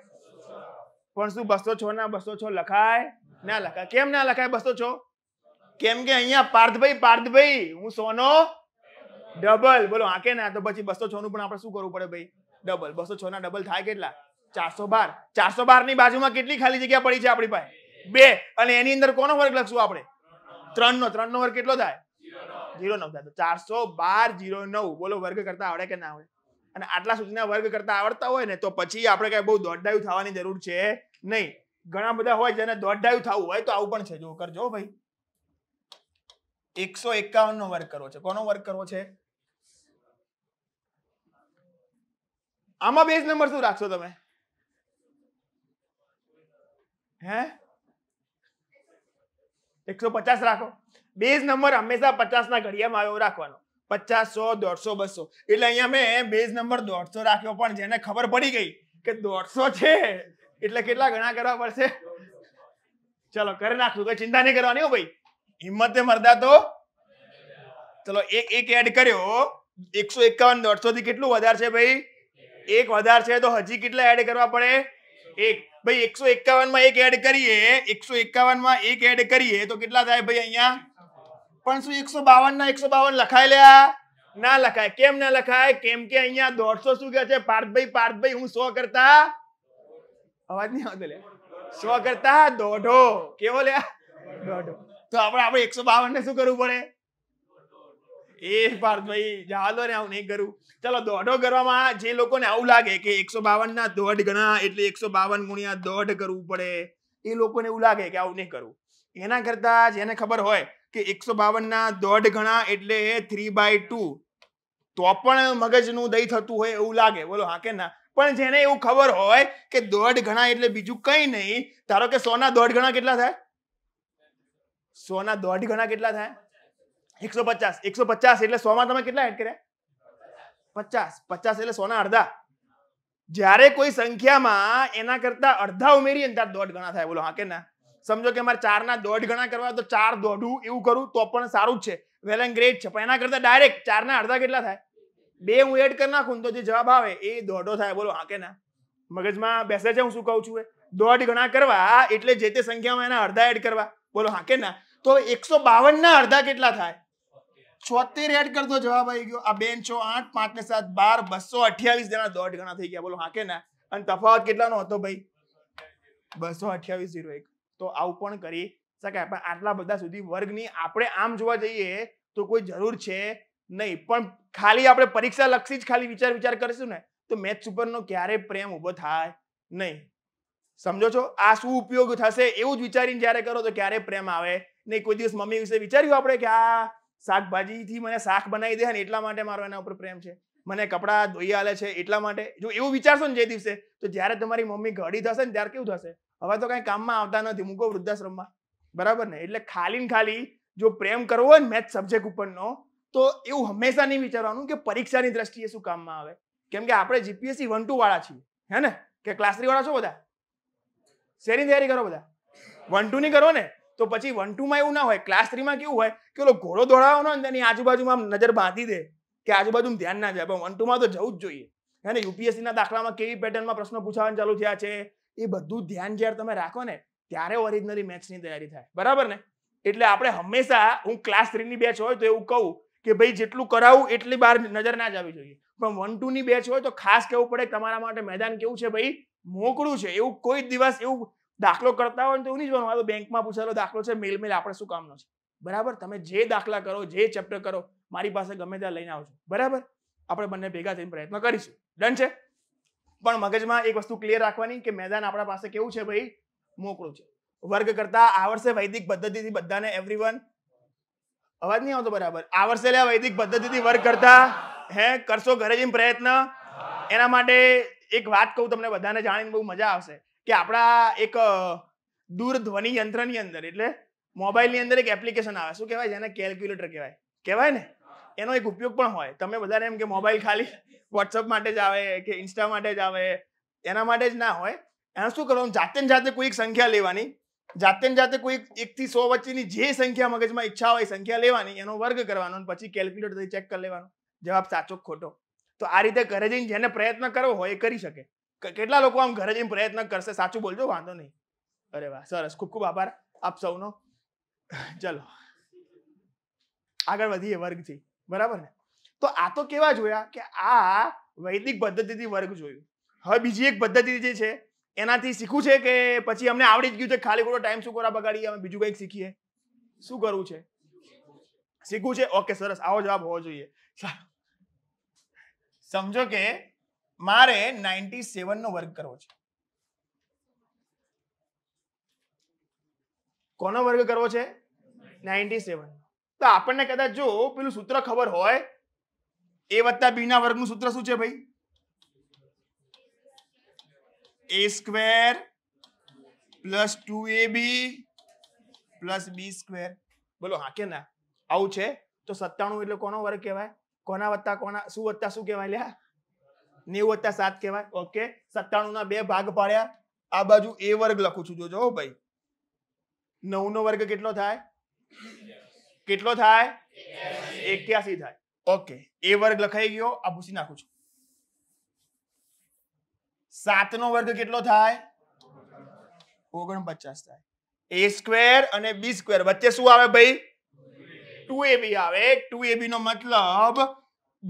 S1: પણ શું બસો છ ના બસો છ લખાય ના લખાય કેમ ના લખાય બસો છ કેમ કે અહીંયા પાર્થભાઈ પાર્થભાઈ હું સોનો ડબલ બોલો આંકે ના તો પછી બસો છ નું પણ આપણે શું કરવું પડે ભાઈ ડબલ બસો છ ના ડબલ થાય કેટલા ચારસો બાર ચારસો બાર ની બાજુમાં કેટલી ખાલી જગ્યા પડી છે આપણી પાસે બે અને એની અંદર કોનો વર્ગ લખશું આપણે ત્રણ નો ત્રણ નો વર્ગ કેટલો થાય બોલો વર્ગ કરતા આવડે કે ના આવડે અને આટલા સુધીના વર્ગ કરતા આવડતા હોય ને તો પછી આપણે કઈ બહુ દોઢાયું થવાની જરૂર છે નહીં ઘણા બધા હોય જેને દોઢાયું થવું હોય તો આવું પણ છે જો કરજો ભાઈ એકસો એકાવન નો વર્ગ કરવો છે કોનો વર્ગ કરવો છે આમાં બેઝ નંબર શું રાખશો તમે હે એકસો પચાસ રાખો બેઝ નંબર હંમેશા પચાસના ઘડિયામાં આવ્યો રાખવાનો પચાસ સો દોઢસો બસો એટલે અહીંયા મેં બેઝ નંબર દોઢસો રાખ્યો પણ જેને ખબર પડી ગઈ કે દોઢસો છે એટલે કેટલા ઘણા કરવા પડશે ચલો કરી નાખશું તો ચિંતા નહીં કરવાની હો ભાઈ હિંમતે મરદા તો ચલો એક એક એડ કર્યો એકસો એકાવન દોઢસો થી કેટલું વધારે છે ભાઈ એક વધારે છે તો હજી કેટલા એડ કરવા પડે એક ભાઈ એકસો એકાવન માં એક એડ કરીએ એકસો એકાવન માં એક એડ કરીએ તો કેટલા થાય ભાઈ અહીંયા પણ શું એકસો બાવન ના એકસો બાવન લખાય લખાયેલા ના લખાય કેમ ના લખાય કેમ કે અહીંયા દોઢસો શું કે છે પાર્થભાઈ પાર્થભાઈ હું સો કરતા અવાજ નહીં આવતો લે સો કરતા દોઢો કેવો લે દોઢો તો આપણે આપણે એકસો બાવન ને શું કરવું પડે એ પાર્થભાઈ ચાલો ને આવું નહીં કરું ચલો દોઢો કરવામાં જે લોકોને આવું લાગે કે એકસો બાવન ના દોઢ ગણા એટલે એકસો બાવન ગુણ્યા દોઢ કરવું પડે એ લોકોને એવું લાગે કે આવું નહીં કરવું એના કરતા જેને ખબર હોય કે એકસો બાવનના દોઢ ગણા એટલે થ્રી બાય ટુ તો પણ મગજનું દહીં થતું હોય એવું લાગે બોલો હા કે ના પણ જેને એવું ખબર હોય કે દોઢ ગણા એટલે બીજું કંઈ નહીં ધારો કે સોના દોઢ ગણા કેટલા થાય સોના દોઢ ગણા કેટલા થાય એકસો પચાસ એકસો પચાસ એટલે સોમાં તમે કેટલા એડ કર્યા પચાસ પચાસ એટલે સોના અડધા જ્યારે કોઈ સંખ્યામાં એના કરતા અડધા ઉમેરીએ ને ત્યારે દોઢ ગણા થાય બોલો હા કે ના સમજો કે મારે ના દોઢ ગણા કરવા તો ચાર દોઢું એવું કરું તો પણ સારું જ છે વેલ એન્ડ ગ્રેટ છે પણ એના કરતાં ડાયરેક્ટ ના અડધા કેટલા થાય બે હું એડ કરી નાખું તો જે જવાબ આવે એ દોઢો થાય બોલો હા કે ના મગજમાં બેસે છે હું શું કહું છું એ દોઢ ગણા કરવા એટલે જે તે સંખ્યામાં એના અડધા એડ કરવા બોલો હા કે ના તો એકસો બાવનના અડધા કેટલા થાય છોતેર એડ કરતો જવાબ આવી ગયો આ બેન છો આઠ પાંચ ને સાત બાર બસો અઠ્યાવીસ જણા દોઢ ગણા થઈ ગયા બોલો હા કે ના અને તફાવત કેટલાનો હતો ભાઈ બસો અઠ્યાવીસ જીરો એક તો આવું પણ કરી શકાય પણ આટલા બધા સુધી વર્ગની આપણે આમ જોવા જઈએ તો કોઈ જરૂર છે નહીં પણ ખાલી આપણે પરીક્ષા લક્ષી જ ખાલી વિચાર વિચાર કરીશું ને તો મેથ્સ ઉપરનો ક્યારે પ્રેમ ઊભો થાય નહીં સમજો છો આ શું ઉપયોગ થશે એવું જ વિચારીને જ્યારે કરો તો ક્યારે પ્રેમ આવે નહીં કોઈ દિવસ મમ્મી વિશે વિચાર્યું આપણે કે આ શાકભાજીથી મને શાક બનાવી દે ને એટલા માટે મારો એના ઉપર પ્રેમ છે મને કપડાં ધોઈ આલે છે એટલા માટે જો એવું વિચારશો ને જે દિવસે તો જ્યારે તમારી મમ્મી ઘડી થશે ને ત્યારે કેવું થશે હવે તો કઈ કામમાં આવતા નથી મૂકો વૃદ્ધાશ્રમમાં બરાબર ને એટલે ખાલી ને ખાલી જો પ્રેમ કરવો હોય ને મેથ સબ્જેક્ટ ઉપરનો તો એવું હંમેશા નહીં વિચારવાનું કે પરીક્ષાની દ્રષ્ટિએ શું કામમાં આવે કેમ કે આપણે જીપીએસસી વન ટુ વાળા છીએ હે ને કે ક્લાસ થ્રી વાળા છો બધા શેરી તૈયારી કરો બધા વન ટુ ની કરો ને તો પછી વન ટુમાં એવું ના હોય ક્લાસ થ્રીમાં કેવું હોય કે ઓલો ઘોડો દોડાવવાનો ને તેની આજુબાજુમાં નજર બાંધી દે કે આજુબાજુ ધ્યાન ના જાય પણ વન ટુ માં તો જવું જ જોઈએ હે ને યુપીએસસીના દાખલામાં કેવી પેટર્નમાં પ્રશ્નો પૂછાવાના ચાલુ થયા છે એ બધું ધ્યાન જ્યારે તમે રાખો ને ત્યારે ઓરિજિનલી મેથ્સની તૈયારી થાય બરાબર ને એટલે આપણે હંમેશા હું ક્લાસ થ્રીની બેચ હોય તો એવું કહું કે ભાઈ જેટલું કરાવું એટલી બહાર નજર ના જ જોઈએ પણ વન ટુની બેચ હોય તો ખાસ કહેવું પડે તમારા માટે મેદાન કેવું છે ભાઈ મોકળું છે એવું કોઈ દિવસ એવું દાખલો કરતા હોય તો એવું નહીં જોવાનું આ બેંકમાં પૂછેલો દાખલો છે મેલ મેલ આપણે શું કામનો છે બરાબર તમે જે દાખલા કરો જે ચેપ્ટર કરો મારી પાસે ગમે ત્યાં લઈને આવજો બરાબર આપણે બંને ભેગા થઈને પ્રયત્ન કરીશું ડન છે પણ મગજમાં એક વસ્તુ ક્લિયર રાખવાની કે મેદાન આપણા પાસે કેવું છે ભાઈ મોકળું છે વર્ગ કરતા આવડશે વૈદિક પદ્ધતિથી બધાને એવરીવન અવાજ નહીં આવતો બરાબર આવડશે લે વૈદિક પદ્ધતિથી વર્ગ કરતા હે કરશો ઘરે જઈને પ્રયત્ન એના માટે એક વાત કહું તમને બધાને જાણીને બહુ મજા આવશે કે આપણા એક દૂરધ્વનિ યંત્રની અંદર એટલે મોબાઈલની અંદર એક એપ્લિકેશન આવે શું કહેવાય જેને કેલ્ક્યુલેટર કહેવાય કહેવાય ને એનો એક ઉપયોગ પણ હોય તમે બધાને એમ કે મોબાઈલ ખાલી વોટ્સઅપ માટે જ આવે કે ઇન્સ્ટા માટે જ આવે એના માટે જ ના હોય એના શું કરવાનું જાતે ને જાતે કોઈક સંખ્યા લેવાની જાતે ને જાતે કોઈ એકથી સો વચ્ચેની જે સંખ્યા મગજમાં ઈચ્છા હોય સંખ્યા લેવાની એનો વર્ગ કરવાનો અને પછી કેલ્ક્યુલેટરથી ચેક કરી લેવાનો જવાબ સાચો ખોટો તો આ રીતે ઘરે જઈને જેને પ્રયત્ન કરવો હોય એ કરી શકે કેટલા લોકો આમ ઘરે જઈને પ્રયત્ન કરશે સાચું બોલજો વાંધો નહીં અરે વાહ સરસ ખૂબ ખૂબ આભાર આપ સૌનો ચલો આગળ વધીએ વર્ગથી બરાબર ને તો આ તો કેવા જોયા કે આ વૈદિક પદ્ધતિથી વર્ગ જોયું હવે બીજી એક પદ્ધતિ જે છે એનાથી શીખવું છે કે પછી અમને આવડી જ ગયું છે ખાલી ખોટો ટાઈમ શું કરવા બગાડી અમે બીજું કંઈક શીખીએ શું કરવું છે શીખવું છે ઓકે સરસ આવો જવાબ હોવો જોઈએ સમજો કે મારે નાઇન્ટી સેવન નો વર્ગ કરવો છે કોનો વર્ગ કરવો છે નાઇન્ટી સેવન તો આપણને કદાચ જો પેલું સૂત્ર ખબર હોય એ વત્તા બી ના વર્ગનું સૂત્ર શું છે ભાઈ A square plus two A B plus B square બોલો હા કે ના આવું છે તો સત્તાણું એટલે કોનો વર્ગ કહેવાય કોના વત્તા કોના શું વત્તા શું કહેવાય લ્યા નેવું વત્તા સાત કહેવાય ઓકે સત્તાણું ના બે ભાગ પાડ્યા આ બાજુ એ વર્ગ લખું છું જોજો ભાઈ નવ નો વર્ગ કેટલો થાય કેટલો થાય એક્યાસી થાય ઓકે એ વર્ગ લખાઈ ગયો આ પૂછી નાખું છું સાત નો વર્ગ કેટલો થાય ઓગણ પચાસ થાય એ સ્ક્વેર અને બી સ્ક્વેર વચ્ચે શું આવે ભાઈ ટુ એ બી આવે ટુ એબી નો મતલબ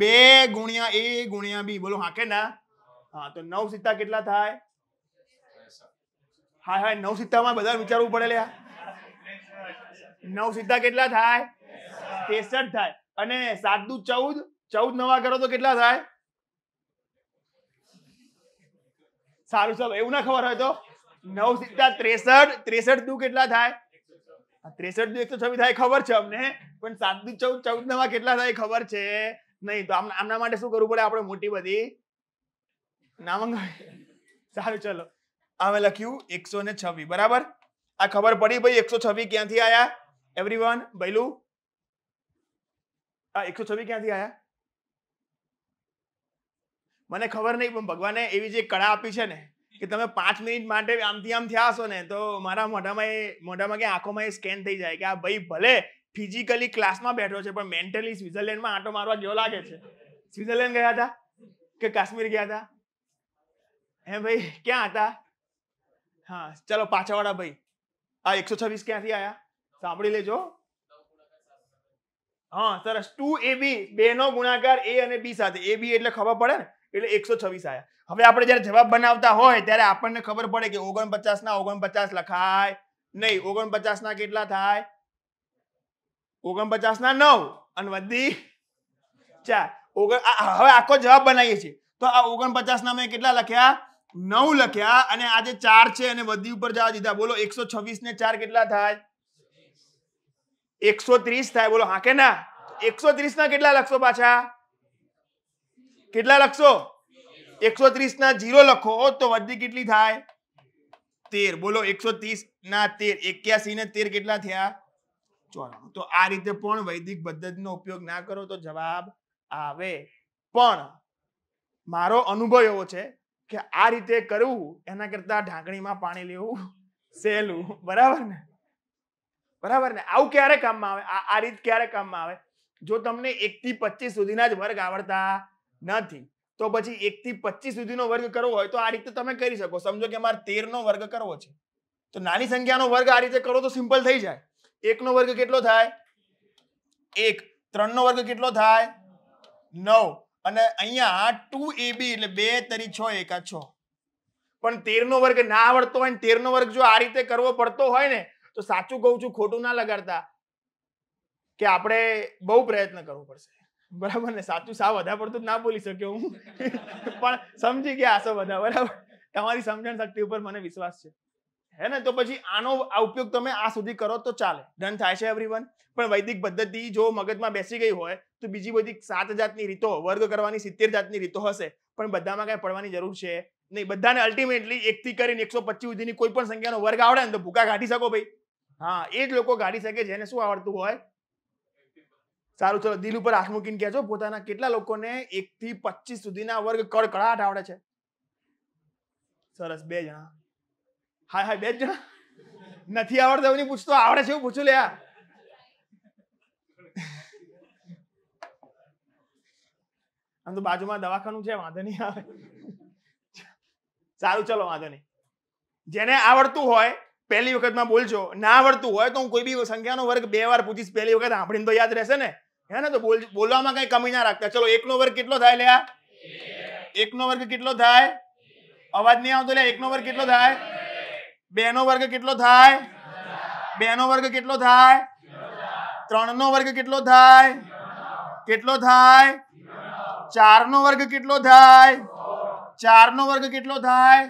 S1: બે ગુણ્યા એ ગુણ્યા બી બોલો હા કે ના હા તો નવ સિત્તા કેટલા થાય હા હા નવ સિત્તામાં બધા વિચારવું પડે લ્યા નવ સીધા કેટલા થાય ત્રેસઠ થાય અને સાત દુ ચૌદ ચૌદ નવા કરો તો કેટલા થાય સારું સાહેબ એવું ના ખબર હોય તો નવ સીધા ત્રેસઠ ત્રેસઠ દુ કેટલા થાય ત્રેસઠ દુ એકસો છવ્વીસ થાય ખબર છે અમને પણ સાત દુ ચૌદ ચૌદ નવા કેટલા થાય ખબર છે નહીં તો આમના માટે શું કરવું પડે આપણે મોટી બધી નામાંગ સારું ચલો અમે લખ્યું એકસો ને છવ્વી બરાબર આ ખબર પડી ભાઈ એકસો છવ્વી ક્યાંથી આયા એવરીવન બૈલુ આ એકસો છવ્વીસ ક્યાંથી આયા મને ખબર નહીં પણ ભગવાને એવી જે કળા આપી છે ને કે તમે પાંચ મિનિટ માટે આમથી આમ થયા હશો ને તો મારા મોઢામાં એ મોઢામાં કે આંખોમાં એ સ્કેન થઈ જાય કે આ ભાઈ ભલે ફિઝિકલી ક્લાસમાં બેઠો છે પણ મેન્ટલી સ્વિટરલેન્ડમાં આંટો મારવા જેવો લાગે છે સ્વિટરલેન્ડ ગયા હતા કે કાશ્મીર ગયા હતા હે ભાઈ ક્યાં હતા હા ચલો પાછાવાળા ભાઈ આ એકસો છવ્વીસ ક્યાંથી આયા સાંભળી લેજો હા સરસ ટુ એ બી બે નો ગુણાકાર એ અને બી સાથે એ બી એટલે ખબર પડે ને એટલે એકસો છવ્વીસ આવ્યા હવે આપણે જ્યારે જવાબ બનાવતા હોય ત્યારે આપણને ખબર પડે કે ઓગણપચાસ ના ઓગણપચાસ લખાય નહીં ઓગણપચાસ ના કેટલા થાય ઓગણપચાસ ના નવ અને વધી ચાર ઓગણ હવે આખો જવાબ બનાવીએ છીએ તો આ ઓગણપચાસ ના મેં કેટલા લખ્યા નવ લખ્યા અને આજે ચાર છે અને વધી ઉપર જવા દીધા બોલો એકસો છવ્વીસ ને ચાર કેટલા થાય એકસો ત્રીસ થાય બોલો હા કે ના એકસો ત્રીસ ના કેટલા લખશો પાછા કેટલા લખશો એકસો ત્રીસ ના જીરો લખો તો વધી કેટલી થાય તેર બોલો એકસો ત્રીસ ના તેર એક્યાસી ને તેર કેટલા થયા ચોરાણું તો આ રીતે પણ વૈદિક પદ્ધતિનો ઉપયોગ ના કરો તો જવાબ આવે પણ મારો અનુભવ એવો છે કે આ રીતે કરવું એના કરતા ઢાંકણીમાં પાણી લેવું સહેલું બરાબર ને બરાબર ને આવું ક્યારે કામમાં આવે આ રીત ક્યારે કામમાં આવે જો તમને એકથી પચીસ સુધીના જ વર્ગ આવડતા નથી તો પછી એકથી પચીસ સુધીનો વર્ગ કરવો હોય તો આ રીતે તમે કરી શકો સમજો કે મારે તેરનો વર્ગ કરવો છે તો નાની સંખ્યાનો વર્ગ આ રીતે કરો તો સિમ્પલ થઈ જાય એકનો વર્ગ કેટલો થાય એક ત્રણનો વર્ગ કેટલો થાય નવ અને અહીંયા ટુ એબી એટલે બે તરી છ એકા છ પણ તેરનો વર્ગ ના આવડતો હોય ને તેરનો વર્ગ જો આ રીતે કરવો પડતો હોય ને તો સાચું કહું છું ખોટું ના લગાડતા કે આપણે બહુ પ્રયત્ન કરવો પડશે બરાબર ને સાચું સાવ વધારે પડતું ના બોલી શક્યો હું પણ સમજી ગયા આસો બધા બરાબર તમારી સમજણ શક્તિ ઉપર મને વિશ્વાસ છે હે ને તો પછી આનો ઉપયોગ તમે આ સુધી કરો તો ચાલે ડન થાય છે એવરીવન પણ વૈદિક પદ્ધતિ જો મગજમાં બેસી ગઈ હોય તો બીજી બધી સાત જાતની રીતો વર્ગ કરવાની સિત્તેર જાતની રીતો હશે પણ બધામાં કાંઈ પડવાની જરૂર છે નહીં બધાને અલ્ટિમેટલી એકથી કરીને એકસો પચીસ સુધીની કોઈ પણ સંખ્યાનો વર્ગ આવડે ને તો ભૂકા કાઢી શકો ભાઈ હા એ જ લોકો ગાડી શકે જેને શું આવડતું હોય સારું ચલો દિલ ઉપર હાથ મૂકીને કહેજો પોતાના કેટલા લોકોને એક થી પચીસ સુધીના વર્ગ કડકડાટ આવડે છે સરસ બે જણા હા હા બે જણા નથી આવડતા એવું પૂછતો આવડે છે એવું પૂછું લે આમ તો બાજુમાં દવાખાનું છે વાંધો નહીં આવે સારું ચલો વાંધો નહીં જેને આવડતું હોય પહેલી વખતમાં બોલજો ના આવડતું હોય તો હું કોઈ બી સંખ્યાનો વર્ગ બે વાર પૂછીશ પહેલી વખત આપણે તો યાદ રહેશે ને હે ને તો બોલવામાં કઈ કમી ના રાખતા ચલો એકનો વર્ગ કેટલો થાય લ્યા એકનો વર્ગ કેટલો થાય અવાજ નહીં આવતો લ્યા એકનો વર્ગ કેટલો થાય બે વર્ગ કેટલો થાય બે વર્ગ કેટલો થાય ત્રણ વર્ગ કેટલો થાય કેટલો થાય ચાર વર્ગ કેટલો થાય ચાર વર્ગ કેટલો થાય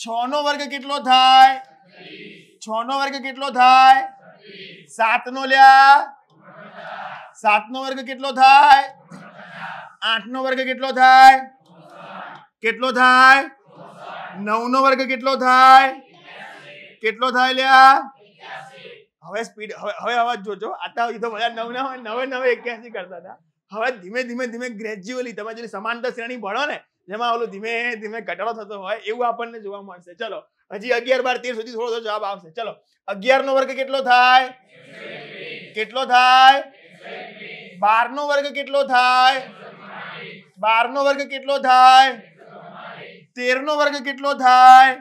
S1: છ વર્ગ કેટલો થાય છ નો વર્ગ કેટલો થાય સાત નો લ્યા સાત નો વર્ગ કેટલો થાય આઠ નો વર્ગ કેટલો થાય કેટલો થાય નવ નો વર્ગ કેટલો થાય કેટલો થાય લ્યા હવે સ્પીડ હવે હવે અવાજ જોજો આટલા સુધી બધા નવ ના હોય નવે નવે એક્યાસી કરતા હતા હવે ધીમે ધીમે ધીમે ગ્રેજ્યુઅલી તમે જે સમાંતર શ્રેણી ભણો ને જેમાં ઓલું ધીમે ધીમે ઘટાડો થતો હોય એવું આપણને જોવા મળશે ચલો हां जी 11 12 13 સુધી થોડો થોડો જવાબ આવશે ચલો 11 નો વર્ગ કેટલો થાય 121 કેટલો થાય 121 12 નો વર્ગ કેટલો થાય 144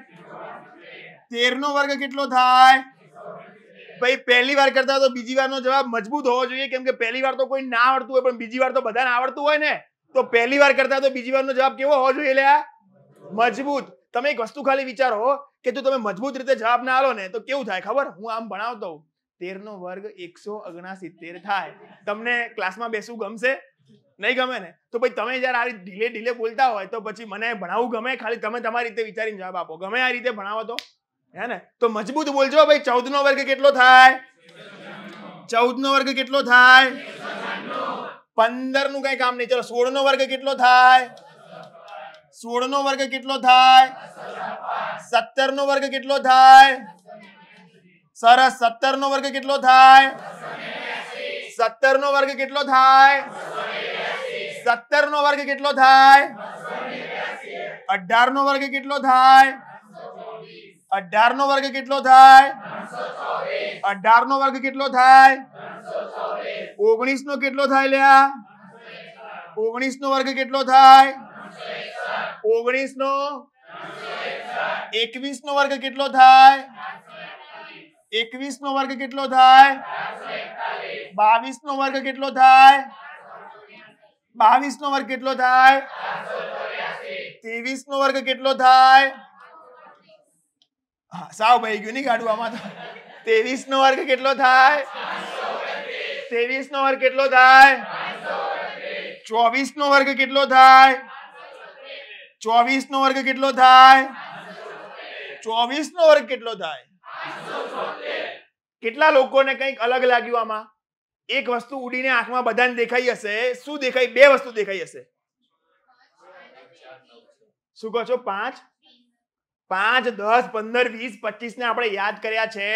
S1: 12 નો વર્ગ કેટલો થાય 144 13 નો વર્ગ કેટલો થાય 169 13 નો વર્ગ કેટલો થાય 169 ભઈ પહેલી વાર કરતા તો બીજી વારનો જવાબ મજબૂત હોવો જોઈએ કેમ કે પહેલી વાર તો કોઈ ના આવડતું હોય પણ બીજી વાર તો બધાયને આવડતું હોય ને તો પહેલી વાર કરતા તો બીજી વારનો જવાબ કેવો હોવો જોઈએ લ્યા મજબૂત તમે એક વસ્તુ ખાલી વિચારો કે જો તમે મજબૂત રીતે જવાબ ના આલો ને તો કેવું થાય ખબર હું આમ ભણાવતો હું નો વર્ગ એકસો ઓગણસિત્તેર થાય તમને ક્લાસમાં બેસવું ગમશે નહીં ગમે ને તો ભાઈ તમે જયારે આ રીતે ઢીલે ઢીલે બોલતા હોય તો પછી મને ભણાવવું ગમે ખાલી તમે તમારી રીતે વિચારીને જવાબ આપો ગમે આ રીતે ભણાવો તો હે ને તો મજબૂત બોલજો ભાઈ ચૌદ નો વર્ગ કેટલો થાય ચૌદ નો વર્ગ કેટલો થાય પંદર નું કઈ કામ નહીં ચલો સોળ નો વર્ગ કેટલો થાય સોળ નો વર્ગ કેટલો થાય સત્તર નો વર્ગ કેટલો થાય સરસ સત્તર નો વર્ગ કેટલો થાય સત્તર નો વર્ગ કેટલો થાય સત્તર નો વર્ગ કેટલો થાય અઢાર નો વર્ગ કેટલો થાય અઢાર નો વર્ગ કેટલો થાય અઢાર નો વર્ગ કેટલો થાય ઓગણીસ નો કેટલો થાય લ્યા ઓગણીસ નો વર્ગ કેટલો થાય 19 નો 361 21 નો વર્ગ કેટલો થાય 441 21 નો વર્ગ કેટલો થાય 441 22 નો વર્ગ કેટલો થાય 484 22 નો વર્ગ કેટલો થાય 484 23 નો વર્ગ કેટલો થાય 529 હા સાવ ભાઈ ગ્યું ની ગાડું આમાં તો 23 નો વર્ગ કેટલો થાય 529 23 નો વર્ગ કેટલો થાય 529 24 નો વર્ગ કેટલો થાય ચોવીસ નો વર્ગ કેટલો થાય ચોવીસ નો વર્ગ કેટલો થાય કેટલા લોકોને કંઈક અલગ લાગ્યું આમાં એક વસ્તુ ઉડીને આંખમાં બધાને દેખાઈ હશે શું દેખાય બે વસ્તુ દેખાઈ હશે શું કહો છો પાંચ પાંચ દસ પંદર વીસ પચીસ ને આપણે યાદ કર્યા છે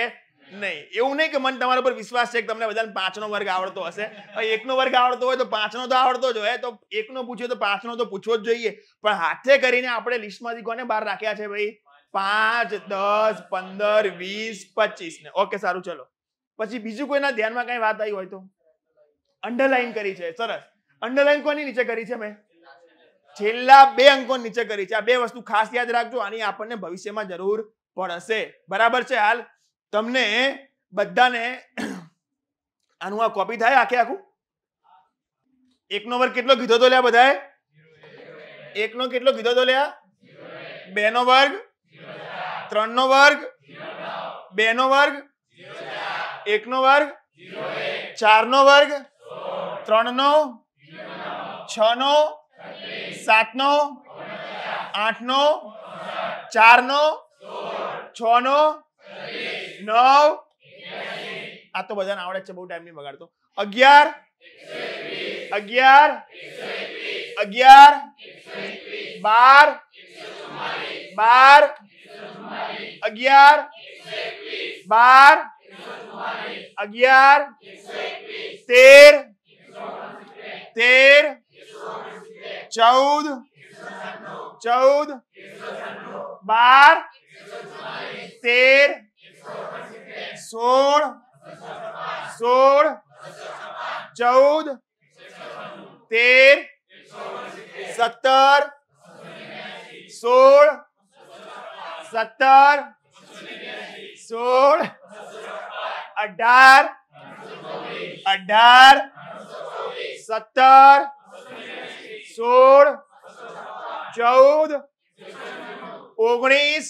S1: નહીં એવું નહીં કે મને તમારા પર વિશ્વાસ છે કે તમને બધાને પાંચનો વર્ગ આવડતો હશે એકનો વર્ગ આવડતો હોય તો પાંચનો તો આવડતો જ હોય તો એકનો પૂછ્યો તો પાંચનો તો પૂછવો જ જોઈએ પણ હાથે કરીને આપણે લિસ્ટમાંથી કોને બહાર રાખ્યા છે ભાઈ પાંચ દસ પંદર વીસ પચીસ ને ઓકે સારું ચલો પછી બીજું કોઈના ધ્યાનમાં કઈ વાત આવી હોય તો અંડરલાઈન કરી છે સરસ અંડરલાઈન કોની નીચે કરી છે મેં છેલ્લા બે અંકો નીચે કરી છે આ બે વસ્તુ ખાસ યાદ રાખજો આની આપણને ભવિષ્યમાં જરૂર પડશે બરાબર છે હાલ તમને બધાને આનું આ કોપી થાય આખે આખું એકનો વર્ગ કેટલો કીધો તો લ્યા બધાએ એકનો કેટલો કીધો તો લ્યા બે નો વર્ગ ત્રણ નો વર્ગ બે નો વર્ગ એક નો વર્ગ ચાર નો વર્ગ ત્રણ નો છ નો સાત નો આઠ નો ચાર નો છ નો નવ આ તો બધાને આવડે છે બહુ ટાઈમ નહીં બગાડતો અગિયાર અગિયાર અગિયાર બાર બાર અગિયાર બાર અગિયાર તેર તેર ચૌદ ચૌદ બાર તેર સોળ સોળ ચૌદ તેર સત્તર સોળ સત્તર સોળ અઢાર અઢાર સત્તર સોળ ચૌદ ઓગણીસ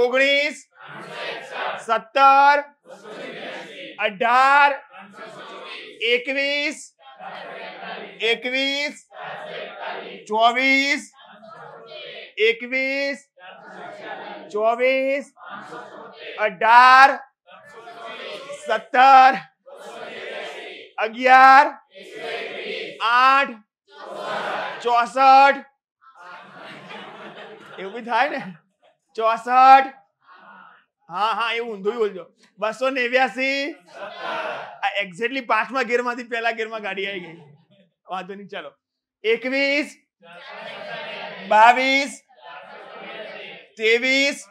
S1: ઓગણીસ सत्तर अठार एक एकवीस चौबीस एकवीस चौबीस अठार सत्तर अग्यार आठ चौसठ एवं भी था चौसठ હા હા એ ઊંધું બોલજો બસો નેવ્યાસી એક્ઝેક્ટલી પાંચમા માંથી પેલા પહેલા માં ગાડી આવી ગઈ વાંધો નહીં ચાલો એકવીસ બાવીસ ત્રેવીસ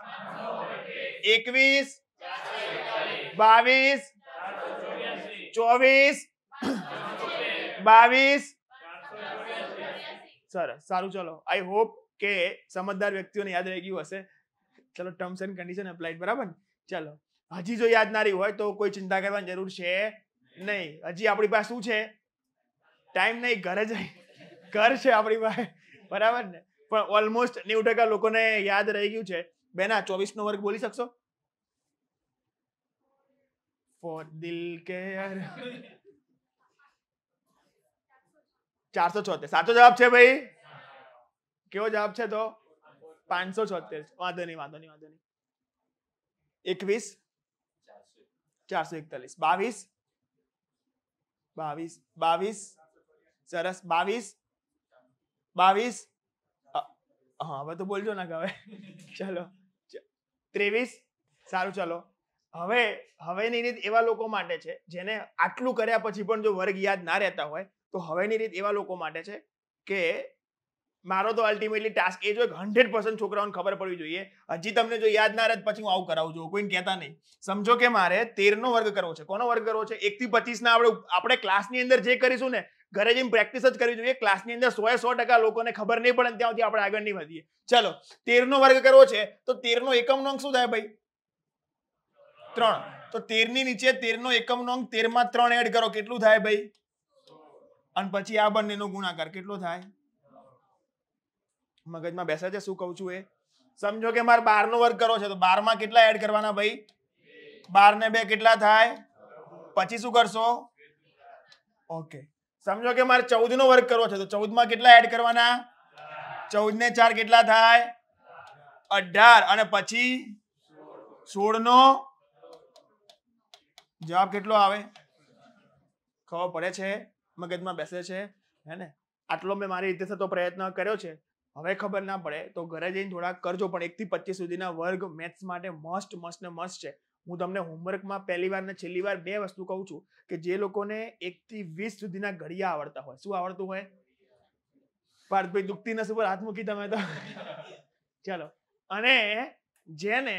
S1: એકવીસ બાવીસ ચોવીસ બાવીસ સરસ સારું ચલો આઈ હોપ કે સમજદાર વ્યક્તિઓને યાદ રહી ગયું હશે ચલો ટર્મ્સ એન્ડ કન્ડિશન એપ્લાઇડ બરાબર ચલો હજી જો યાદ ના રહી હોય તો કોઈ ચિંતા કરવાની જરૂર છે નહીં હજી આપણી પાસે શું છે ટાઈમ નહીં ઘરે જઈ ઘર છે આપણી પાસે બરાબર ને પણ ઓલમોસ્ટ નેવું ટકા લોકોને યાદ રહી ગયું છે બેના ચોવીસ નો વર્ગ બોલી શકશો ફોર દિલ કે યાર ચારસો છોતેર સાચો જવાબ છે ભાઈ કેવો જવાબ છે તો પાંચસો છોતેર વાંધો નહીં વાંધો નહીં વાંધો નહીં એકવીસ ચારસો એકતાલીસ બાવીસ બાવીસ બાવીસ સરસ બાવીસ બાવીસ હા હવે તો બોલજો ના હવે ચલો ત્રેવીસ સારું ચલો હવે હવેની રીત એવા લોકો માટે છે જેને આટલું કર્યા પછી પણ જો વર્ગ યાદ ના રહેતા હોય તો હવેની રીત એવા લોકો માટે છે કે મારો તો અલ્ટિમેટલી ટાસ્ક એ જો એક હંડ્રેડ પર્સન્ટ છોકરાઓને ખબર પડવી જોઈએ હજી તમને જો યાદ ના રહે પછી હું આવું કરાવું છું કોઈને કહેતા નહીં સમજો કે મારે તેરનો વર્ગ કરવો છે કોનો વર્ગ કરવો છે એકથી પચીસના આપણે આપણે ક્લાસની અંદર જે કરીશું ને ઘરે જઈને પ્રેક્ટિસ જ કરવી જોઈએ ક્લાસની અંદર સો સો ટકા લોકોને ખબર નહીં પડે ત્યાંથી આપણે આગળ નહીં વધીએ ચલો તેરનો વર્ગ કરવો છે તો તેરનો એકમનો અંક શું થાય ભાઈ ત્રણ તો તેરની નીચે તેરનો એકમનો અંક તેરમાં ત્રણ એડ કરો કેટલું થાય ભાઈ અને પછી આ બંનેનો ગુણાકાર કેટલો થાય મગજમાં બેસે છે શું કહું છું એ સમજો કે મારે બાર નો વર્ગ કરો છે તો બાર માં કેટલા એડ કરવાના ભાઈ બાર ને બે કેટલા થાય પછી શું કરશો ઓકે સમજો કે મારે ચૌદ નો વર્ગ કરવો છે તો ચૌદ માં કેટલા એડ કરવાના ચૌદ ને ચાર કેટલા થાય અઢાર અને પછી સોળ નો જવાબ કેટલો આવે ખબર પડે છે મગજમાં બેસે છે હે ને આટલો મેં મારી રીતે થતો પ્રયત્ન કર્યો છે હવે ખબર ના પડે તો ઘરે જઈને થોડાક કરજો પણ એકથી પચીસ સુધીના વર્ગ મેથ્સ માટે મસ્ટ મસ્ટ ને મસ્ટ છે હું તમને હોમવર્કમાં પહેલી વાર ને છેલ્લી વાર બે વસ્તુ કહું છું કે જે લોકોને એકથી વીસ સુધીના ઘડિયા આવડતા હોય શું આવડતું હોય પાર્થભાઈ દુખતી નસ હાથ મૂકી તમે તો ચાલો અને જેને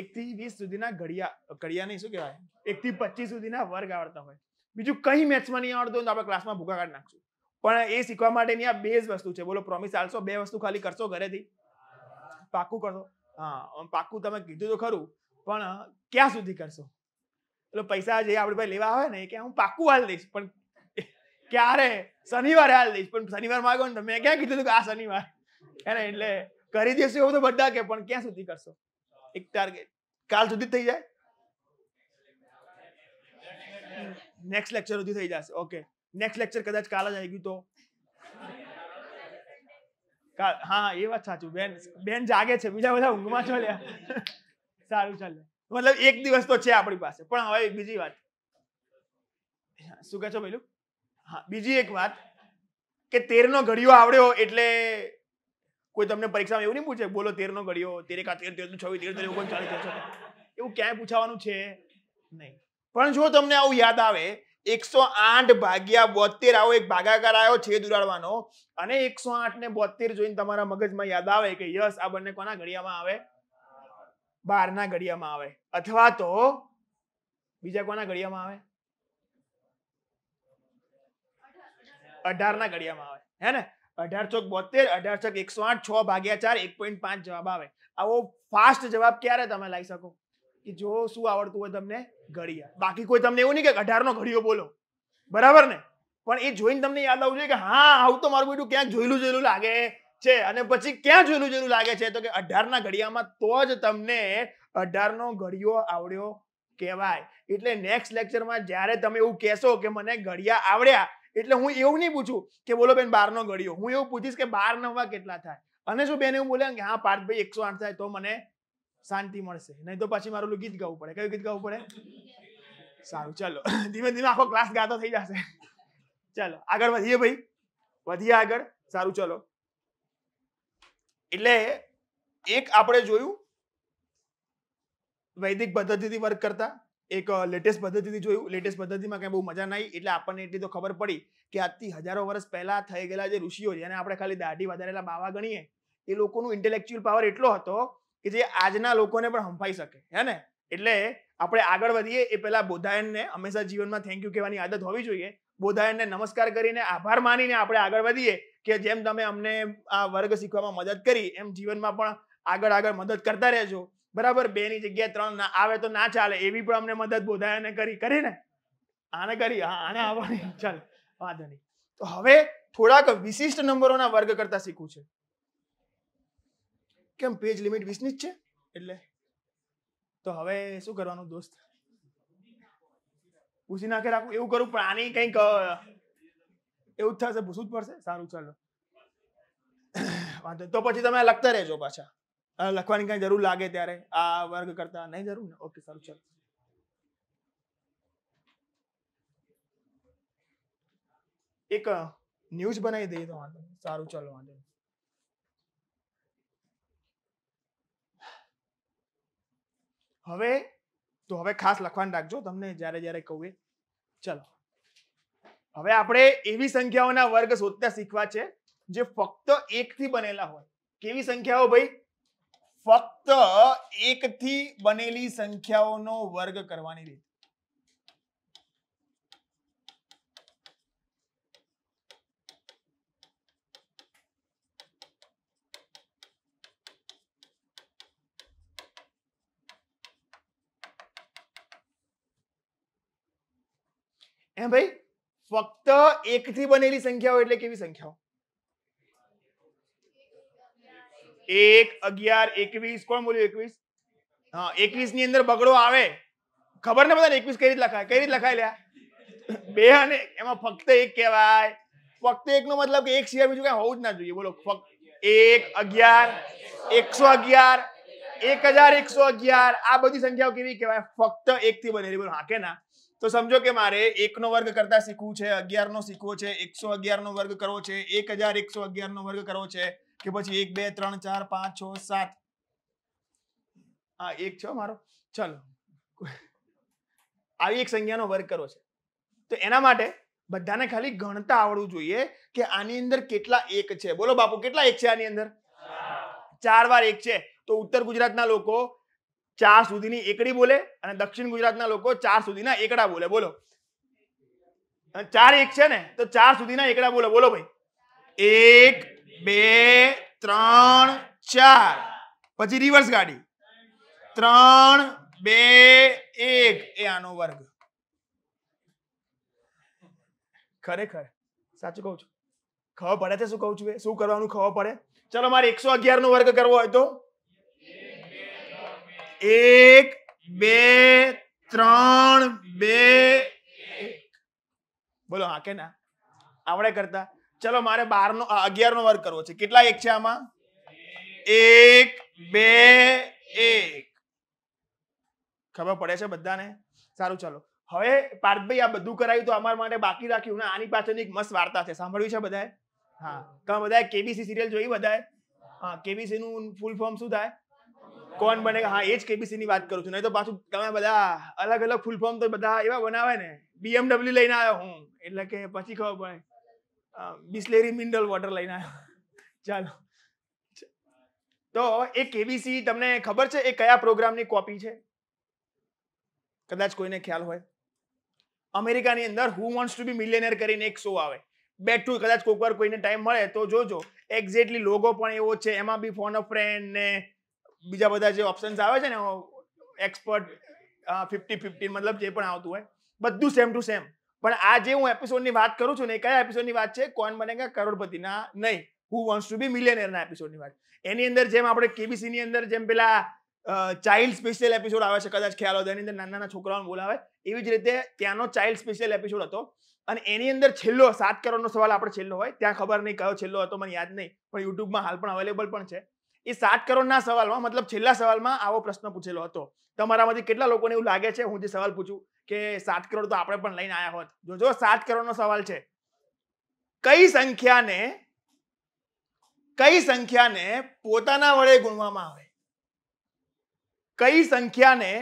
S1: એકથી વીસ સુધીના ઘડિયા ઘડિયા નહીં શું કહેવાય એકથી પચીસ સુધીના વર્ગ આવડતા હોય બીજું કઈ મેથ્સમાં નહીં આવડતું હોય તો આપણે ક્લાસમાં ભૂકા કાઢી નાખશું પણ એ શીખવા માટેની આ બેઝ વસ્તુ છે બોલો પ્રોમિસ આલશો બે વસ્તુ ખાલી કરશો ઘરેથી પાકું કરશો હા પાકું તમે કીધું તો ખરું પણ ક્યાં સુધી કરશો એટલે પૈસા જે આપણે ભાઈ લેવા આવે ને કે હું પાકું હાલ દઈશ પણ ક્યારે શનિવારે હાલ દઈશ પણ શનિવાર માગો ને મેં ક્યાં કીધું કે આ શનિવાર હે એને એટલે કરી દેશો એવું તો બધા કે પણ ક્યાં સુધી કરશો એક ટાર્ગેટ કાલ સુધી થઈ જાય નેક્સ્ટ લેક્ચર સુધી થઈ જશે ઓકે નેક્સ્ટ લેક્ચર કદાચ કાલે જ આવી ગયું તો હા એ વાત સાચું બેન બેન જાગે છે બીજા બધા ઊંઘમાં છો લ્યા સારું ચાલે મતલબ એક દિવસ તો છે આપણી પાસે પણ હવે બીજી વાત શું કહે છો પેલું હા બીજી એક વાત કે તેરનો ઘડિયો આવડ્યો એટલે કોઈ તમને પરીક્ષામાં એવું નહીં પૂછે બોલો તેરનો ઘડિયો તેરે કા તેર તેર છવ્વીસ તેર તેર ઓગણ ચાલીસ એવું ક્યાંય પૂછાવાનું છે નહીં પણ જો તમને આવું યાદ આવે એકસો આઠ ભાગ્યા બોતેર આવો એક ભાગાકાર આવ્યો છેદ ઉડાડવાનો અને એકસો આઠ ને બોતેર જોઈને તમારા મગજમાં યાદ આવે કે યસ આ બંને કોના ઘડિયામાં આવે બારના ઘડિયામાં આવે અથવા તો બીજા કોના ઘડિયામાં આવે અઢારના ઘડિયામાં આવે હે ને અઢાર ચોક બોતેર અઢાર ચોક એકસો આઠ છ ભાગ્યા ચાર એક પોઈન્ટ પાંચ જવાબ આવે આવો ફાસ્ટ જવાબ ક્યારે તમે લાવી શકો કે જો શું આવડતું હોય તમને ઘડિયાળ બાકી કોઈ તમને એવું નહીં કે અઢાર નો ઘડિયો બોલો બરાબર ને પણ એ જોઈને તમને યાદ આવવું જોઈએ કે હા આવું તો મારું બેટું ક્યાંક જોયેલું જોયેલું લાગે છે અને પછી ક્યાં જોયેલું જોયેલું લાગે છે તો કે અઢારના ઘડિયામાં તો જ તમને અઢારનો ઘડિયો આવડ્યો કહેવાય એટલે નેક્સ્ટ લેક્ચરમાં જ્યારે તમે એવું કહેશો કે મને ઘડિયા આવડ્યા એટલે હું એવું નહીં પૂછું કે બોલો બેન બાર નો ઘડિયો હું એવું પૂછીશ કે બાર નવા કેટલા થાય અને શું બેન એવું બોલે કે હા પાર્થભાઈ એકસો આઠ થાય તો મને શાંતિ મળશે નહીં તો પછી મારું ગીત ગાવું પડે કયું ગીત ગાવું પડે સારું ચલો ધીમે ધીમે આખો ક્લાસ ગાતો થઈ જશે ચલો આગળ વધીએ ભાઈ વધીએ આગળ સારું ચલો એટલે એક આપણે જોયું વૈદિક પદ્ધતિથી વર્ક કરતા એક લેટેસ્ટ પદ્ધતિથી જોયું લેટેસ્ટ પદ્ધતિમાં કંઈ બહુ મજા નહીં એટલે આપણને એટલી તો ખબર પડી કે આજથી હજારો વર્ષ પહેલા થઈ ગયેલા જે ઋષિઓ જેને આપણે ખાલી દાઢી વધારેલા બાવા ગણીએ એ લોકોનું ઇન્ટેલેક્ચ્યુઅલ પાવર એટલો હતો કે જે આજના લોકોને પણ હંફાઈ શકે હે ને એટલે આપણે આગળ વધીએ એ પહેલા બોધાયનને હંમેશા જીવનમાં થેન્ક યુ કહેવાની આદત હોવી જોઈએ બોધાયનને નમસ્કાર કરીને આભાર માનીને આપણે આગળ વધીએ કે જેમ તમે અમને આ વર્ગ શીખવામાં મદદ કરી એમ જીવનમાં પણ આગળ આગળ મદદ કરતા રહેજો બરાબર બે ની જગ્યાએ ત્રણ ના આવે તો ના ચાલે એવી પણ અમને મદદ બોધાયાને કરી કરી ને આને કરી હા આને આવવાની ચાલે વાંધો નહીં તો હવે થોડાક વિશિષ્ટ નંબરોના વર્ગ કરતા શીખવું છે કેમ પેજ લિમિટ વીસની જ છે એટલે તો હવે શું કરવાનું દોસ્ત ભૂસી નાખે રાખું એવું કરું પણ આની કંઈક એવું જ થશે ભૂસવું જ પડશે સારું ચાલો વાંધો તો પછી તમે લખતા રહેજો પાછા લખવાની કઈ જરૂર લાગે ત્યારે આ વર્ગ કરતા નહીં જરૂર ને ઓકે સારું ચાલો એક ન્યૂઝ બનાવી દઈએ તો વાંધો સારું ચાલો વાંધો હવે તો હવે ખાસ લખવાનું રાખજો તમને જ્યારે જ્યારે કહું એ ચલો હવે આપણે એવી સંખ્યાઓના વર્ગ શોધતા શીખવા છે જે ફક્ત એક થી બનેલા હોય કેવી સંખ્યાઓ ભાઈ ફક્ત એક થી બનેલી સંખ્યાઓનો વર્ગ કરવાની રીત એમ ભાઈ ફક્ત એકથી બનેલી સંખ્યાઓ એટલે કેવી સંખ્યાઓ એક અગિયાર એકવીસ કોણ બોલ્યું એકવીસ હા એકવીસ ની અંદર બગડો આવે ખબર ને બધાને એકવીસ કઈ રીતે લખાય કઈ રીત લખાય લ્યા બે અને એમાં ફક્ત એક કહેવાય ફક્ત એક નો મતલબ કે એક સિવાય બીજું કઈ હોવું જ ના જોઈએ બોલો ફક્ત એક અગિયાર એકસો અગિયાર એક હજાર એકસો અગિયાર આ બધી સંખ્યાઓ કેવી કહેવાય ફક્ત એક થી બનેલી બોલો હા કે ના તો સમજો કે મારે એકનો વર્ગ કરતા શીખવું છે અગિયારનો શીખવો છે એકસો અગિયારનો વર્ગ કરવો છે એક હજાર એકસો અગિયારનો વર્ગ કરવો છે કે પછી એક બે ત્રણ ચાર પાંચ છ સાત હા એક છો મારો ચલો આવી એક સંખ્યાનો વર્ગ કરવો છે તો એના માટે બધાને ખાલી ગણતા આવડવું જોઈએ કે આની અંદર કેટલા એક છે બોલો બાપુ કેટલા એક છે આની અંદર ચાર વાર એક છે તો ઉત્તર ગુજરાતના લોકો ચાર સુધીની એકડી બોલે અને દક્ષિણ ગુજરાતના લોકો ચાર સુધીના એકડા બોલે બોલો ચાર એક છે ને તો ચાર સુધીના એકડા બોલો બોલો ભાઈ એક બે ત્રણ ચાર પછી રિવર્સ ગાડી ત્રણ બે એક એ આનો વર્ગ ખરેખર સાચું કહું છું ખબર પડે છે શું કહું છું શું કરવાનું ખબર પડે ચલો મારે એકસો અગિયાર નો વર્ગ કરવો હોય તો એક બે ત્રણ બે બોલો હા કે ના આવડે કરતા ચલો મારે બાર નો અગિયાર નો વર્ગ કરવો છે કેટલા એક છે આમાં એક બે એક ખબર પડે છે બધાને સારું ચાલો હવે પાર્થભાઈ આ બધું કરાયું તો અમારા માટે બાકી રાખ્યું ને આની પાછળની એક મસ્ત વાર્તા છે સાંભળ્યું છે બધાએ હા તમે બધાએ કેબીસી સિરિયલ જોઈ બધાએ હા કેબીસી નું ફૂલ ફોર્મ શું થાય કોણ બને હા એ જ કેબીસી ની વાત કરું છું નહીં તો પાછું તમે બધા અલગ અલગ ફૂલ ફોર્મ તો બધા એવા બનાવે ને બીએમડબલ્યુ લઈને આવ્યો હું એટલે કે પછી ખબર પડે બિસ્લેરી મિનરલ વોટર લઈને આવ્યો ચાલો તો એ કેબીસી તમને ખબર છે એ કયા પ્રોગ્રામની કોપી છે કદાચ કોઈને ખ્યાલ હોય અમેરિકાની અંદર who wants to be millionaire કરીને એક શો આવે બેટ ટુ કદાચ કોઈક વાર કોઈને ટાઈમ મળે તો જોજો એક્ઝેક્ટલી લોગો પણ એવો છે એમાં બી ફોન અ ફ્રેન્ડ ને બીજા બધા જે ઓપ્શન્સ આવે છે ને એક્સપર્ટ ફિફ્ટી ફિફ્ટીન મતલબ જે પણ આવતું હોય બધું સેમ ટુ સેમ પણ આ જે હું એપિસોડની વાત કરું છું ને કયા એપિસોડની વાત છે કોણ બનેગા કરોડપતિના નહીં હુ વોન્ટ્સ ટુ બી મિલિયનેરના એપિસોડની વાત એની અંદર જેમ આપણે કેબીસીની અંદર જેમ પેલા ચાઇલ્ડ સ્પેશિયલ એપિસોડ આવે છે કદાચ ખ્યાલ હોય એની અંદર નાના નાના છોકરાઓને બોલાવે એવી જ રીતે ત્યાંનો ચાઇલ્ડ સ્પેશિયલ એપિસોડ હતો અને એની અંદર છેલ્લો સાત કરોડનો સવાલ આપણે છેલ્લો હોય ત્યાં ખબર નહીં કયો છેલ્લો હતો મને યાદ નહીં પણ યુટ્યુબમાં હાલ પણ અવેલેબલ પણ છે એ સાત કરોડના સવાલમાં મતલબ છેલ્લા સવાલમાં આવો પ્રશ્ન પૂછેલો હતો તમારામાંથી કેટલા લોકોને એવું લાગે છે હું જે સવાલ પૂછું કે સાત કરોડ તો આપણે પણ લઈને આવ્યા હોત જોજો સાત કરોડનો સવાલ છે કઈ સંખ્યાને કઈ સંખ્યાને પોતાના વડે ગુણવામાં આવે કઈ સંખ્યાને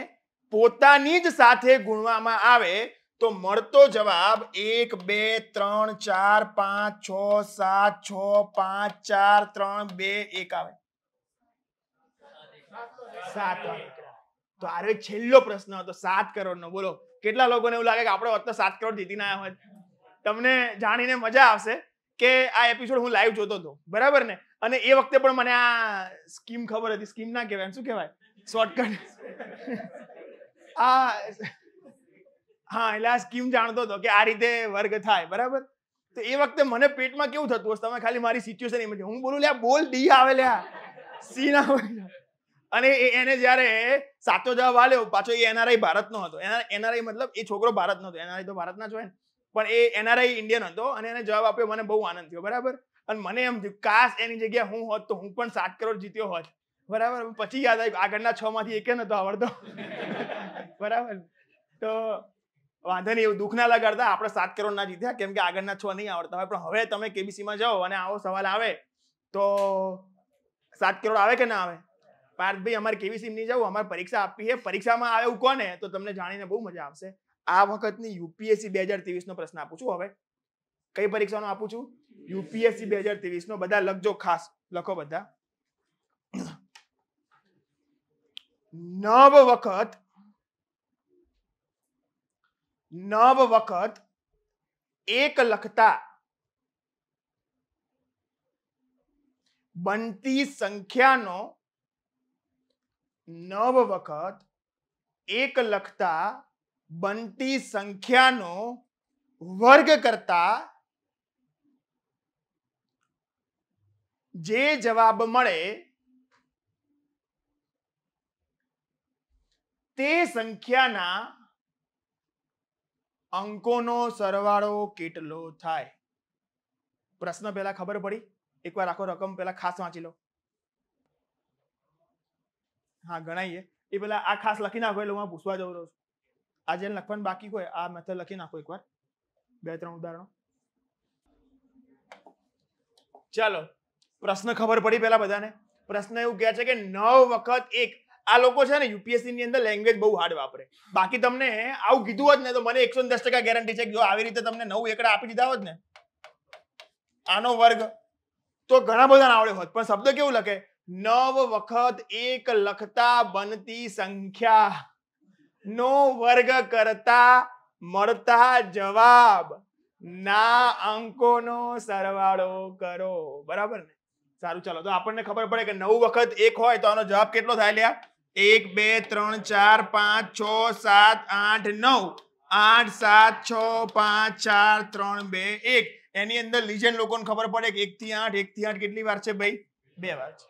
S1: પોતાની જ સાથે ગુણવામાં આવે તો મળતો જવાબ એક બે ત્રણ ચાર પાંચ છ સાત છ પાંચ ચાર ત્રણ બે એક આવે સાત વાર તો આરો છેલ્લો પ્રશ્ન હતો સાત કરોડનો બોલો કેટલા લોકોને એવું લાગે કે આપણે અત્યારે સાત કરોડ જીતીને ના હોય તમને જાણીને મજા આવશે કે આ એપિસોડ હું લાઈવ જોતો હતો બરાબર ને અને એ વખતે પણ મને આ સ્કીમ ખબર હતી સ્કીમ ના કહેવાય શું કહેવાય શોર્ટકટ આ હા એટલે આ સ્કીમ જાણતો હતો કે આ રીતે વર્ગ થાય બરાબર તો એ વખતે મને પેટમાં કેવું થતું હશે તમે ખાલી મારી સિચ્યુએશન એમ હું બોલું લ્યા બોલ ડી આવે લ્યા સી ના હોય અને એને જ્યારે સાચો જવાબ આલ્યો પાછો એ એનઆરઆઈ ભારતનો હતો એનઆરઆઈ મતલબ એ છોકરો ભારતનો હતો એનઆરઆઈ તો ભારતના જ હોય ને પણ એ એનઆરઆઈ ઇન્ડિયન હતો અને એને જવાબ આપ્યો મને બહુ આનંદ થયો બરાબર અને મને એમ થયું કાશ એની જગ્યાએ હું હોત તો હું પણ સાત કરોડ જીત્યો હોત બરાબર પછી યાદ આવ્યું આગળના છ માંથી એકે નતો આવડતો બરાબર તો વાંધો નહીં એવું દુઃખ ના લગાડતા આપણે સાત કરોડ ના જીત્યા કેમ કે આગળના છ નહીં આવડતા હોય પણ હવે તમે કેબીસીમાં જાઓ અને આવો સવાલ આવે તો સાત કરોડ આવે કે ના આવે પાર્થભાઈ અમારે કેવી સીમની જવું અમારે પરીક્ષા આપવી છે પરીક્ષામાં આવ્યું કોને તો તમને જાણીને બહુ મજા આવશે આ વખતની યુપીએસસી બે હજાર ત્રેવીસનો પ્રશ્ન આપું છું હવે કઈ પરીક્ષાનો આપું છું યુપીએસસી બે હજાર ત્રેવીસનો બધા લખજો ખાસ લખો બધા નવ વખત નવ વખત એક લખતા બનતી સંખ્યાનો નવ વખત એક લખતા બનતી સંખ્યાનો વર્ગ કરતા જે જવાબ મળે તે સંખ્યાના અંકોનો સરવાળો કેટલો થાય પ્રશ્ન પહેલા ખબર પડી એકવાર આખો રકમ પહેલા ખાસ વાંચી લો હા ગણાઈએ એ પેલા આ ખાસ લખી નાખો એટલે હું પૂછવા જઉં રહું છું આ જે લખવાનું બાકી હોય આ મેથડ લખી નાખો એકવાર બે ત્રણ ઉદાહરણો ચાલો પ્રશ્ન ખબર પડી પેલા બધાને પ્રશ્ન એવું કહે છે કે નવ વખત એક આ લોકો છે ને યુપીએસસી ની અંદર લેંગ્વેજ બહુ હાર્ડ વાપરે બાકી તમને આવું કીધું હોત ને તો મને એકસો દસ ટકા ગેરંટી છે કે જો આવી રીતે તમને નવ એકડા આપી દીધા હોત ને આનો વર્ગ તો ઘણા બધા આવડે હોત પણ શબ્દ કેવું લખે નવ વખત એક લખતા બનતી સંખ્યા નો વર્ગ કરતા મળતા જવાબ ના અંકોનો સરવાળો કરો બરાબર ને સારું ચાલો તો આપણને ખબર પડે કે નવ વખત એક હોય તો આનો જવાબ કેટલો થાય લ્યા એક બે ત્રણ ચાર પાંચ છ સાત આઠ નવ આઠ સાત છ પાંચ ચાર ત્રણ બે એક એની અંદર લીજન લોકોને ખબર પડે કે એક થી આઠ એક થી આઠ કેટલી વાર છે ભાઈ બે વાર છે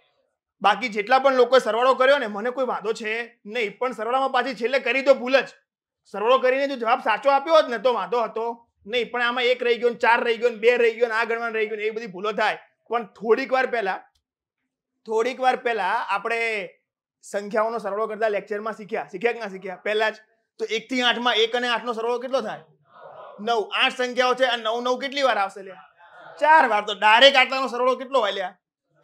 S1: બાકી જેટલા પણ લોકોએ સરવાળો કર્યો ને મને કોઈ વાંધો છે નહીં પણ સરવાળામાં પાછી છેલ્લે કરી તો ભૂલ જ સરવાળો કરીને જો જવાબ સાચો આપ્યો હોત ને તો વાંધો હતો નહીં પણ આમાં એક રહી ગયો ચાર રહી ગયો બે રહી ગયો આ ગણવાનું રહી ગયો એ બધી ભૂલો થાય પણ થોડીક વાર પહેલા થોડીક વાર પહેલા આપણે સંખ્યાઓનો સરવાળો કરતા લેક્ચરમાં શીખ્યા શીખ્યા કે ના શીખ્યા પહેલા જ તો એક થી આઠમાં એક અને આઠનો સરવાળો કેટલો થાય નવ આઠ સંખ્યાઓ છે આ નવ નવ કેટલી વાર આવશે લ્યા ચાર વાર તો ડાયરેક્ટ આટલાનો સરવાળો કેટલો હોય લ્યા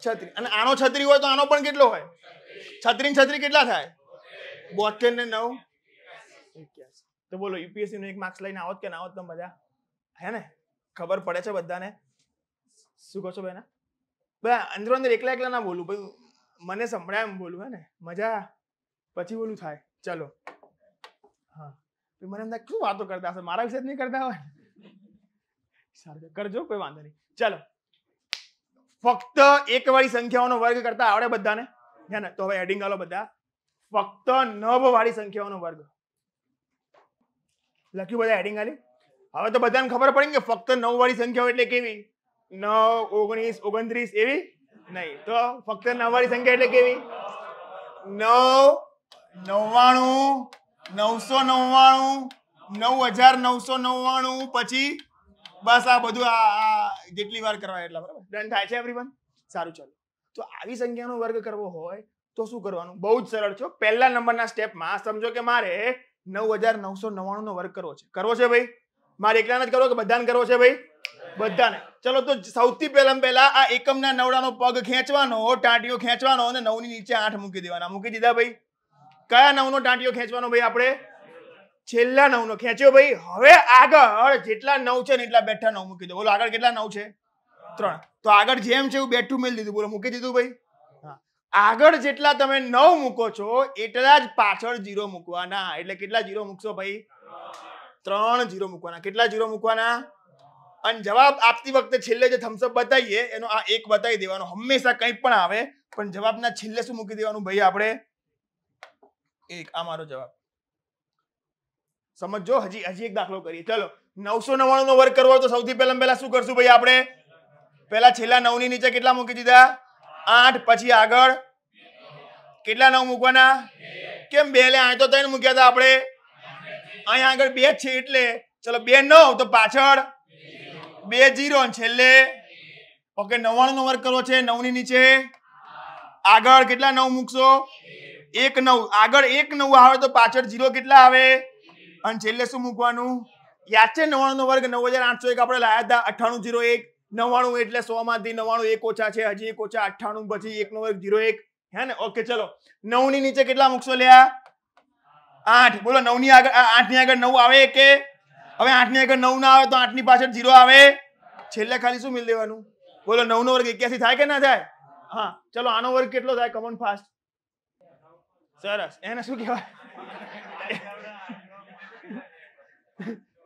S1: છત્રી અને આનો છત્રી હોય તો આનો પણ કેટલો હોય છત્રી છત્રી કેટલા થાય બોતેર ને નવ તો બોલો યુપીએસસી નું એક માર્ક્સ લઈને આવત કે ના આવત તમે બધા હે ને ખબર પડે છે બધાને શું કહો છો બેના બધા અંદરો અંદર એકલા એકલા ના બોલું ભાઈ મને સંભળાય એમ બોલું હે ને મજા પછી બોલું થાય ચલો હા મને અંદર શું વાતો કરતા હશે મારા વિશે જ નહીં કરતા હોય સારું કરજો કોઈ વાંધો નહીં ચલો ફક્ત એક વાળી સંખ્યાઓનો વર્ગ કરતા આવડે બધાને હે ને તો હવે એડિંગ આલો બધા ફક્ત નવ વાળી સંખ્યાઓનો વર્ગ લખ્યું બધા એડિંગ આલી હવે તો બધાને ખબર પડી કે ફક્ત નવ વાળી સંખ્યાઓ એટલે કેવી નવ ઓગણીસ ઓગણત્રીસ એવી નહીં તો ફક્ત નવ વાળી સંખ્યા એટલે કેવી નવ નવ્વાણું નવસો નવ્વાણું નવ હજાર નવસો નવ્વાણું પછી બસ આ બધું આ જેટલી વાર કરવા એટલા બરાબર ડન થાય છે એવરીવન સારું ચાલો તો આવી સંખ્યાનો વર્ગ કરવો હોય તો શું કરવાનું બહુ જ સરળ છે પહેલા નંબરના સ્ટેપમાં સમજો કે મારે નવ હજાર નવસો નવ્વાણું નો વર્ગ કરવો છે કરવો છે ભાઈ મારે એકલાને જ કરવો કે બધાને કરવો છે ભાઈ બધાને ચલો તો સૌથી પહેલા પહેલા આ એકમના નવડાનો પગ ખેંચવાનો ટાંટીઓ ખેંચવાનો અને નવની નીચે આઠ મૂકી દેવાના મૂકી દીધા ભાઈ કયા નવનો ટાંટીઓ ખેંચવાનો ભાઈ આપણે છેલ્લા નવનો ખેંચ્યો ભાઈ હવે આગળ જેટલા નવ છે ને એટલા બેઠા નવ મૂકી દો બોલો આગળ કેટલા નવ છે ત્રણ તો આગળ જેમ છે એવું બેઠું મેળ દીધું બોલો મૂકી દીધું ભાઈ આગળ જેટલા તમે નવ મૂકો છો એટલા જ પાછળ જીરો મૂકવાના એટલે કેટલા જીરો મૂકશો ભાઈ ત્રણ જીરો મૂકવાના કેટલા જીરો મૂકવાના અને જવાબ આપતી વખતે છેલ્લે જે થમ્સઅપ બતાવીએ એનો આ એક બતાવી દેવાનો હંમેશા કંઈ પણ આવે પણ જવાબના છેલ્લે શું મૂકી દેવાનું ભાઈ આપણે એક આ મારો જવાબ સમજો હજી હજી એક દાખલો કરીએ ચલો નવસો નવ્વાણું નો વર્ગ કરવો તો સૌથી પહેલા પહેલા શું કરશું ભાઈ આપણે પહેલા છેલ્લા નવ ની નીચે કેટલા મૂકી દીધા આઠ પછી આગળ કેટલા નવ મૂકવાના કેમ બે એટલે અહીં તો ત્રણ મૂક્યા હતા આપણે અહીંયા આગળ બે છે એટલે ચલો બે નવ તો પાછળ બે જીરો છેલ્લે ઓકે નવ્વાણું નો વર્ગ કરવો છે નવ ની નીચે આગળ કેટલા નવ મૂકશો એક નવ આગળ એક નવ આવે તો પાછળ જીરો કેટલા આવે અને છેલ્લે શું મૂકવાનું યાદ છે નો વર્ગ નવ હજાર આઠસો એક આપણે લાયા હતા અઠ્ઠાણું જીરો એક નવાણું એટલે સો માંથી નવ્વાણું એક ઓછા છે હજી એક ઓછા અઠ્ઠાણું પછી એક નો વર્ગ જીરો એક હે ને ઓકે ચલો નવ ની નીચે કેટલા મૂકશો લ્યા આઠ બોલો નવ ની આગળ આઠ ની આગળ નવ આવે કે હવે આઠ ની આગળ નવ ના આવે તો આઠ ની પાછળ જીરો આવે છેલ્લે ખાલી શું મિલી દેવાનું બોલો નવ નો વર્ગ એક્યાસી થાય કે ના થાય હા ચલો આનો વર્ગ કેટલો થાય કમન ફાસ્ટ સરસ એને શું કહેવાય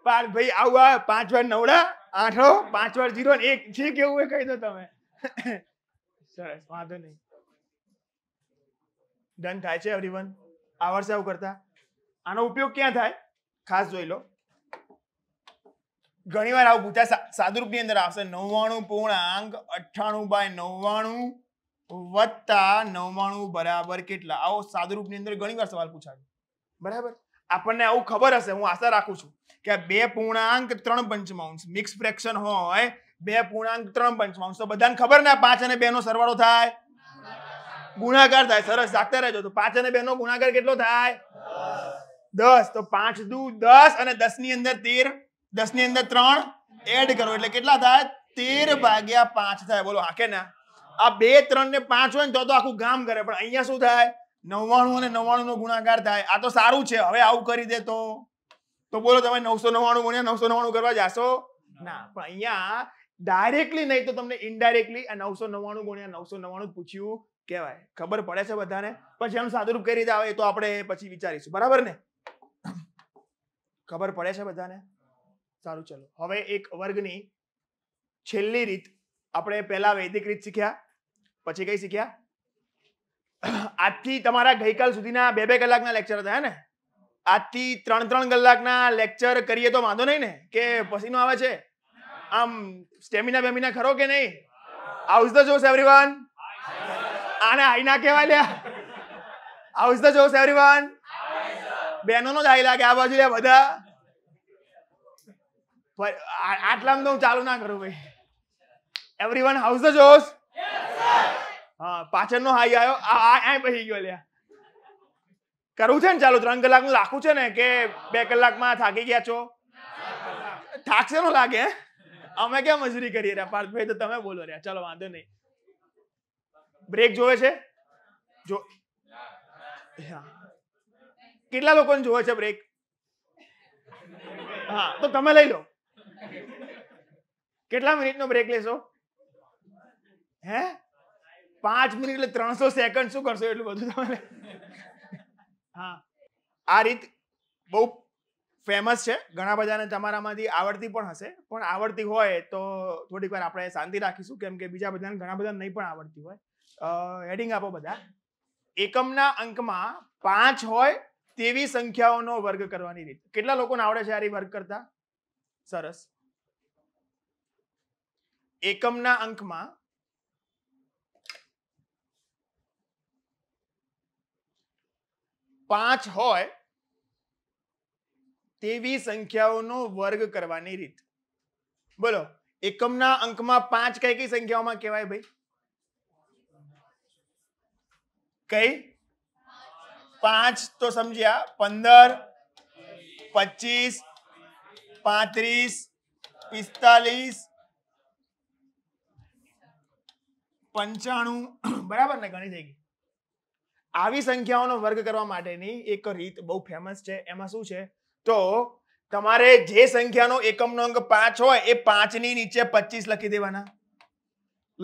S1: પાર ભાઈ આવું આ પાંચ વાર નવડા આઠો પાંચ વાર જીરો એક જે કેવું એ કહી દો તમે સરસ વાંધો નહીં ડન થાય છે એવરીવન આવર સાવ કરતા આનો ઉપયોગ ક્યાં થાય ખાસ જોઈ લો ઘણી વાર આવું પૂછાય સાદુરૂપની અંદર આવશે નવ્વાણું પૂર્ણાંક અઠ્ઠાણું બાય નવ્વાણું વત્તા નવ્વાણું બરાબર કેટલા આવો સાદુરૂપની અંદર ઘણી વાર સવાલ પૂછાય બરાબર આપણને આવું ખબર હશે હું આશા રાખું છું કે બે પૂર્ણાંક ત્રણ પંચમાંશ મિક્સ ફ્રેક્શન હોય બે પૂર્ણાંક ત્રણ પંચમાંશ તો બધાને ખબર ને પાંચ અને બે નો સરવાળો થાય ગુણાકાર થાય સરસ જાગતા રહેજો તો પાંચ અને બે નો ગુણાકાર કેટલો થાય દસ તો પાંચ દુ દસ અને દસ ની અંદર તેર દસ ની અંદર ત્રણ એડ કરો એટલે કેટલા થાય તેર ભાગ્યા પાંચ થાય બોલો હા કે ના આ બે ત્રણ ને પાંચ હોય ને તો તો આખું ગામ કરે પણ અહીંયા શું થાય નવ્વાણું અને નવ્વાણું નો ગુણાકાર થાય આ તો સારું છે હવે આવું કરી દે તો તો બોલો તમે નવસો નવાણું ગુણ્યા નવસો નવ્વાણું કરવા જાશો ના પણ અહીંયા ડાયરેક્ટલી નહીં તો તમને ઇનડાયરેક્ટલી આ નવસો નવ્વાણું ગુણ્યા નવસો નવ્વાણું પૂછ્યું કહેવાય ખબર પડે છે બધાને પછી એનું સાદુરૂપ કઈ રીતે આવે એ તો આપણે પછી વિચારીશું બરાબર ને ખબર પડે છે બધાને સારું ચલો હવે એક વર્ગની છેલ્લી રીત આપણે પહેલા વૈદિક રીત શીખ્યા પછી કઈ શીખ્યા આજથી તમારા ગઈકાલ સુધીના બે બે કલાકના લેક્ચર હતા હે ને આજથી ત્રણ ત્રણ કલાકના લેક્ચર કરીએ તો વાંધો નહીં ને કે પસીનો આવે છે આમ સ્ટેમિના બેમિના ખરો કે નહીં હાઉસ ધ જોશ એવરીવન આને હાઈ ના કહેવાય લે હાઉસ ધ જોશ એવરીવન બહેનોનો જ આઈ લાગે આ બાજુ લે બધા આટલામાં તો હું ચાલુ ના કરું ભાઈ એવરીવન હાઉસ ધ જોશ હા પાછળનો હાઈ આવ્યો આ આ પછી ગયો લ્યા કરવું છે ને ચાલુ ત્રણ કલાકનું રાખવું છે ને કે બે કલાકમાં થાકી ગયા છો થાકશે નો લાગે અમે કેમ મજૂરી કરીએ રહ્યા પાર્થભાઈ તો તમે બોલો રહ્યા ચાલો વાંધો નહીં બ્રેક જોવે છે જો કેટલા લોકોને જોવે છે બ્રેક હા તો તમે લઈ લો કેટલા મિનિટનો બ્રેક લેશો હે પાંચ મિનિટ એટલે ત્રણસો સેકન્ડ શું કરશો એટલું બધું તમે હા આ રીત બહુ ફેમસ છે ઘણા બધાને તમારામાંથી આવડતી પણ હશે પણ આવડતી હોય તો થોડીક વાર આપણે શાંતિ રાખીશું કેમ કે બીજા બધાને ઘણા બધા નહીં પણ આવડતી હોય હેડિંગ આપો બધા એકમના અંકમાં પાંચ હોય તેવી સંખ્યાઓનો વર્ગ કરવાની રીત કેટલા લોકોને આવડે છે આરી રીત વર્ગ કરતા સરસ એકમના અંકમાં પાંચ હોય તેવી સંખ્યાઓનો વર્ગ કરવાની રીત બોલો એકમના અંકમાં પાંચ કઈ કઈ સંખ્યાઓમાં કહેવાય ભાઈ કઈ પાંચ તો સમજ્યા પંદર પચીસ પાંત્રીસ પિસ્તાલીસ પંચાણું બરાબર ને ઘણી થઈ ગઈ આવી સંખ્યાઓનો વર્ગ કરવા માટેની એક રીત બહુ ફેમસ છે એમાં શું છે તો તમારે જે સંખ્યાનો એકમનો અંક પાંચ હોય એ પાંચની નીચે પચીસ લખી દેવાના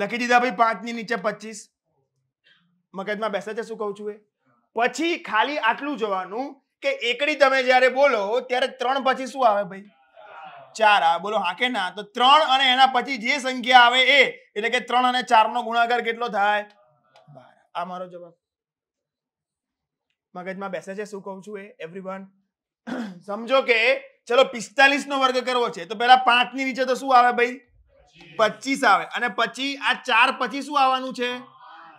S1: લખી દીધા ભાઈ પાંચની નીચે પચીસ મગજમાં બેસે છે શું કહું છું એ પછી ખાલી આટલું જોવાનું કે એકડી તમે જ્યારે બોલો ત્યારે ત્રણ પછી શું આવે ભાઈ ચાર આવે બોલો હા કે ના તો ત્રણ અને એના પછી જે સંખ્યા આવે એ એટલે કે ત્રણ અને ચાર નો ગુણાકાર કેટલો થાય આ મારો જવાબ મગજમાં બેસે છે શું કહું છું એ એવરીવન સમજો કે ચલો પિસ્તાલીસ નો વર્ગ કરવો છે તો પેલા પાંચ ની નીચે તો શું આવે ભાઈ પચીસ આવે અને પછી આ ચાર પછી શું આવવાનું છે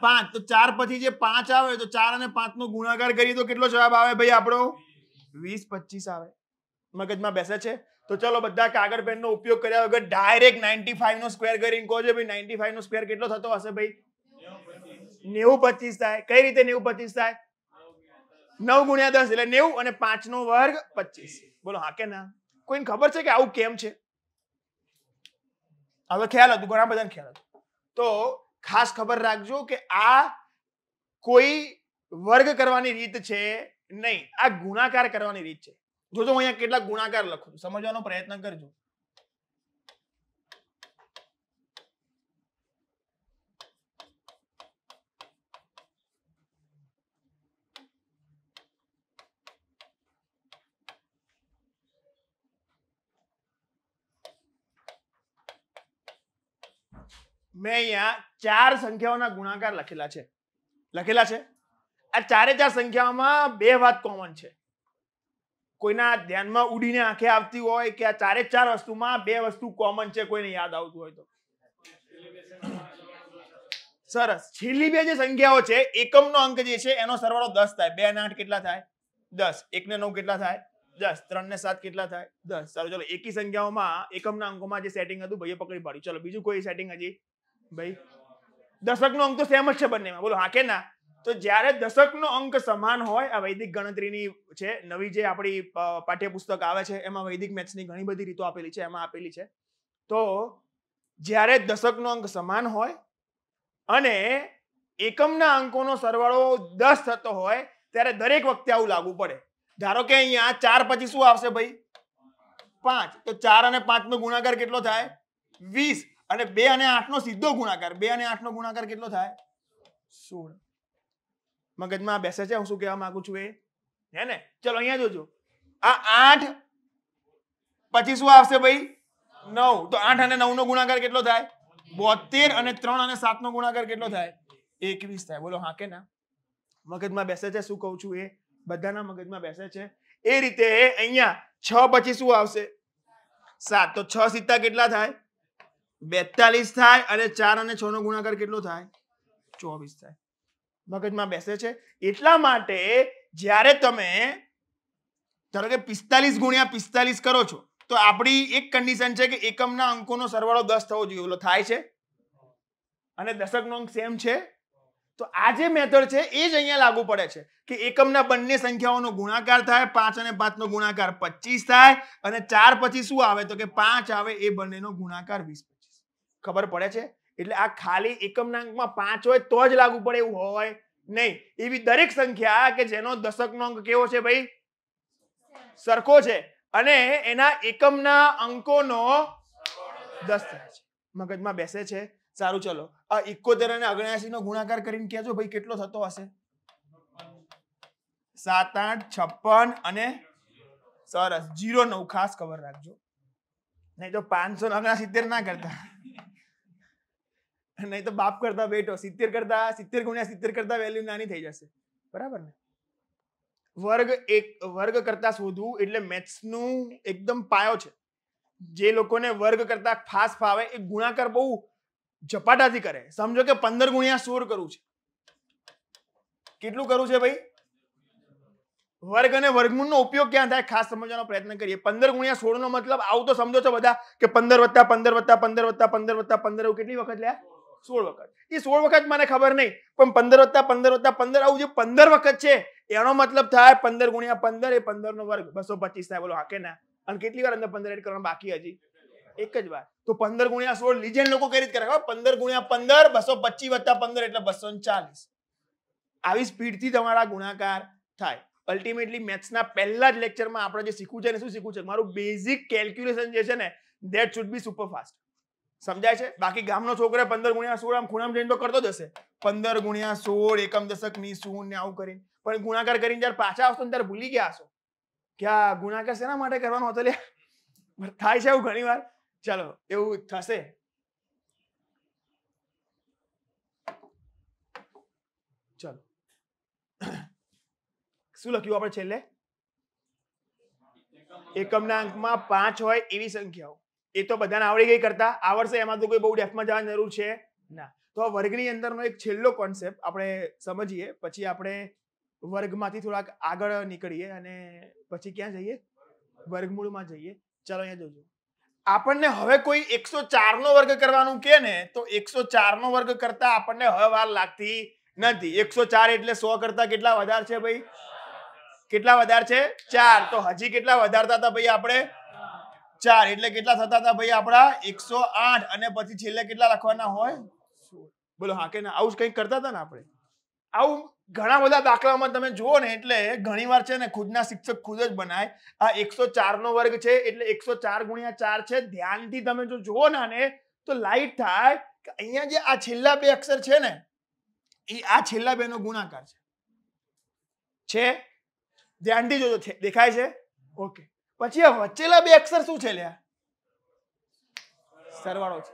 S1: પાંચ તો ચાર પછી જે પાંચ આવે તો ચાર અને પાંચ નો ગુણાકાર કરીએ તો કેટલો જવાબ આવે ભાઈ આપણો વીસ પચીસ આવે મગજમાં બેસે છે તો ચલો બધા કાગળ પેન નો ઉપયોગ કર્યા વગર ડાયરેક્ટ નાઇન્ટી ફાઈવ નો સ્ક્વેર કરીને કહો છો નાઇન્ટી ફાઈવ નો સ્ક્વેર કેટલો થતો હશે ભાઈ નેવું પચીસ થાય કઈ રીતે નેવું પચીસ થાય નવ ગુણ્યા દસ એટલે નેવું અને પાંચ નો વર્ગ પચીસ બોલો હા કે ના કોઈને ખબર છે કે આવું કેમ છે હવે ખ્યાલ હતું ઘણા બધાને ખ્યાલ હતો તો ખાસ ખબર રાખજો કે આ કોઈ વર્ગ કરવાની રીત છે નહીં આ ગુણાકાર કરવાની રીત છે જોજો હું અહીંયા કેટલા ગુણાકાર લખું સમજવાનો પ્રયત્ન કરજો મેં અહીંયા ચાર સંખ્યાઓના ગુણાકાર લખેલા છે લખેલા છે આ ચારે ચાર સંખ્યાઓમાં બે વાત કોમન છે કોઈના ધ્યાનમાં ઉડીને આંખે આવતી હોય કે આ ચારે ચાર વસ્તુમાં બે વસ્તુ કોમન છે કોઈને યાદ આવતું હોય તો સરસ છેલ્લી બે જે સંખ્યાઓ છે એકમનો અંક જે છે એનો સરવાળો દસ થાય બે અને આઠ કેટલા થાય દસ એક ને નવ કેટલા થાય દસ ત્રણ ને સાત કેટલા થાય દસ સારું ચલો એકી સંખ્યાઓમાં એકમના અંકોમાં જે સેટિંગ હતું ભાઈએ પકડી પાડ્યું ચલો બીજું કોઈ સેટિંગ હજી ભાઈ દશકનો અંક તો સેમ જ છે બંનેમાં બોલો હા કે ના તો જ્યારે દશકનો અંક સમાન હોય આ વૈદિક ગણતરીની છે નવી જે આપણી પાઠ્યપુસ્તક આવે છે એમાં વૈદિક મેથ્સની ઘણી બધી રીતો આપેલી છે એમાં આપેલી છે તો જ્યારે દશકનો અંક સમાન હોય અને એકમના અંકોનો સરવાળો દસ થતો હોય ત્યારે દરેક વખતે આવું લાગુ પડે ધારો કે અહીંયા ચાર પછી શું આવશે ભાઈ પાંચ તો ચાર અને પાંચ નો ગુણાકાર કેટલો થાય વીસ અને બે અને આઠનો સીધો ગુણાકાર બે અને આઠનો ગુણાકાર કેટલો થાય સોળ મગજમાં બેસે છે હું શું કહેવા માંગુ છું એ હે ને ચલો અહીંયા જોજો આ આઠ પછી શું આવશે ભાઈ નવ તો આઠ અને નવ નો ગુણાકાર કેટલો થાય બોતેર અને ત્રણ અને સાત નો ગુણાકાર કેટલો થાય એકવીસ થાય બોલો હા કે ના મગજમાં બેસે છે શું કહું છું એ બધાના મગજમાં બેસે છે એ રીતે અહીંયા છ પછી શું આવશે સાત તો છ સીતા કેટલા થાય બેતાલીસ થાય અને ચાર અને છ નો ગુણાકાર કેટલો થાય ચોવીસ થાય મગજમાં બેસે છે એટલા માટે જ્યારે તમે ધારો કે પિસ્તાલીસ ગુણ્યા પિસ્તાલીસ કરો છો તો આપણી એક કન્ડિશન છે કે એકમના અંકોનો સરવાળો દસ થવો જોઈએ ઓલો થાય છે અને દશકનો અંક સેમ છે તો આ જે મેથડ છે એ જ અહીંયા લાગુ પડે છે કે એકમના બંને સંખ્યાઓનો ગુણાકાર થાય પાંચ અને પાંચનો ગુણાકાર પચીસ થાય અને ચાર પછી શું આવે તો કે પાંચ આવે એ બંનેનો ગુણાકાર વીસ ખબર પડે છે એટલે આ ખાલી એકમનાંકમાં પાંચ હોય તો જ લાગુ પડે એવું હોય નહીં એવી દરેક સંખ્યા કે જેનો દશકનો અંક કેવો છે ભાઈ સરખો છે અને એના એકમના અંકોનો દસ મગજમાં બેસે છે સારું ચલો આ ઇકોતેર અને અગણ્યાસી નો ગુણાકાર કરીને કહેજો ભાઈ કેટલો થતો હશે સાત આઠ છપ્પન અને સરસ જીરો નવ ખાસ ખબર રાખજો નહીં તો પાંચસો અગણા સિત્તેર ના કરતા નહીં તો બાપ કરતા બેટો સિત્તેર કરતા સિત્તેર ગુણ્યા સિત્તેર કરતા વેલ્યુ નાની થઈ જશે બરાબર ને વર્ગ એક વર્ગ કરતા શોધવું એટલે મેથ્સ નું એકદમ પાયો છે જે લોકોને વર્ગ કરતા ફાસ ફાવે એ ગુણાકાર બહુ ઝપાટાથી કરે સમજો કે પંદર ગુણ્યા સોળ કરવું છે કેટલું કરવું છે ભાઈ વર્ગ અને વર્ગમૂળનો ઉપયોગ ક્યાં થાય ખાસ સમજવાનો પ્રયત્ન કરીએ પંદર ગુણ્યા સોળ નો મતલબ આવું તો સમજો છો બધા કે પંદર વત્તા પંદર વત્તા પંદર વત્તા પંદર વત્તા પંદર કેટલી વખત લ્યા સોળ વખત એ સોળ વખત મને ખબર નહીં પણ પંદર વત્તા પંદર વત્તા પંદર આવું જે પંદર વખત છે એનો મતલબ થાય પંદર ગુણ્યા પંદર એ પંદર નો વર્ગ બસો પચીસ થાય બોલો હાકે ના અને કેટલી વાર અંદર પંદર એડ કરવાનું બાકી હજી એક જ વાર તો પંદર ગુણ્યા સોળ લીજેન્ડ લોકો કઈ રીતે કરે પંદર ગુણ્યા પંદર બસો પચીસ વત્તા પંદર એટલે બસો ચાલીસ આવી સ્પીડ થી તમારા ગુણાકાર થાય અલ્ટિમેટલી મેથ્સ ના પહેલા જ લેક્ચરમાં આપણે જે શીખવું છે ને શું શીખવું છે મારું બેઝિક કેલ્ક્યુલેશન જે છે ને that should be super fast સમજાય છે બાકી ગામનો છોકરો પંદર ગુણ્યા સોળ આમ ખૂણામ જઈને તો કરતો જ પંદર ગુણ્યા સોળ એકમ દશક ની શૂન્ય આવું કરીને પણ ગુણાકાર કરીને જયારે પાછા આવશો ને ત્યારે ભૂલી ગયા હશો કે ગુણાકાર શેના માટે કરવાનો હતો થાય છે એવું ઘણી વાર ચાલો એવું થશે ચલો શું લખ્યું આપણે છેલ્લે એકમના અંકમાં પાંચ હોય એવી સંખ્યાઓ એ તો બધાને આવડી ગઈ કરતા આવડશે એમાં તો કોઈ બહુ ડેફમાં જવાની જરૂર છે ના તો આ વર્ગની અંદરનો એક છેલ્લો કોન્સેપ્ટ આપણે સમજીએ પછી આપણે વર્ગમાંથી થોડાક આગળ નીકળીએ અને પછી ક્યાં જઈએ વર્ગમૂળમાં જઈએ ચાલો અહીંયા જોજો આપણને હવે કોઈ એકસો નો વર્ગ કરવાનું કે ને તો એકસો નો વર્ગ કરતા આપણને હવે વાર લાગતી નથી એકસો ચાર એટલે સો કરતા કેટલા વધારે છે ભાઈ કેટલા વધારે છે ચાર તો હજી કેટલા વધારતા હતા ભાઈ આપણે ચાર એટલે કેટલા થતા હતા ભાઈ આપણા એકસો આઠ અને પછી છેલ્લે કેટલા લખવાના હોય બોલો હા કે ના આવું કંઈક કરતા હતા ને આપણે આવું ઘણા બધા દાખલામાં તમે જુઓ ને એટલે ઘણીવાર છે ને ખુદના શિક્ષક ખુદ જ બનાય આ એકસો નો વર્ગ છે એટલે એકસો ચાર ગુણ્યા ચાર છે ધ્યાનથી તમે જો જુઓ ના ને તો લાઈટ થાય કે અહીંયા જે આ છેલ્લા બે અક્ષર છે ને એ આ છેલ્લા બે નો ગુણાકાર છે છે ધ્યાનથી જોજો દેખાય છે ઓકે પછી આ વચ્ચેલા બે અક્ષર શું છે સરવાળો છે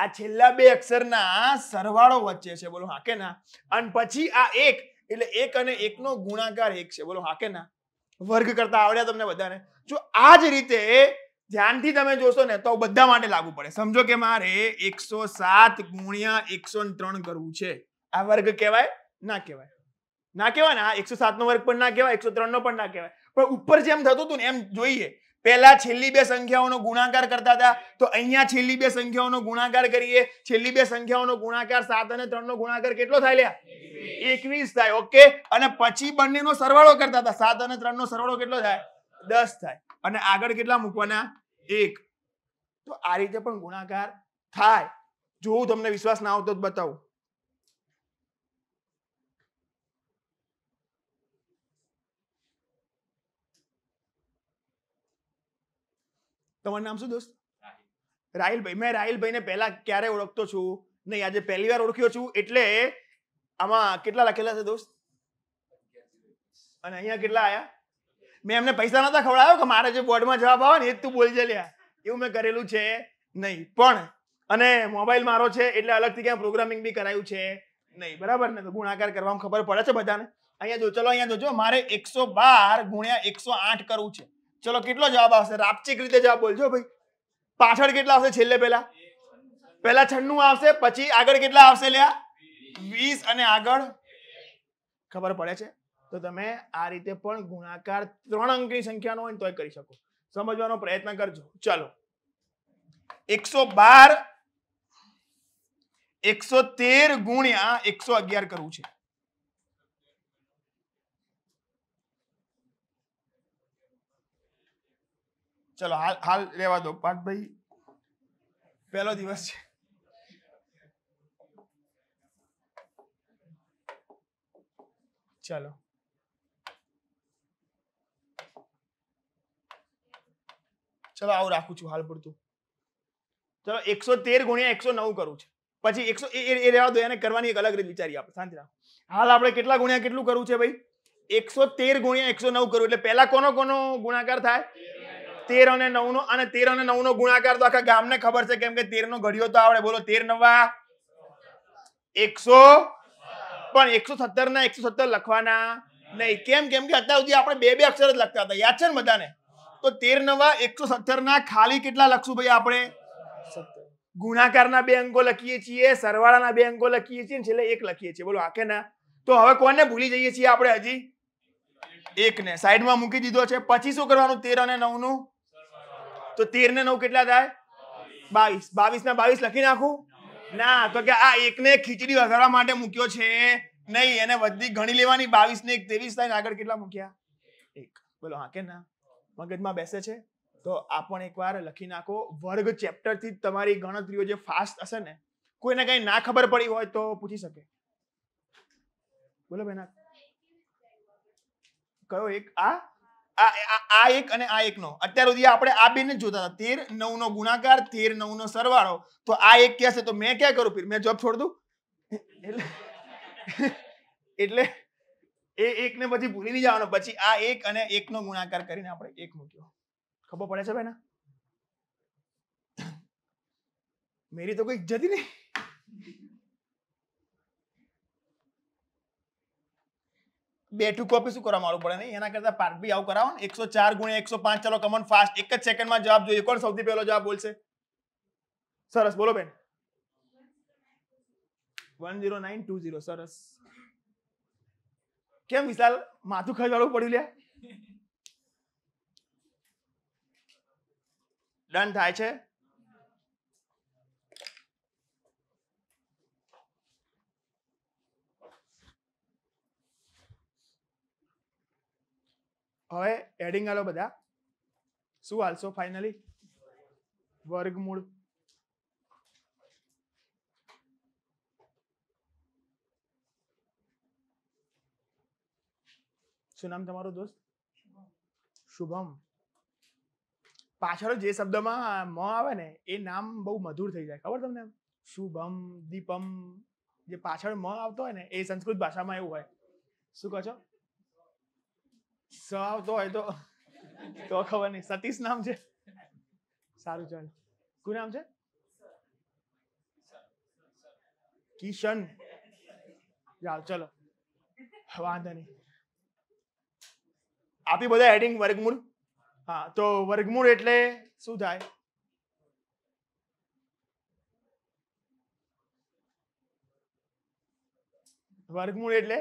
S1: આ છેલ્લા બે અક્ષરના સરવાળો વચ્ચે છે બોલો હા કે ના અને પછી આ એક એટલે એક અને એકનો ગુણાકાર એક છે બોલો હા કે ના વર્ગ કરતા આવડ્યા તમને બધાને જો આ જ રીતે ધ્યાનથી તમે જોશો ને તો બધા માટે લાગુ પડે સમજો કે મારે એકસો સાત ગુણ્યા એકસો ત્રણ કરવું છે આ વર્ગ કહેવાય ના કહેવાય ના કહેવાય ને આ એકસો સાત નો વર્ગ પણ ના કહેવાય એકસો ત્રણ નો પણ ના કહેવાય પણ ઉપર જેમ થતું હતું ને એમ જોઈએ પહેલા છેલ્લી બે સંખ્યાઓનો ગુણાકાર કરતા હતા તો અહીંયા છેલ્લી બે સંખ્યાઓનો ગુણાકાર કરીએ છેલ્લી બે સંખ્યાઓનો ગુણાકાર સાત અને ત્રણ નો ગુણાકાર કેટલો થાય એકવીસ થાય ઓકે અને પછી બંનેનો સરવાળો કરતા હતા સાત અને ત્રણ નો સરવાળો કેટલો થાય દસ થાય અને આગળ કેટલા મૂકવાના એક તો આ રીતે પણ ગુણાકાર થાય જો તમને વિશ્વાસ ના આવતો જ બતાવું તમારું નામ શું દોસ્ત રાહિલભાઈ મેં રાહિલભાઈને પહેલા ક્યારે ઓળખતો છું નહીં આજે પહેલી વાર ઓળખ્યો છું એટલે આમાં કેટલા લખેલા છે દોસ્ત અને અહીંયા કેટલા આયા મેં એમને પૈસા નતા ખવડાવ્યો કે મારે જે બોર્ડમાં જવાબ આવે ને એ તું બોલજે લ્યા એવું મેં કરેલું છે નહીં પણ અને મોબાઈલ મારો છે એટલે અલગથી ક્યાં પ્રોગ્રામિંગ બી કરાયું છે નહીં બરાબર ને તો ગુણાકાર કરવામાં ખબર પડે છે બધાને અહીંયા જો ચલો અહીંયા જોજો મારે એકસો બાર ગુણ્યા એકસો આઠ કરવું છે ચલો કેટલો જવાબ આવશે રાપચિક રીતે જવાબ બોલજો ભાઈ પાછળ કેટલા આવશે છેલ્લે પહેલા પહેલા છન્નું આવશે પછી આગળ કેટલા આવશે લ્યા વીસ અને આગળ ખબર પડે છે તો તમે આ રીતે પણ ગુણાકાર ત્રણ અંકની સંખ્યાનો હોય તોય કરી શકો સમજવાનો પ્રયત્ન કરજો ચાલો એકસો બાર એકસો તેર ગુણ્યા એકસો અગિયાર કરવું છે ચલો હાલ હાલ લેવા દો પાર્થભાઈ પહેલો દિવસ છે ચાલો ચલો આવું રાખું છું હાલ પૂરતું ચલો એકસો તેર ગુણ્યા એકસો નવ કરું છે પછી એકસો એ રહેવા દો એને કરવાની એક અલગ રીત વિચારી આપણે શાંતિ હાલ આપણે કેટલા ગુણ્યા કેટલું કરવું છે ભાઈ એકસો તેર ગુણ્યા એકસો નવ કરવું એટલે પહેલા કોનો કોનો ગુણાકાર થાય તેર અને નવ નો અને તેર અને નવ નો ગુણાકાર તો આખા ગામને ખબર છે કેમ કે તેર નો ઘડિયો તો આવડે બોલો તેર નવા એકસો પણ એકસો સત્તર ના એકસો સત્તર લખવાના નહીં કેમ કેમ કે અત્યાર સુધી આપણે બે બે અક્ષર જ લખતા હતા યાદ છે ને બધાને તો તેર નવા એકસો સત્તર ના ખાલી કેટલા લખશું ભાઈ આપણે ગુણાકારના બે અંકો લખીએ છીએ સરવાળાના બે અંકો લખીએ છીએ છેલ્લે એક લખીએ છીએ બોલો આખે ના તો હવે કોને ભૂલી જઈએ છીએ આપણે હજી એક ને સાઈડમાં મૂકી દીધો છે પછી શું કરવાનું તેર અને નવનું તો તેર ને નવ કેટલા થાય બાવીસ બાવીસ ના બાવીસ લખી નાખું ના તો કે આ એકને ખીચડી વઘારવા માટે મૂક્યો છે નહીં એને બધી ગણી લેવાની બાવીસ ને એક ત્રેવીસ થાય આગળ કેટલા મૂક્યા એક બોલો હા કે ના મગજમાં બેસે છે તો આ પણ એકવાર લખી નાખો વર્ગ ચેપ્ટરથી તમારી ગણતરીઓ જે ફાસ્ટ હશે ને કોઈને કઈ ના ખબર પડી હોય તો પૂછી શકે બોલો બેના કયો એક આ આ આ એક અને આ એકનો અત્યાર સુધી આપણે આ બેને જ જોતા હતા તેર નવનો ગુણાકાર તેર નવનો સરવાળો તો આ એક કહેશે તો મેં ક્યાં કરું પીર મેં જોબ છોડ દઉં એટલે એટલે એ એકને પછી ભૂલી નહીં જવાનો પછી આ એક અને એકનો ગુણાકાર કરીને આપણે એક મૂક્યો ખબર પડે છે ભાઈ મેરી તો કોઈ ઇજ્જત નહીં બે ટુ કોપી શું કરવા મારું પડે નહીં એના કરતા પાર્ટ બી આવું કરાવો ને એકસો ચાર ગુણ્યા એકસો પાંચ ચાલો કમન ફાસ્ટ એક જ સેકન્ડમાં જવાબ જોઈએ કોણ સૌથી પહેલો જવાબ બોલશે સરસ બોલો બેન one zero nine two zero સરસ કેમ વિશાલ માથું ખસવાડવું પડ્યું લે ડન થાય છે હવે એડિંગ આલો બધા શું હાલશો ફાઇનલી વર્ગમૂળ શું નામ તમારો દોસ્ત શુભમ પાછળ જે શબ્દમાં મ આવે ને એ નામ બહુ મધુર થઈ જાય ખબર તમને શુભમ દીપમ જે પાછળ મ આવતો હોય ને એ સંસ્કૃત ભાષામાં એવું હોય શું કહો છો સાવ તો હોય તો તો ખબર નહીં સતીશ નામ છે સારું ચાલ શું નામ છે કિશન ચાલ ચલો વાંધો નહીં આપી બધા હેડિંગ વર્ગમૂળ હા તો વર્ગમૂળ એટલે શું થાય વર્ગમૂળ એટલે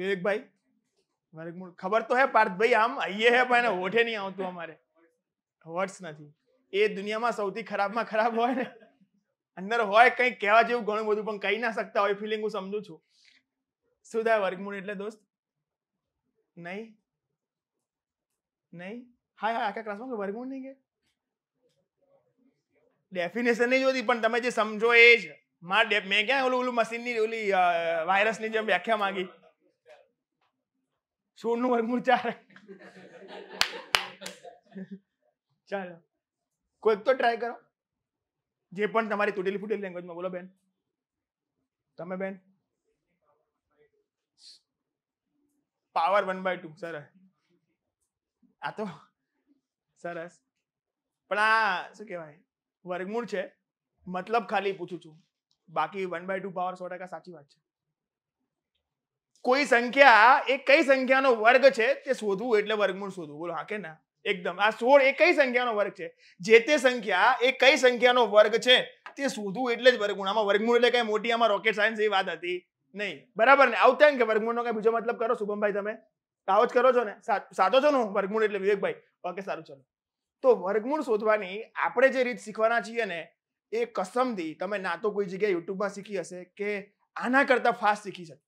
S1: વિવેકભાઈ વર્ગમૂળ ખબર તો હે પાર્થભાઈ આમ આઈએ હે પણ એને નહીં આવતું અમારે વર્ડ્સ નથી એ દુનિયામાં સૌથી ખરાબમાં ખરાબ હોય ને અંદર હોય કંઈ કહેવા જેવું ઘણું બધું પણ કહી ના શકતા હોય ફિલિંગ હું સમજુ છું શું થાય વર્ગમૂળ એટલે દોસ્ત નહીં નહીં હા હા આખા ક્લાસમાં વર્ગમૂળ નહીં કે ડેફિનેશન નહીં જોતી પણ તમે જે સમજો એ જ મારે મેં ક્યાં ઓલું ઓલું મશીનની ઓલી વાયરસની જેમ વ્યાખ્યા માંગી સોળ નું વર્ગમૂળ ચાર ચાલો કોઈક તો ટ્રાય કરો જે પણ તમારી તૂટેલી ફૂટેલી લેંગ્વેજમાં બોલો બેન તમે બેન પાવર વન બાય ટુ સરસ આ તો સરસ પણ આ શું કહેવાય વર્ગમૂળ છે મતલબ ખાલી પૂછું છું બાકી વન બાય ટુ પાવર સો ટકા સાચી વાત છે કોઈ સંખ્યા એ કઈ સંખ્યાનો વર્ગ છે તે શોધવું એટલે વર્ગમૂળ શોધવું બોલો હા કે ના એકદમ આ સોળ એ કઈ સંખ્યાનો વર્ગ છે જે તે સંખ્યા એ કઈ સંખ્યાનો વર્ગ છે તે શોધવું એટલે જ વર્ગમૂળ આમાં વર્ગમૂળ એટલે કઈ મોટી આમાં રોકેટ સાયન્સ એવી વાત હતી નહીં બરાબર ને આવતા કે વર્ગમૂળનો કઈ બીજો મતલબ કરો શુભમભાઈ તમે આવો જ કરો છો ને સાચો છો ને હું વર્ગમૂળ એટલે વિવેકભાઈ ઓકે સારું ચલો તો વર્ગમૂળ શોધવાની આપણે જે રીત શીખવાના છીએ ને એ કસમથી તમે ના તો કોઈ જગ્યાએ યુટ્યુબમાં શીખી હશે કે આના કરતાં ફાસ્ટ શીખી શકો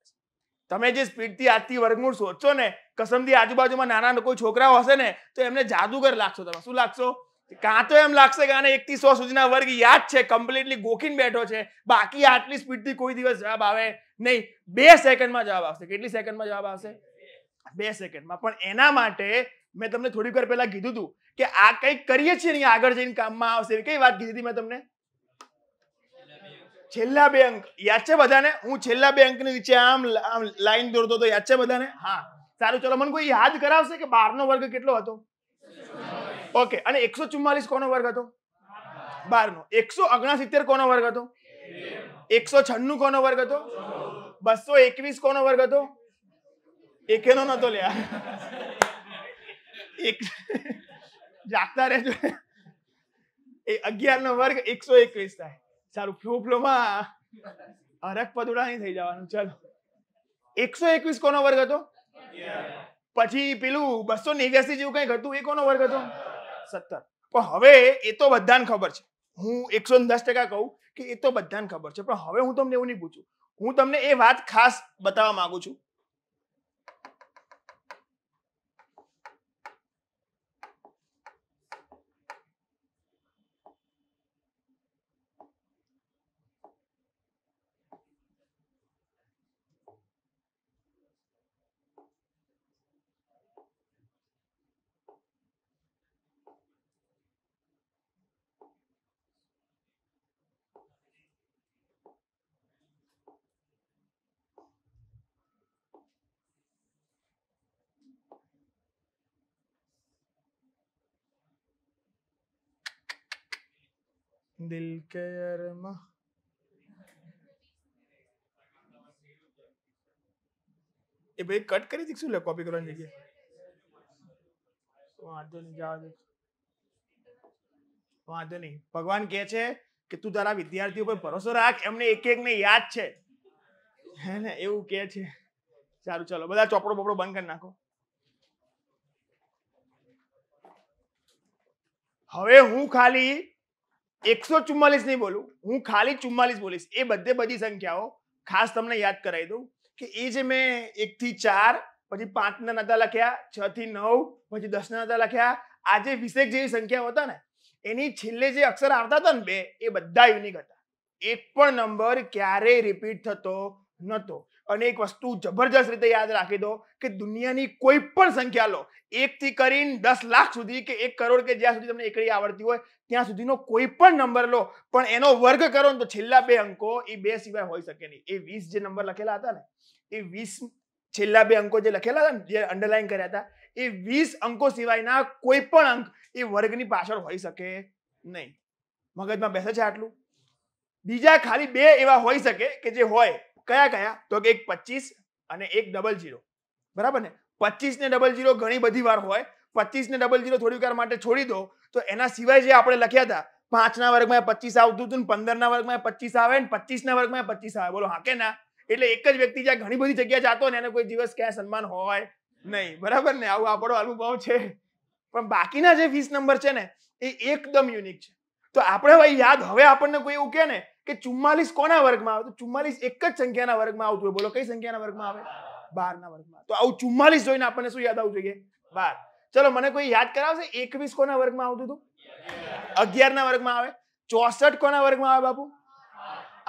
S1: તમે જે સ્પીડથી આજથી વર્ગમૂળ શોધશો ને કસમથી આજુબાજુમાં નાના કોઈ છોકરાઓ હશે ને તો એમને જાદુગર લાગશો તમે શું લાગશો કાં તો એમ લાગશે કે આને એકથી સો સુધીના વર્ગ યાદ છે કમ્પ્લીટલી ગોખીને બેઠો છે બાકી આટલી સ્પીડથી કોઈ દિવસ જવાબ આવે નહીં બે સેકન્ડમાં જવાબ આવશે કેટલી સેકન્ડમાં જવાબ આવશે બે સેકન્ડમાં પણ એના માટે મેં તમને થોડીક વાર પહેલાં કીધું હતું કે આ કંઈક કરીએ છીએ ને આગળ જઈને કામમાં આવશે એવી કઈ વાત કીધી મેં તમને છેલ્લા બે અંક યાદ છે બધાને હું છેલ્લા બે અંકની નીચે આમ આમ લાઈન દોરતો હતો યાદ છે બધાને હા સારું ચલો મને કોઈ યાદ કરાવશે કે બારનો વર્ગ કેટલો હતો ઓકે અને એકસો ચુમ્માલીસ કોનો વર્ગ હતો બારનો એકસો ઓગણસિત્તેર કોનો વર્ગ હતો એકસો છન્નું કોનો વર્ગ હતો બસો એકવીસ કોનો વર્ગ હતો એકેનો નતો લ્યા એક જાગતા રહેજો એ અગિયાર નો વર્ગ એકસો એકવીસ થાય સારું ફ્લો ફ્લોમાં હરક પદુડા નહીં થઈ જવાનું ચાલો એકસો એકવીસ કોનો વર્ગ હતો પછી પેલું બસો નેવ્યાસી જેવું કંઈક હતું એ કોનો વર્ગ હતો સત્તર પણ હવે એ તો બધાને ખબર છે હું એકસો દસ ટકા કહું કે એ તો બધાને ખબર છે પણ હવે હું તમને એવું નહીં પૂછું હું તમને એ વાત ખાસ બતાવવા માંગુ છું દિલ કે અરમા એ ભાઈ કટ કરી શું લે કોપી કરવાની જગ્યાએ વાંધો નહીં જવા દે વાંધો નહીં ભગવાન કહે છે કે તું તારા વિદ્યાર્થીઓ પર ભરોસો રાખ એમને એક એક ને યાદ છે હે ને એવું કહે છે સારું ચલો બધા ચોપડો બોપડો બંધ કરી નાખો હવે હું ખાલી એકસો ચુમ્માલીસ નહીં બોલું હું ખાલી ચુમ્માલીસ બોલીશ એ બધે બધી સંખ્યાઓ ખાસ તમને યાદ કરાવી દઉં કે એ જે મેં એકથી ચાર પછી પાંચના નતા લખ્યા છ થી નવ પછી દસના નતા લખ્યા આજે વિશેક જેવી સંખ્યાઓ હતા ને એની છેલ્લે જે અક્ષર આવતા હતા ને બે એ બધા યુનિક હતા એક પણ નંબર ક્યારેય રિપીટ થતો નહોતો અને એક વસ્તુ જબરજસ્ત રીતે યાદ રાખી દો કે દુનિયાની કોઈ પણ સંખ્યા લો એકથી કરીને દસ લાખ સુધી કે એક કરોડ કે જ્યાં સુધી તમને એકડી આવડતી હોય ત્યાં સુધીનો કોઈ પણ નંબર લો પણ એનો વર્ગ કરો ને તો છેલ્લા બે અંકો એ બે સિવાય હોઈ શકે નહીં એ વીસ જે નંબર લખેલા હતા ને એ વીસ છેલ્લા બે અંકો જે લખેલા હતા ને જે અંડરલાઈન કર્યા હતા એ વીસ અંકો સિવાયના કોઈ પણ અંક એ વર્ગની પાછળ હોઈ શકે નહીં મગજમાં બેસે છે આટલું બીજા ખાલી બે એવા હોઈ શકે કે જે હોય કયા કયા તો કે એક પચીસ અને એક ડબલ જીરો બરાબર ને પચીસ ને ડબલ જીરો ઘણી બધી વાર હોય પચીસ ને ડબલ જીરો થોડી વાર માટે છોડી દો તો એના સિવાય જે આપણે લખ્યા હતા પાંચના વર્ગમાં પચીસ આવતું હતું ને પંદરના વર્ગમાં પચીસ આવે ને પચીસના વર્ગમાં પચીસ આવે બોલો હા કે ના એટલે એક જ વ્યક્તિ જ્યાં ઘણી બધી જગ્યા જતો ને એને કોઈ દિવસ ક્યાં સન્માન હોય નહીં બરાબર ને આવું આપણો અનુભવ છે પણ બાકીના જે વીસ નંબર છે ને એ એકદમ યુનિક છે તો આપણે ભાઈ યાદ હવે આપણને કોઈ એવું કે ને કે ચુમ્માલીસ કોના વર્ગમાં આવે તો ચુમ્માલીસ એક જ સંખ્યાના વર્ગમાં આવતું હોય બોલો કઈ સંખ્યાના વર્ગમાં આવે બારના વર્ગમાં તો આવું ચુમ્માલીસ જોઈને આપણને શું યાદ આવવું જોઈએ બાર ચલો મને કોઈ યાદ કરાવશે એકવીસ કોના વર્ગમાં આવતું હતું અગિયારના વર્ગમાં આવે ચોસઠ કોના વર્ગમાં આવે બાપુ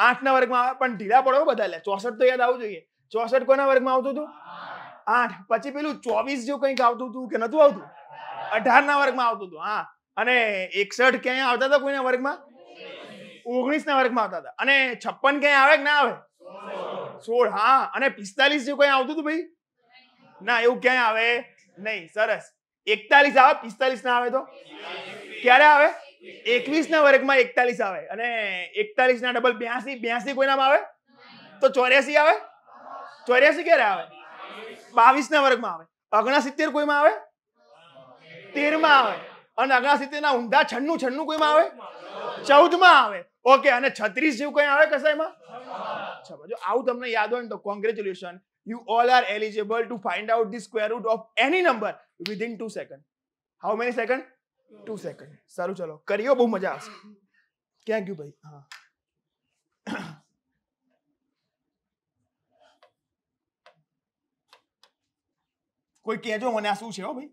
S1: આઠના વર્ગમાં આવે પણ ઢીલા પડો બધા લે ચોસઠ તો યાદ આવવું જોઈએ ચોસઠ કોના વર્ગમાં આવતું હતું આઠ પછી પેલું ચોવીસ જેવું કંઈક આવતું હતું કે નતું આવતું અઢારના વર્ગમાં આવતું હતું હા અને એકસઠ ક્યાંય આવતા હતા કોઈના વર્ગમાં ઓગણીસ ના વર્ગમાં આવતા હતા અને છપ્પન ક્યાંય આવે કે ના આવે સોળ હા અને પિસ્તાલીસ જેવું કઈ આવતું હતું ભાઈ ના એવું ક્યાંય આવે નહીં સરસ એકતાલીસ આવે પિસ્તાલીસ ના આવે તો ક્યારે આવે એકવીસ ના વર્ગમાં એકતાલીસ આવે અને એકતાલીસ ના ડબલ બ્યાસી બ્યાસી કોઈ નામ આવે તો ચોર્યાસી આવે ચોર્યાસી ક્યારે આવે બાવીસ ના વર્ગમાં આવે ઓગણસિત્તેર કોઈમાં આવે તેરમાં આવે અને ઓગણસિત્તેર ના ઊંધા છન્નું છન્નું કોઈમાં આવે ચૌદમાં આવે ઓકે અને છત્રીસ જેવું કઈ આવે કસાયમાં જો આવું તમને યાદ હોય ને તો congratulation you all are eligible to find out the square root of any number within two second how many second two second સારું ચલો કરીઓ બહુ મજા આવશે થેન્ક યુ ભાઈ હા કોઈ કહેજો મને આ શું છે હો ભાઈ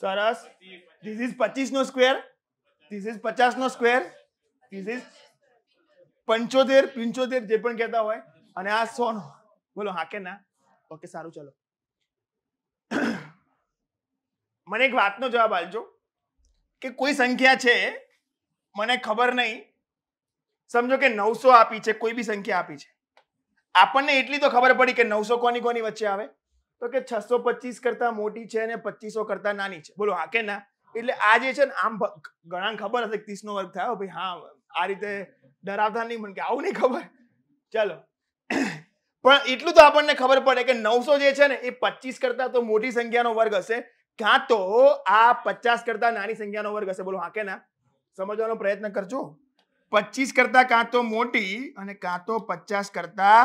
S1: સરસ ધીસ ઇઝ પચીસ નો સ્ક્વેર ધીસ ઇઝ પચાસ નો સ્ક્વેર ધીસ ઇઝ પંચોતેર પિંચોતેર જે પણ કહેતા હોય અને આ સો નો બોલો હા કે ના ઓકે સારું ચલો મને એક વાતનો જવાબ આપજો કે કોઈ સંખ્યા છે મને ખબર નહીં સમજો કે નવસો આપી છે કોઈ બી સંખ્યા આપી છે આપણને એટલી તો ખબર પડી કે નવસો કોની કોની વચ્ચે આવે તો કે છસો પચીસ કરતા મોટી છે અને પચીસો કરતા નાની છે બોલો હા કે ના એટલે આ જે છે ને આમ ઘણા ખબર હશે ત્રીસ નો વર્ગ થયો ભાઈ હા આ રીતે ડરાવતા નહીં મને કે આવું નહીં ખબર ચલો પણ એટલું તો આપણને ખબર પડે કે નવસો જે છે ને એ પચીસ કરતા તો મોટી સંખ્યાનો વર્ગ હશે ક્યાં તો આ પચાસ કરતા નાની સંખ્યાનો વર્ગ હશે બોલો હા કે ના સમજવાનો પ્રયત્ન કરજો પચીસ કરતા કાં તો મોટી અને કાં તો પચાસ કરતા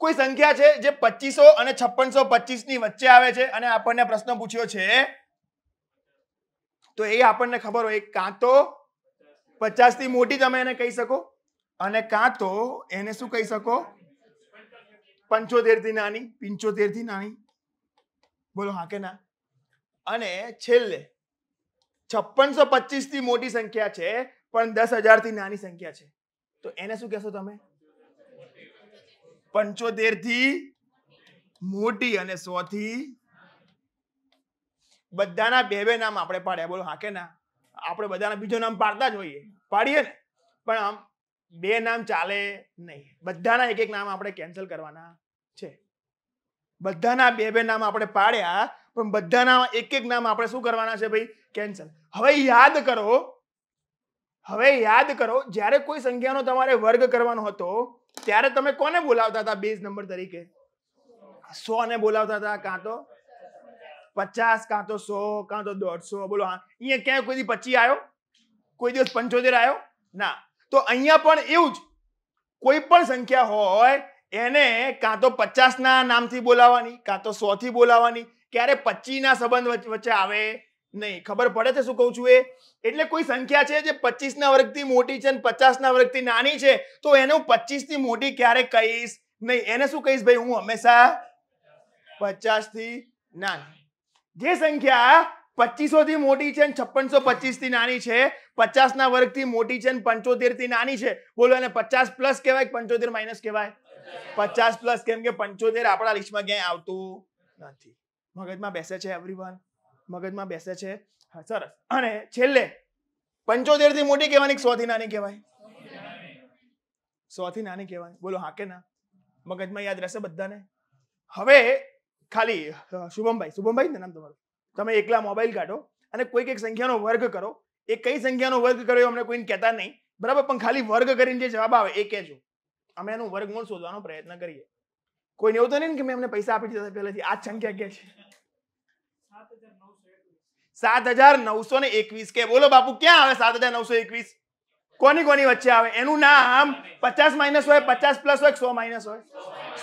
S1: કોઈ સંખ્યા છે જે પચીસો અને છપ્પનસો પચીસ ની વચ્ચે આવે છે અને આપણને પ્રશ્ન પૂછ્યો છે તો એ આપણને ખબર હોય કાં તો પચાસ થી મોટી તમે એને કહી શકો અને કાં તો એને શું કહી શકો પંચોતેર થી નાની પિંચોતેર થી નાની બોલો હા કે ના અને છેલ્લે છપ્પનસો પચીસ થી મોટી સંખ્યા છે પણ દસ હજાર થી નાની સંખ્યા છે તો એને શું કહેશો તમે પંચોતેર થી મોટી અને સો થી બધાના બે બે નામ આપણે પાડ્યા બોલો હા કે ના આપણે બધાના બીજો નામ પાડતા જ હોઈએ પાડીએ ને પણ આમ બે નામ ચાલે નહીં બધાના એક એક નામ આપણે કેન્સલ કરવાના છે બધાના બે બે નામ આપણે પાડ્યા પણ બધાના એક એક નામ આપણે શું કરવાના છે ભાઈ કેન્સલ હવે યાદ કરો હવે યાદ કરો જ્યારે કોઈ સંખ્યાનો તમારે વર્ગ કરવાનો હતો ત્યારે તમે કોને બોલાવતા હતા બેઝ નંબર તરીકે સો ને બોલાવતા હતા કાં તો પચાસ કાં તો સો કાં તો દોઢસો બોલો હા અહીંયા ક્યાંય કોઈ દિવસ પચી આવ્યો કોઈ દિવસ પંચોતેર આવ્યો ના તો અહીંયા પણ એવું જ કોઈ પણ સંખ્યા હોય એને કાં તો પચાસના નામથી બોલાવાની કાં તો સોથી બોલાવવાની ક્યારે પચીના સંબંધ વચ્ચે આવે નહીં ખબર પડે છે શું કહું છું એ એટલે કોઈ સંખ્યા છે જે પચીસ ના વર્ગથી મોટી છે અને પચાસ ના વર્ગથી નાની છે તો એને હું પચીસ થી મોટી ક્યારે કહીશ નહીં એને શું કહીશ ભાઈ હું હંમેશા પચાસ થી નાની જે સંખ્યા પચીસો થી મોટી છે અને છપ્પનસો પચીસ થી નાની છે પચાસ ના વર્ગ થી મોટી છે અને પંચોતેર થી નાની છે બોલો એને પચાસ પ્લસ કહેવાય પંચોતેર માઇનસ કહેવાય પચાસ પ્લસ કેમ કે પંચોતેર આપણા લિસ્ટમાં ક્યાંય આવતું નથી મગજમાં બેસે છે એવરી વન મગજમાં બેસે છે સરસ અને છેલ્લે પંચોતેર થી મોટી કહેવાની સો થી નાની કહેવાય સો થી નાની કહેવાય બોલો હા કે ના મગજમાં યાદ રહેશે બધાને હવે ખાલી શુભમભાઈ શુભમભાઈ ને નામ તમારું તમે એકલા મોબાઈલ કાઢો અને કોઈક એક સંખ્યાનો વર્ગ કરો એ કઈ સંખ્યાનો વર્ગ કર્યો અમને કોઈને કહેતા નહીં બરાબર પણ ખાલી વર્ગ કરીને જે જવાબ આવે એ કહેજો અમે એનું વર્ગમૂળ શોધવાનો પ્રયત્ન કરીએ કોઈને એવું તો નહીં કે મેં અમને પૈસા આપી દીધા પહેલેથી આ સંખ્યા કે છે સાત હજાર નવસો ને એકવીસ કે બોલો બાપુ ક્યાં આવે સાત હજાર નવસો એકવીસ કોની કોની વચ્ચે આવે એનું નામ પચાસ માઇનસ હોય પચાસ પ્લસ હોય સો માઇનસ હોય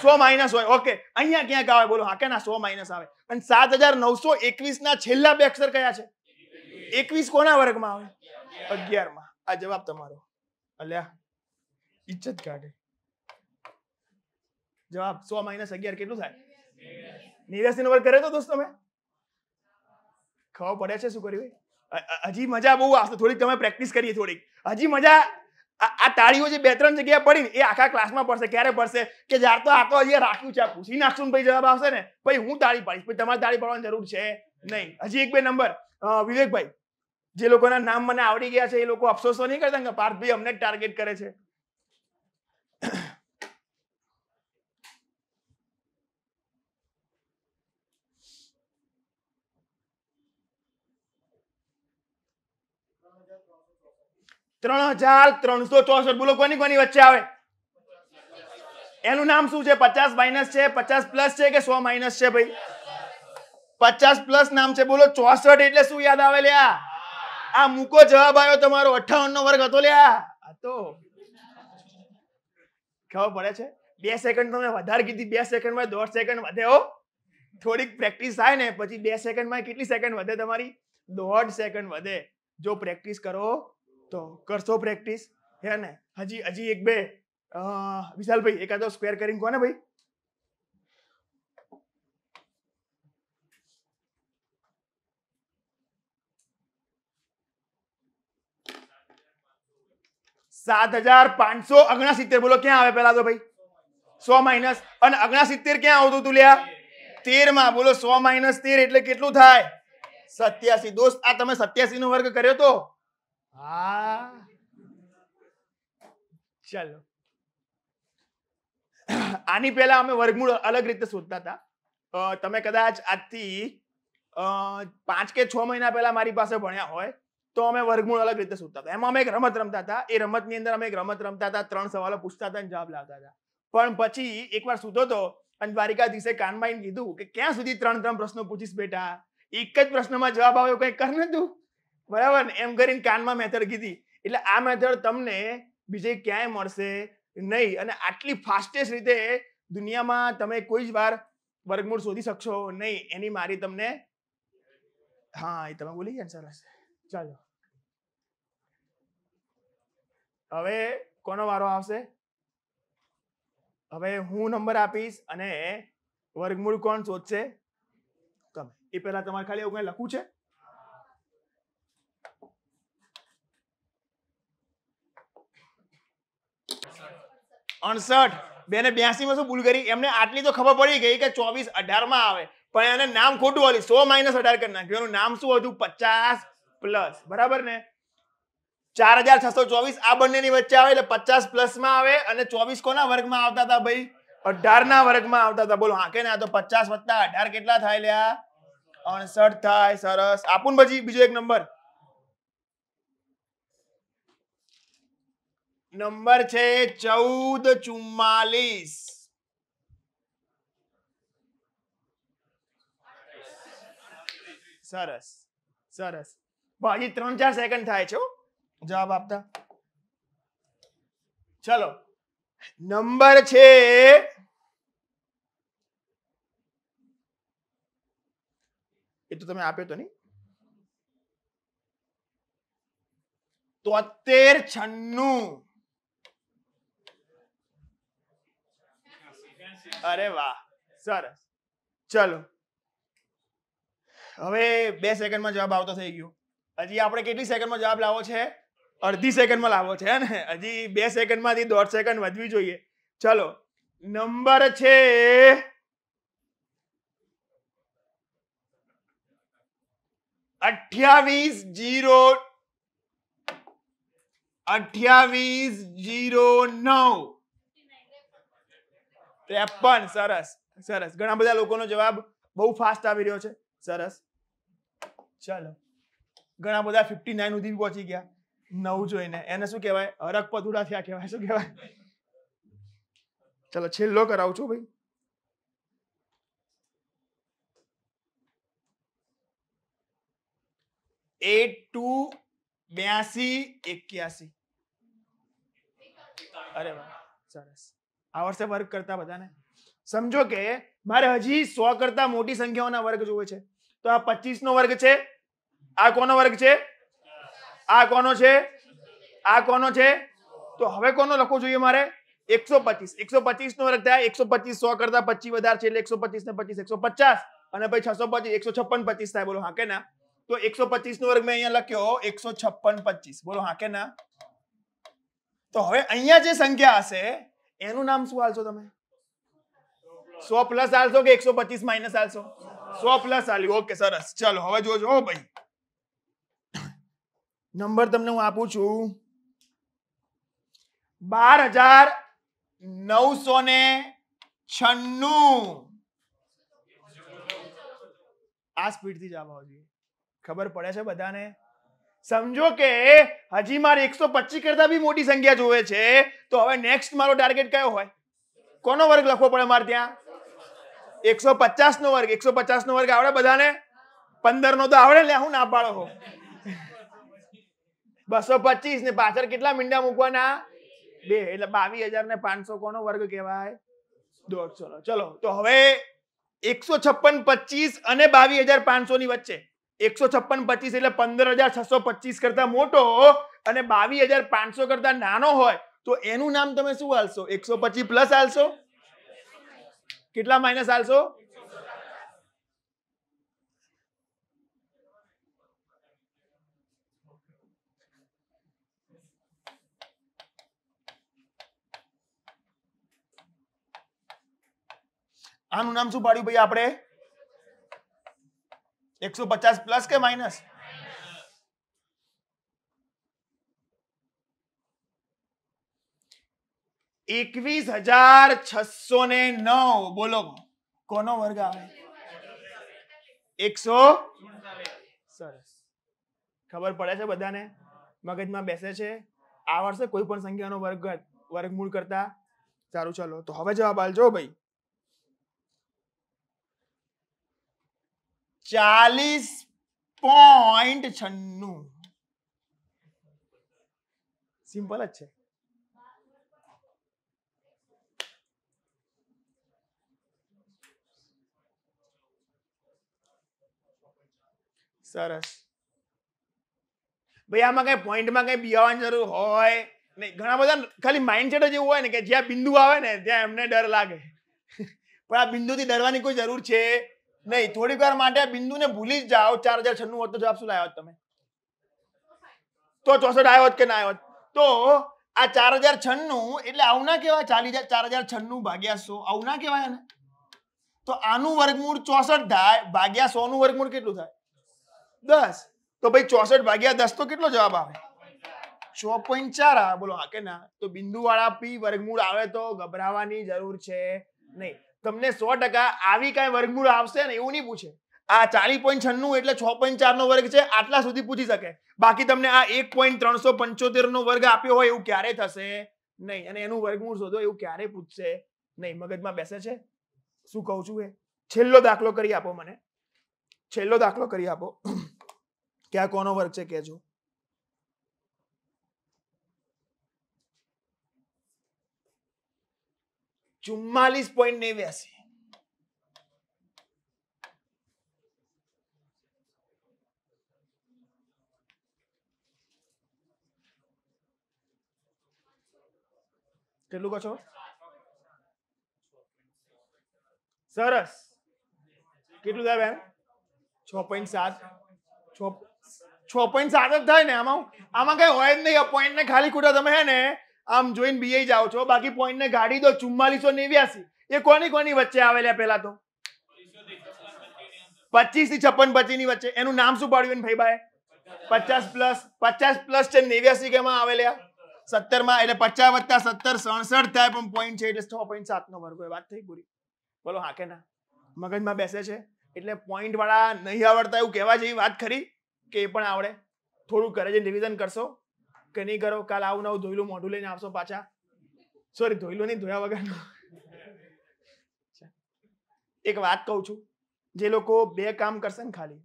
S1: સો માઇનસ હોય ઓકે અહીંયા ક્યાંક આવે બોલો હા કે ના સો માઇનસ આવે અને સાત હજાર નવસો એકવીસ ના છેલ્લા બે અક્ષર કયા છે એકવીસ કોના વર્ગમાં આવે અગિયારમાં આ જવાબ તમારો અલ્યા ઇજ્જત કાઢે જવાબ સો માઇનસ અગિયાર કેટલું થાય નિરાશી નો વર્ગ કરે તો દોસ્તો મેં ખબર પડે છે શું કર્યું હજી મજા બહુ આવશે થોડીક તમે પ્રેક્ટિસ કરીએ થોડીક હજી મજા આ તાળીઓ જે બે ત્રણ જગ્યાએ પડી એ આખા ક્લાસમાં પડશે ક્યારે પડશે કે જ્યારે તો આ તો હજી રાખ્યું છે પૂછી નાખશું ભાઈ જવાબ આવશે ને ભાઈ હું તાળી પાડીશ પછી તમારે તાળી પાડવાની જરૂર છે નહીં હજી એક બે નંબર વિવેકભાઈ જે લોકોના નામ મને આવડી ગયા છે એ લોકો અફસોસો નહીં કરતા કે પાર્થભાઈ અમને ટાર્ગેટ કરે છે ત્રણ હજાર ત્રણસો ચોસઠ બોલો કોની કોની વચ્ચે આવે એનું નામ શું છે પચાસ માઇનસ છે પચાસ પ્લસ છે કે સો માઇનસ છે ભાઈ પચાસ પ્લસ નામ છે બોલો ચોસઠ એટલે શું યાદ આવે લ્યા આ મૂકો જવાબ આવ્યો તમારો અઠાવન નો વર્ગ હતો લ્યા આ તો ખબર પડે છે બે સેકન્ડ તમે વધારે કીધી બે સેકન્ડમાં દોઢ સેકન્ડ વધે હો થોડીક પ્રેક્ટિસ થાય ને પછી બે સેકન્ડમાં કેટલી સેકન્ડ વધે તમારી દોઢ સેકન્ડ વધે જો પ્રેક્ટિસ કરો તો કરશો પ્રેક્ટિસ હે ને હજી હજી એક બે વિશાલભાઈ એકાદો સ્ક્વેર કરીને કોને ભાઈ સાત હજાર પાંચસો ઓગણસિત્તેર બોલો ક્યાં આવે પેલા તો ભાઈ સો માઇનસ અને ઓગણસિત્તેર ક્યાં આવતું તું લ્યા તેર માં બોલો સો માઇનસ તેર એટલે કેટલું થાય સત્યાસી દોસ્ત આ તમે સત્યાસી નો વર્ગ કર્યો તો હા ચલો આની પહેલા અમે વર્ગમૂળ અલગ રીતે શોધતા હતા તમે કદાચ આજથી પાંચ કે છ મહિના પહેલા મારી પાસે ભણ્યા હોય તો અમે વર્ગમૂળ અલગ રીતે શોધતા હતા એમાં અમે એક રમત રમતા હતા એ રમતની અંદર અમે એક રમત રમતા હતા ત્રણ સવાલો પૂછતા હતા અને જવાબ લાવતા હતા પણ પછી એકવાર સૂતો તો અને દ્વારિકા દ્વારિકાધીશે કાનમાં કીધું કે ક્યાં સુધી ત્રણ ત્રણ પ્રશ્નો પૂછીશ બેટા એક જ પ્રશ્નમાં જવાબ આવ્યો કઈ કર ને બરાબર ને એમ કરીને કાનમાં મેથડ કીધી એટલે આ મેથડ તમને બીજે ક્યાંય મળશે નહીં અને આટલી ફાસ્ટેસ્ટ રીતે દુનિયામાં તમે કોઈ જ વાર વર્ગમૂળ શોધી શકશો નહીં એની મારી તમને હા એ તમે બોલી ગયા આન્સર ચાલો હવે કોનો વારો આવશે હવે હું નંબર આપીશ અને વર્ગમૂળ કોણ શોધશે તમે એ પહેલા તમારે ખાલી એવું કંઈ લખવું છે અડસઠ બે ને બ્યાસીમાં શું ભૂલ કરી એમને આટલી તો ખબર પડી ગઈ કે ચોવીસ અઢારમાં આવે પણ એને નામ ખોટું હતું સો માઇનસ અઢાર કરી નાખ્યું એનું નામ શું હતું પચાસ પ્લસ બરાબર ને ચાર હજાર છસો ચોવીસ આ બંનેની વચ્ચે આવે એટલે પચાસ પ્લસ માં આવે અને ચોવીસ કોના વર્ગમાં આવતા હતા ભાઈ અઢારના વર્ગમાં આવતા હતા બોલો હા કે ના તો પચાસ વત્તા અઢાર કેટલા થાય લ્યા અણસઠ થાય સરસ આપું પછી બીજો એક નંબર નંબર છે ચૌદ ચુમ્માલીસ સરસ સરસ હજી ત્રણ ચાર સેકન્ડ થાય છે જવાબ આપતા ચલો નંબર છે એ તો તમે આપ્યો તો નહીં તોતેર છન્નું અરે વાહ સરસ ચલો હવે બે સેકન્ડમાં જવાબ આવતો થઈ ગયો હજી આપણે કેટલી સેકન્ડમાં જવાબ લાવો છે અડધી સેકન્ડમાં લાવો છે ને હજી બે સેકન્ડમાંથી દોઢ સેકન્ડ વધવી જોઈએ ચલો નંબર છે અઠ્યાવીસ જીરો અઠ્યાવીસ જીરો નવ ત્રેપન સરસ સરસ ઘણા બધા લોકોનો જવાબ બહુ ફાસ્ટ આવી રહ્યો છે સરસ ચાલો ઘણા બધા ફિફ્ટી નાઇન સુધી પહોંચી ગયા નવ જોઈને એને શું કહેવાય હરક પધુરા થયા કહેવાય શું કહેવાય ચાલો છેલ્લો કરાવું છું ભાઈ એટ ટુ બ્યાસી એક્યાસી અરે વાહ સરસ આ વર્ષે વર્ગ કરતા બધાને સમજો કે મારે હજી સો કરતા મોટી સંખ્યાઓના વર્ગ જોવે છે તો આ પચીસ નો વર્ગ છે આ કોનો વર્ગ છે આ કોનો છે આ કોનો છે તો હવે કોનો લખવો જોઈએ મારે એકસો પચીસ એકસો પચીસ નો વર્ગ થાય એકસો પચીસ સો કરતા પચીસ વધારે છે એટલે એકસો પચીસ ને પચીસ એકસો પચાસ અને પછી છસો પચીસ એકસો છપ્પન પચીસ થાય બોલો હા કે ના તો એકસો પચીસ નો વર્ગ મેં અહીંયા લખ્યો એકસો છપ્પન પચીસ બોલો હા કે ના તો હવે અહીંયા જે સંખ્યા હશે એનું નામ શું હાલશો તમે સો પ્લસ હાલશો કે એકસો પચીસ માઇનસ હાલશો સો પ્લસ હાલ્યું ઓકે સરસ ચલો હવે જોજો હો ભાઈ નંબર તમને હું આપું છું બાર હજાર નવસો ને છન્નું આ સ્પીડથી જવા જોઈએ ખબર પડે છે બધાને સમજો કે હજી મારે એકસો પચીસ કરતા બી મોટી સંખ્યા જોવે છે તો હવે નેક્સ્ટ મારો ટાર્ગેટ કયો હોય કોનો વર્ગ લખવો પડે મારે ત્યાં એકસો પચાસ નો વર્ગ એકસો પચાસ નો વર્ગ આવડે બધાને પંદર નો તો આવડે લે હું ના પાડો હો બસો પચીસ ને પાછળ કેટલા મીંડા મૂકવાના બે એટલે બાવીસ હજાર ને પાંચસો કોનો વર્ગ કહેવાય દોઢસો નો ચલો તો હવે એકસો છપ્પન પચીસ અને બાવીસ હજાર પાંચસો ની વચ્ચે એકસો છપ્પન પચીસ એટલે પંદર હજાર છસો પચીસ કરતા મોટો અને બાવીસ હજાર પાંચસો કરતા નાનો હોય તો એનું નામ તમે શું હાલશો એકસો પચીસ પ્લસ હાલશો કેટલા માઇનસ હાલશો આનું નામ શું પાડ્યું ભાઈ આપણે એકસો પચાસ પ્લસ કે માઇનસ એકવીસ હજાર છસો ને નવ બોલો કોનો વર્ગ આવે એકસો સરસ ખબર પડે છે બધાને મગજમાં બેસે છે આ વર્ષે કોઈ પણ સંખ્યાનો વર્ગ વર્ગમૂળ કરતા સારું ચલો તો હવે જવાબ જો ભાઈ ચાલીસ પોઈન્ટ છન્નું સિમ્પલ જ છે સરસ ભાઈ આમાં કઈ પોઈન્ટમાં કઈ બીવાની જરૂર હોય નહીં ઘણા બધા ખાલી માઇન્ડસેટ જ એવું હોય ને કે જ્યાં બિંદુ આવે ને ત્યાં એમને ડર લાગે પણ આ બિંદુથી ડરવાની કોઈ જરૂર છે નહીં થોડીક વાર માટે આ બિંદુને ભૂલી જ જાઓ ચાર હજાર છન્નું હોત તો જવાબ શું લાવ્યો તમે તો ચોસઠ આવ્યો કે ના આવ્યો તો આ ચાર હજાર છન્નું એટલે આવું ના ચાલી હજાર ચાર હજાર છન્નું ભાગ્યા સો આવું ના ને તો આનું વર્ગમૂળ ચોસઠ થાય ભાગ્યા સો નું વર્ગમૂળ કેટલું થાય દસ તો ભાઈ ચોસઠ ભાગ્યા દસ તો કેટલો જવાબ આવે છ પોઈન્ટ ચાર આવે બોલો હા કે ના તો બિંદુ વાળા પી વર્ગમૂળ આવે તો ગભરાવાની જરૂર છે નહીં તમને સો ટકા આવી કાંઈ વર્ગમૂળ આવશે ને એવું નહીં પૂછે આ ચાલી પોઈન્ટ છન્નું એટલે છ પોઈન્ટ ચાર નો વર્ગ છે આટલા સુધી પૂછી શકે બાકી તમને આ એક પોઈન્ટ ત્રણસો પંચોતેર નો વર્ગ આપ્યો હોય એવું ક્યારે થશે નહીં અને એનું વર્ગમૂળ શોધો એવું ક્યારે પૂછશે નહીં મગજમાં બેસે છે શું કહું છું એ છેલ્લો દાખલો કરી આપો મને છેલ્લો દાખલો કરી આપો કે કોનો વર્ગ છે કેજો ચુમ્માલીસ પોઈન્ટ નેવ્યાસી કેટલું કહો છો સરસ કેટલું થાય બેન છ પોઈન્ટ સાત છ પોઈન્ટ સાત જ થાય ને આમાં આમાં કઈ હોય જ નહીં પોઈન્ટ ને ખાલી ખોટા તમે હે ને આમ જોઈને બીઆઈ જાઓ છો બાકી પોઈન્ટને ગાડી દો ચુમ્માલીસો નેવ્યાસી એ કોની કોની વચ્ચે આવેલા પહેલા તો પચીસ થી છપ્પન પચીસ ની વચ્ચે એનું નામ શું પાડ્યું ભાઈબાએ પચાસ પ્લસ પચાસ પ્લસ છે નેવ્યાસી કેમાં આવેલા સત્તર માં એટલે પચાસ વત્તા સત્તર સડસઠ થાય પણ પોઈન્ટ છે એટલે છ પોઈન્ટ સાત નો વર્ગ વાત થઈ પૂરી બોલો હા કે ના મગજમાં બેસે છે એટલે પોઈન્ટ વાળા નહીં આવડતા એવું કહેવા જેવી વાત ખરી કે એ પણ આવડે થોડું કરે છે રિવિઝન કરશો કે નહીં કરો કાલ આવું આવું ધોઈલું મોઢું લઈને આવશો પાછા સોરી ધોયલું નહીં ધોયા વગરનું એક વાત કહું છું જે લોકો બે કામ કરશે ને ખાલી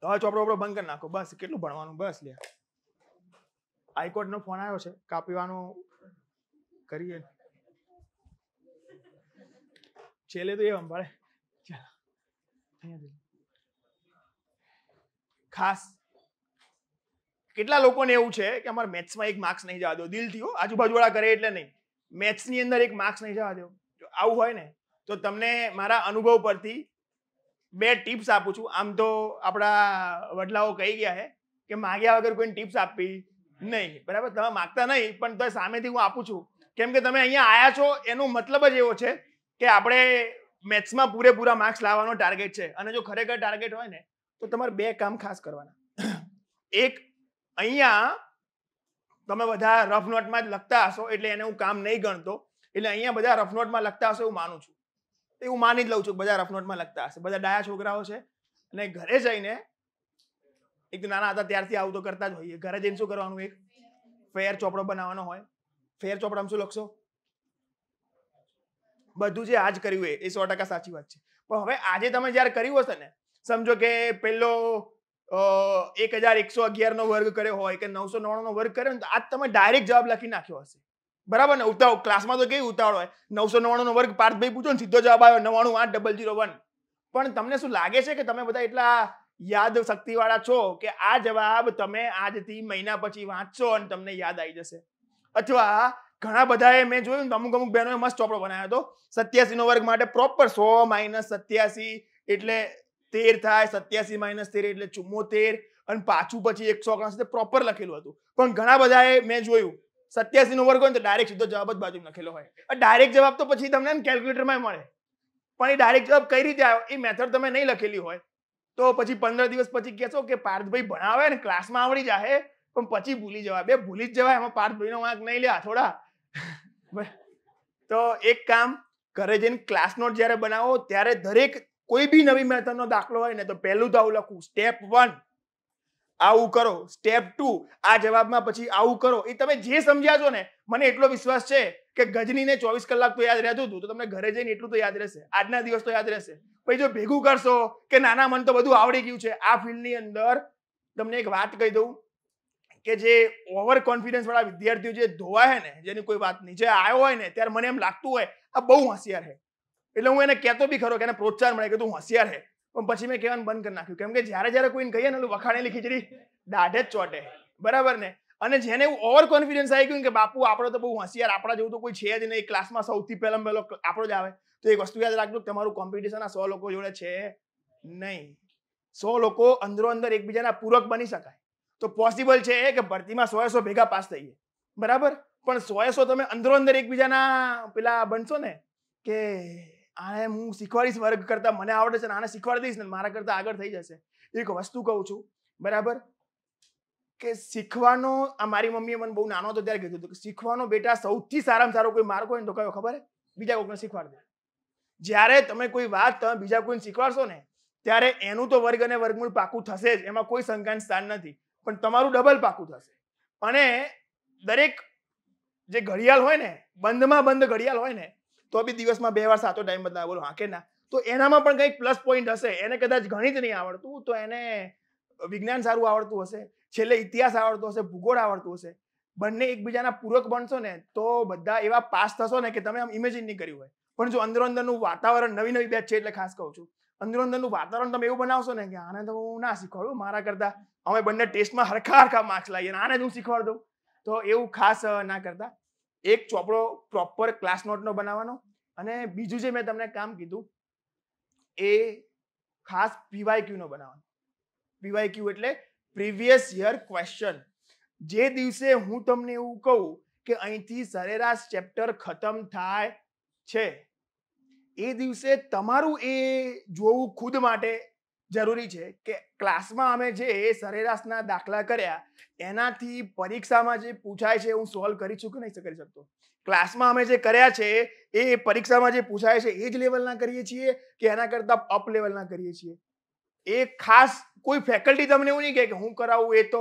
S1: તો ચોપડો બંધ કરી નાખો બસ કેટલું ભણવાનું બસ લે હાઈકોર્ટનો ફોન આવ્યો છે કાપીવાનો કરીએ છેલ્લે તો એ સંભાળે ચાલો ખાસ કેટલા લોકોને એવું છે કે અમારે મેથ્સમાં એક માર્ક્સ નહીં જવા દો દિલથી હો આજુબાજુવાળા કરે એટલે નહીં મેથ્સની અંદર એક માર્ક્સ નહીં જવા દો જો આવું હોય ને તો તમને મારા અનુભવ પરથી બે ટિપ્સ આપું છું આમ તો આપણા વડલાઓ કહી ગયા છે કે માગ્યા વગર કોઈને ટિપ્સ આપવી નહીં બરાબર તમે માગતા નહીં પણ તો સામેથી હું આપું છું કેમ કે તમે અહીંયા આવ્યા છો એનો મતલબ જ એવો છે કે આપણે મેથ્સમાં પૂરેપૂરા માર્ક્સ લાવવાનો ટાર્ગેટ છે અને જો ખરેખર ટાર્ગેટ હોય ને તો તમારે બે કામ ખાસ કરવાના એક અહીંયા તમે બધા રફ નોટમાં જ લખતા હશો એટલે એને હું કામ નહીં ગણતો એટલે અહીંયા બધા રફ નોટમાં લખતા હશો એવું માનું છું એ હું માની જ લઉં છું બધા રફ નોટમાં લખતા હશે બધા ડાયા છોકરાઓ છે અને ઘરે જઈને એક નાના હતા ત્યારથી આવું તો કરતા જ હોઈએ ઘરે જઈને શું કરવાનું એક ફેર ચોપડો બનાવવાનો હોય ફેર ચોપડામાં શું લખશો બધું જે આજ કર્યું એ સો ટકા સાચી વાત છે પણ હવે આજે તમે જ્યારે કર્યું હશે ને સમજો કે પેલો એક હજાર એકસો અગિયારનો વર્ગ કર્યો હોય કે નવસો નવ્વાણુંનો વર્ગ કર્યો ને તો આજ તમે ડાયરેક્ટ જવાબ લખી નાખ્યો હશે બરાબર ને ઉતાવળ ક્લાસમાં તો કેવી ઉતાવળ હોય નવસો નવ્વાણુંનો વર્ગ પાર્થભાઈ પૂછો ને સીધો જવાબ આવ્યો નવ્વાણું આઠ ડબલ જીરો વન પણ તમને શું લાગે છે કે તમે બધા એટલા યાદ શક્તિવાળા છો કે આ જવાબ તમે આજથી મહિના પછી વાંચશો અને તમને યાદ આવી જશે અથવા ઘણા બધાએ મેં જોયું ને અમુક અમુક બહેનોએ મસ્ત ચોપડો બનાવ્યો હતો સત્યાસીનો વર્ગ માટે પ્રોપર સો માઇનસ સત્યાસી એટલે તેર થાય સત્યાસી માઇનસ તેર એટલે ચુમ્મોતેર અને પાછું પછી એકસો ઓગણસાઠ પ્રોપર લખેલું હતું પણ ઘણા બધાએ મેં જોયું સત્યાસી નો વર્ગ હોય તો ડાયરેક્ટ સીધો જવાબ જ બાજુ લખેલો હોય ડાયરેક્ટ જવાબ તો પછી તમને કેલ્ક્યુલેટરમાં મળે પણ એ ડાયરેક્ટ જવાબ કઈ રીતે આવ્યો એ મેથડ તમે નહીં લખેલી હોય તો પછી પંદર દિવસ પછી કહેશો કે પાર્થભાઈ ભણાવે ને ક્લાસમાં આવડી જાય પણ પછી ભૂલી જવાય બે ભૂલી જ જવાય એમાં પાર્થભાઈનો વાંક નહીં લે થોડા તો એક કામ ઘરે જઈને ક્લાસ નોટ જ્યારે બનાવો ત્યારે દરેક કોઈ બી નવી મેથડનો દાખલો હોય ને તો પહેલું તો આવું લખું સ્ટેપ વન આવું કરો સ્ટેપ ટુ આ જવાબમાં પછી આવું કરો એ તમે જે સમજ્યા છો ને મને એટલો વિશ્વાસ છે કે ગજનીને ચોવીસ કલાક તો યાદ રહેતું હતું તો તમને ઘરે જઈને એટલું તો યાદ રહેશે આજના દિવસ તો યાદ રહેશે પછી જો ભેગું કરશો કે નાના મન તો બધું આવડી ગયું છે આ ફિલ્ડની અંદર તમને એક વાત કહી દઉં કે જે ઓવર કોન્ફિડન્સ વાળા વિદ્યાર્થીઓ જે ધોવા હે ને જેની કોઈ વાત નહીં જે આવ્યો હોય ને ત્યારે મને એમ લાગતું હોય આ બહુ હોશિયાર છે એટલે હું એને કહેતો બી ખરો કે એને પ્રોત્સાહન મળે કે તું હોશિયાર હે પણ પછી મેં કહેવાનું બંધ કરી નાખ્યું કેમ કે જ્યારે જ્યારે કોઈને કહીએ ને વખાણેલી ખીચડી દાઢે જ ચોટે બરાબર ને અને જેને એવું ઓવર કોન્ફિડન્સ આવી ગયું કે બાપુ આપણો તો બહુ હોશિયાર આપણા જેવું તો કોઈ છે જ નહીં ક્લાસમાં સૌથી પહેલાં પહેલો આપણો જ આવે તો એક વસ્તુ યાદ રાખજો તમારું કોમ્પિટિશન આ સો લોકો જોડે છે નહીં સો લોકો અંદરો અંદર એકબીજાના પૂરક બની શકાય તો પોસિબલ છે કે ભરતીમાં સોએ સો ભેગા પાસ થઈએ બરાબર પણ સોએ સો તમે અંદરો અંદર એકબીજાના પેલા બનશો ને કે આને હું શીખવાડીશ વર્ગ કરતાં મને આવડે છે આને શીખવાડી દઈશ ને મારા કરતાં આગળ થઈ જશે એક વસ્તુ કહું છું બરાબર કે શીખવાનો આ મારી મમ્મીએ મને બહુ નાનો હતો ત્યારે કીધું હતું કે શીખવાનો બેટા સૌથી સારામાં સારો કોઈ માર્ગ હોય ને તો કયો ખબર બીજા કોઈને શીખવાડ દે જ્યારે તમે કોઈ વાત તમે બીજા કોઈને શીખવાડશો ને ત્યારે એનું તો વર્ગ અને વર્ગમૂળ પાકું થશે જ એમાં કોઈ શંકાનું સ્થાન નથી પણ તમારું ડબલ પાકું થશે અને દરેક જે ઘડિયાળ હોય ને બંધમાં બંધ ઘડિયાળ હોય ને તો બી દિવસમાં બે વાર સાચો ટાઈમ બદલાવે બોલો હા કે ના તો એનામાં પણ કંઈક પ્લસ પોઈન્ટ હશે એને કદાચ ગણિત નહીં આવડતું તો એને વિજ્ઞાન સારું આવડતું હશે છેલ્લે ઇતિહાસ આવડતો હશે ભૂગોળ આવડતું હશે બંને એકબીજાના પૂરક બનશો ને તો બધા એવા પાસ થશો ને કે તમે આમ ઇમેજિન નહીં કર્યું હોય પણ જો અંદરો અંદરનું વાતાવરણ નવી નવી બેચ છે એટલે ખાસ કહું છું અંદરો અંદરનું વાતાવરણ તમે એવું બનાવશો ને કે આને તો હું ના શીખવાડું મારા કરતા અમે બંને ટેસ્ટમાં હરખા હરખા માર્ક્સ લાવીએ આને જ હું શીખવાડ દઉં તો એવું ખાસ ના કરતા એક ચોપડો પ્રોપર ક્લાસ નોટનો બનાવવાનો અને બીજું જે મેં તમને કામ કીધું એ ખાસ પીવાય ક્યુનો બનાવવાનો પીવાય ક્યુ એટલે પ્રીવિયસ યર ક્વેશ્ચન જે દિવસે હું તમને એવું કહું કે અહીંથી સરેરાશ ચેપ્ટર ખતમ થાય છે એ દિવસે તમારું એ જોવું ખુદ માટે જરૂરી છે કે ક્લાસમાં અમે જે સરેરાશના દાખલા કર્યા એનાથી પરીક્ષામાં જે પૂછાય છે હું સોલ્વ કરી છું કે નહીં કરી શકતો ક્લાસમાં અમે જે કર્યા છે એ પરીક્ષામાં જે પૂછાય છે એ જ લેવલના કરીએ છીએ કે એના કરતાં અપ લેવલના કરીએ છીએ એ ખાસ કોઈ ફેકલ્ટી તમને એવું નહીં કહે કે હું કરાવું એ તો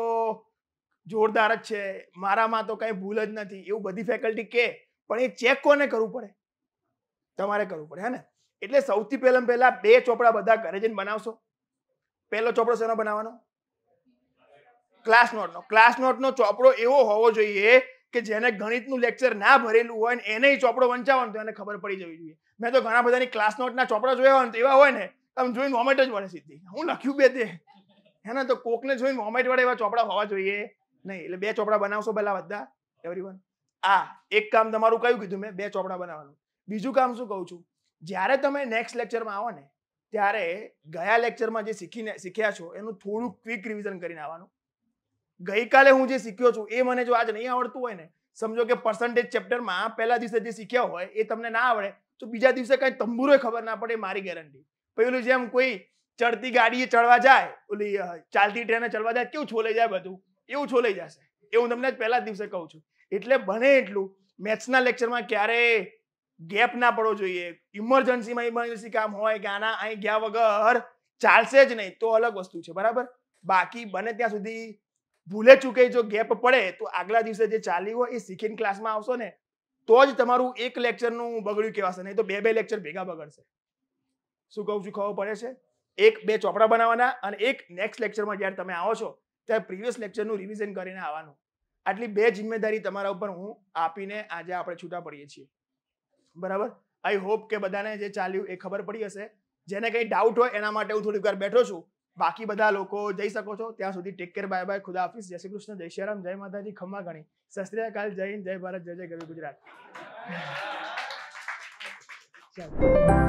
S1: જોરદાર જ છે મારામાં તો કંઈ ભૂલ જ નથી એવું બધી ફેકલ્ટી કે પણ એ ચેક કોને કરવું પડે તમારે કરવું પડે હે ને એટલે સૌથી પહેલાં પહેલાં બે ચોપડા બધા ઘરે જઈને બનાવશો પહેલો ચોપડો શેનો બનાવવાનો ક્લાસ નોટ નો ક્લાસ નોટ નો ચોપડો એવો હોવો જોઈએ કે જેને ગણિતનું લેક્ચર ના ભરેલું હોય ને એને ચોપડો વંચાવવાનો તો એને ખબર પડી જવી જોઈએ મેં તો ઘણા બધાની ક્લાસ નોટ ના ચોપડા જોયા હોય ને એવા હોય ને તમે જોઈને વોમેટ જ વળે સીધી હું લખ્યું બે તે હે તો કોકને જોઈને વોમેટ વળે એવા ચોપડા હોવા જોઈએ નહીં એટલે બે ચોપડા બનાવશો પહેલા બધા એવરીવન આ એક કામ તમારું કયું કીધું મેં બે ચોપડા બનાવવાનું બીજું કામ શું કહું છું જ્યારે તમે નેક્સ્ટ લેક્ચરમાં આવો ને ત્યારે ગયા લેક્ચરમાં જે શીખીને શીખ્યા છો એનું થોડું ક્વિક રિવિઝન કરીને આવવાનું ગઈકાલે હું જે શીખ્યો છું એ મને જો આજ નહીં આવડતું હોય ને સમજો કે પર્સન્ટેજ ચેપ્ટરમાં પહેલા દિવસે જે શીખ્યા હોય એ તમને ના આવડે તો બીજા દિવસે કાંઈ તંબુરો ખબર ના પડે મારી ગેરંટી પેલું જેમ કોઈ ચડતી ગાડીએ ચડવા જાય ઓલી ચાલતી ટ્રેને ચડવા જાય કેવું છોલે જાય બધું એવું છોલાઈ જશે એ હું તમને પહેલા જ દિવસે કહું છું એટલે બને એટલું મેથ્સના લેક્ચરમાં ક્યારેય ગેપ ના પડવો જોઈએ ઇમરજન્સીમાં ઇમરજન્સી કામ હોય કે આના અહીં ગયા વગર ચાલશે જ નહીં તો અલગ વસ્તુ છે બરાબર બાકી બને ત્યાં સુધી ભૂલે ચૂકે જો ગેપ પડે તો આગલા દિવસે જે ચાલી હોય એ શીખીને ક્લાસમાં આવશો ને તો જ તમારું એક લેક્ચરનું બગડ્યું કહેવાશે નહીં તો બે બે લેક્ચર ભેગા બગડશે શું કહું છું ખબર પડે છે એક બે ચોપડા બનાવવાના અને એક નેક્સ્ટ લેક્ચરમાં જ્યારે તમે આવો છો ત્યારે પ્રીવિયસ લેક્ચરનું રિવિઝન કરીને આવવાનું આટલી બે જિમ્મેદારી તમારા ઉપર હું આપીને આજે આપણે છૂટા પડીએ છીએ બરાબર આઈ હોપ કે બધાને જે ચાલ્યું એ ખબર પડી હશે જેને કંઈ ડાઉટ હોય એના માટે હું થોડીક વાર બેઠો છું બાકી બધા લોકો જઈ શકો છો ત્યાં સુધી ટેક કેર બાય બાય ખુદા હાફિઝ જય શ્રી કૃષ્ણ જય શ્રી રામ જય માતાજી ખમ્મા ગણી સસ્ત્રીયાકાલ જય હિન્દ જય ભારત જય જય ગરવી ગુજરાત ચાલો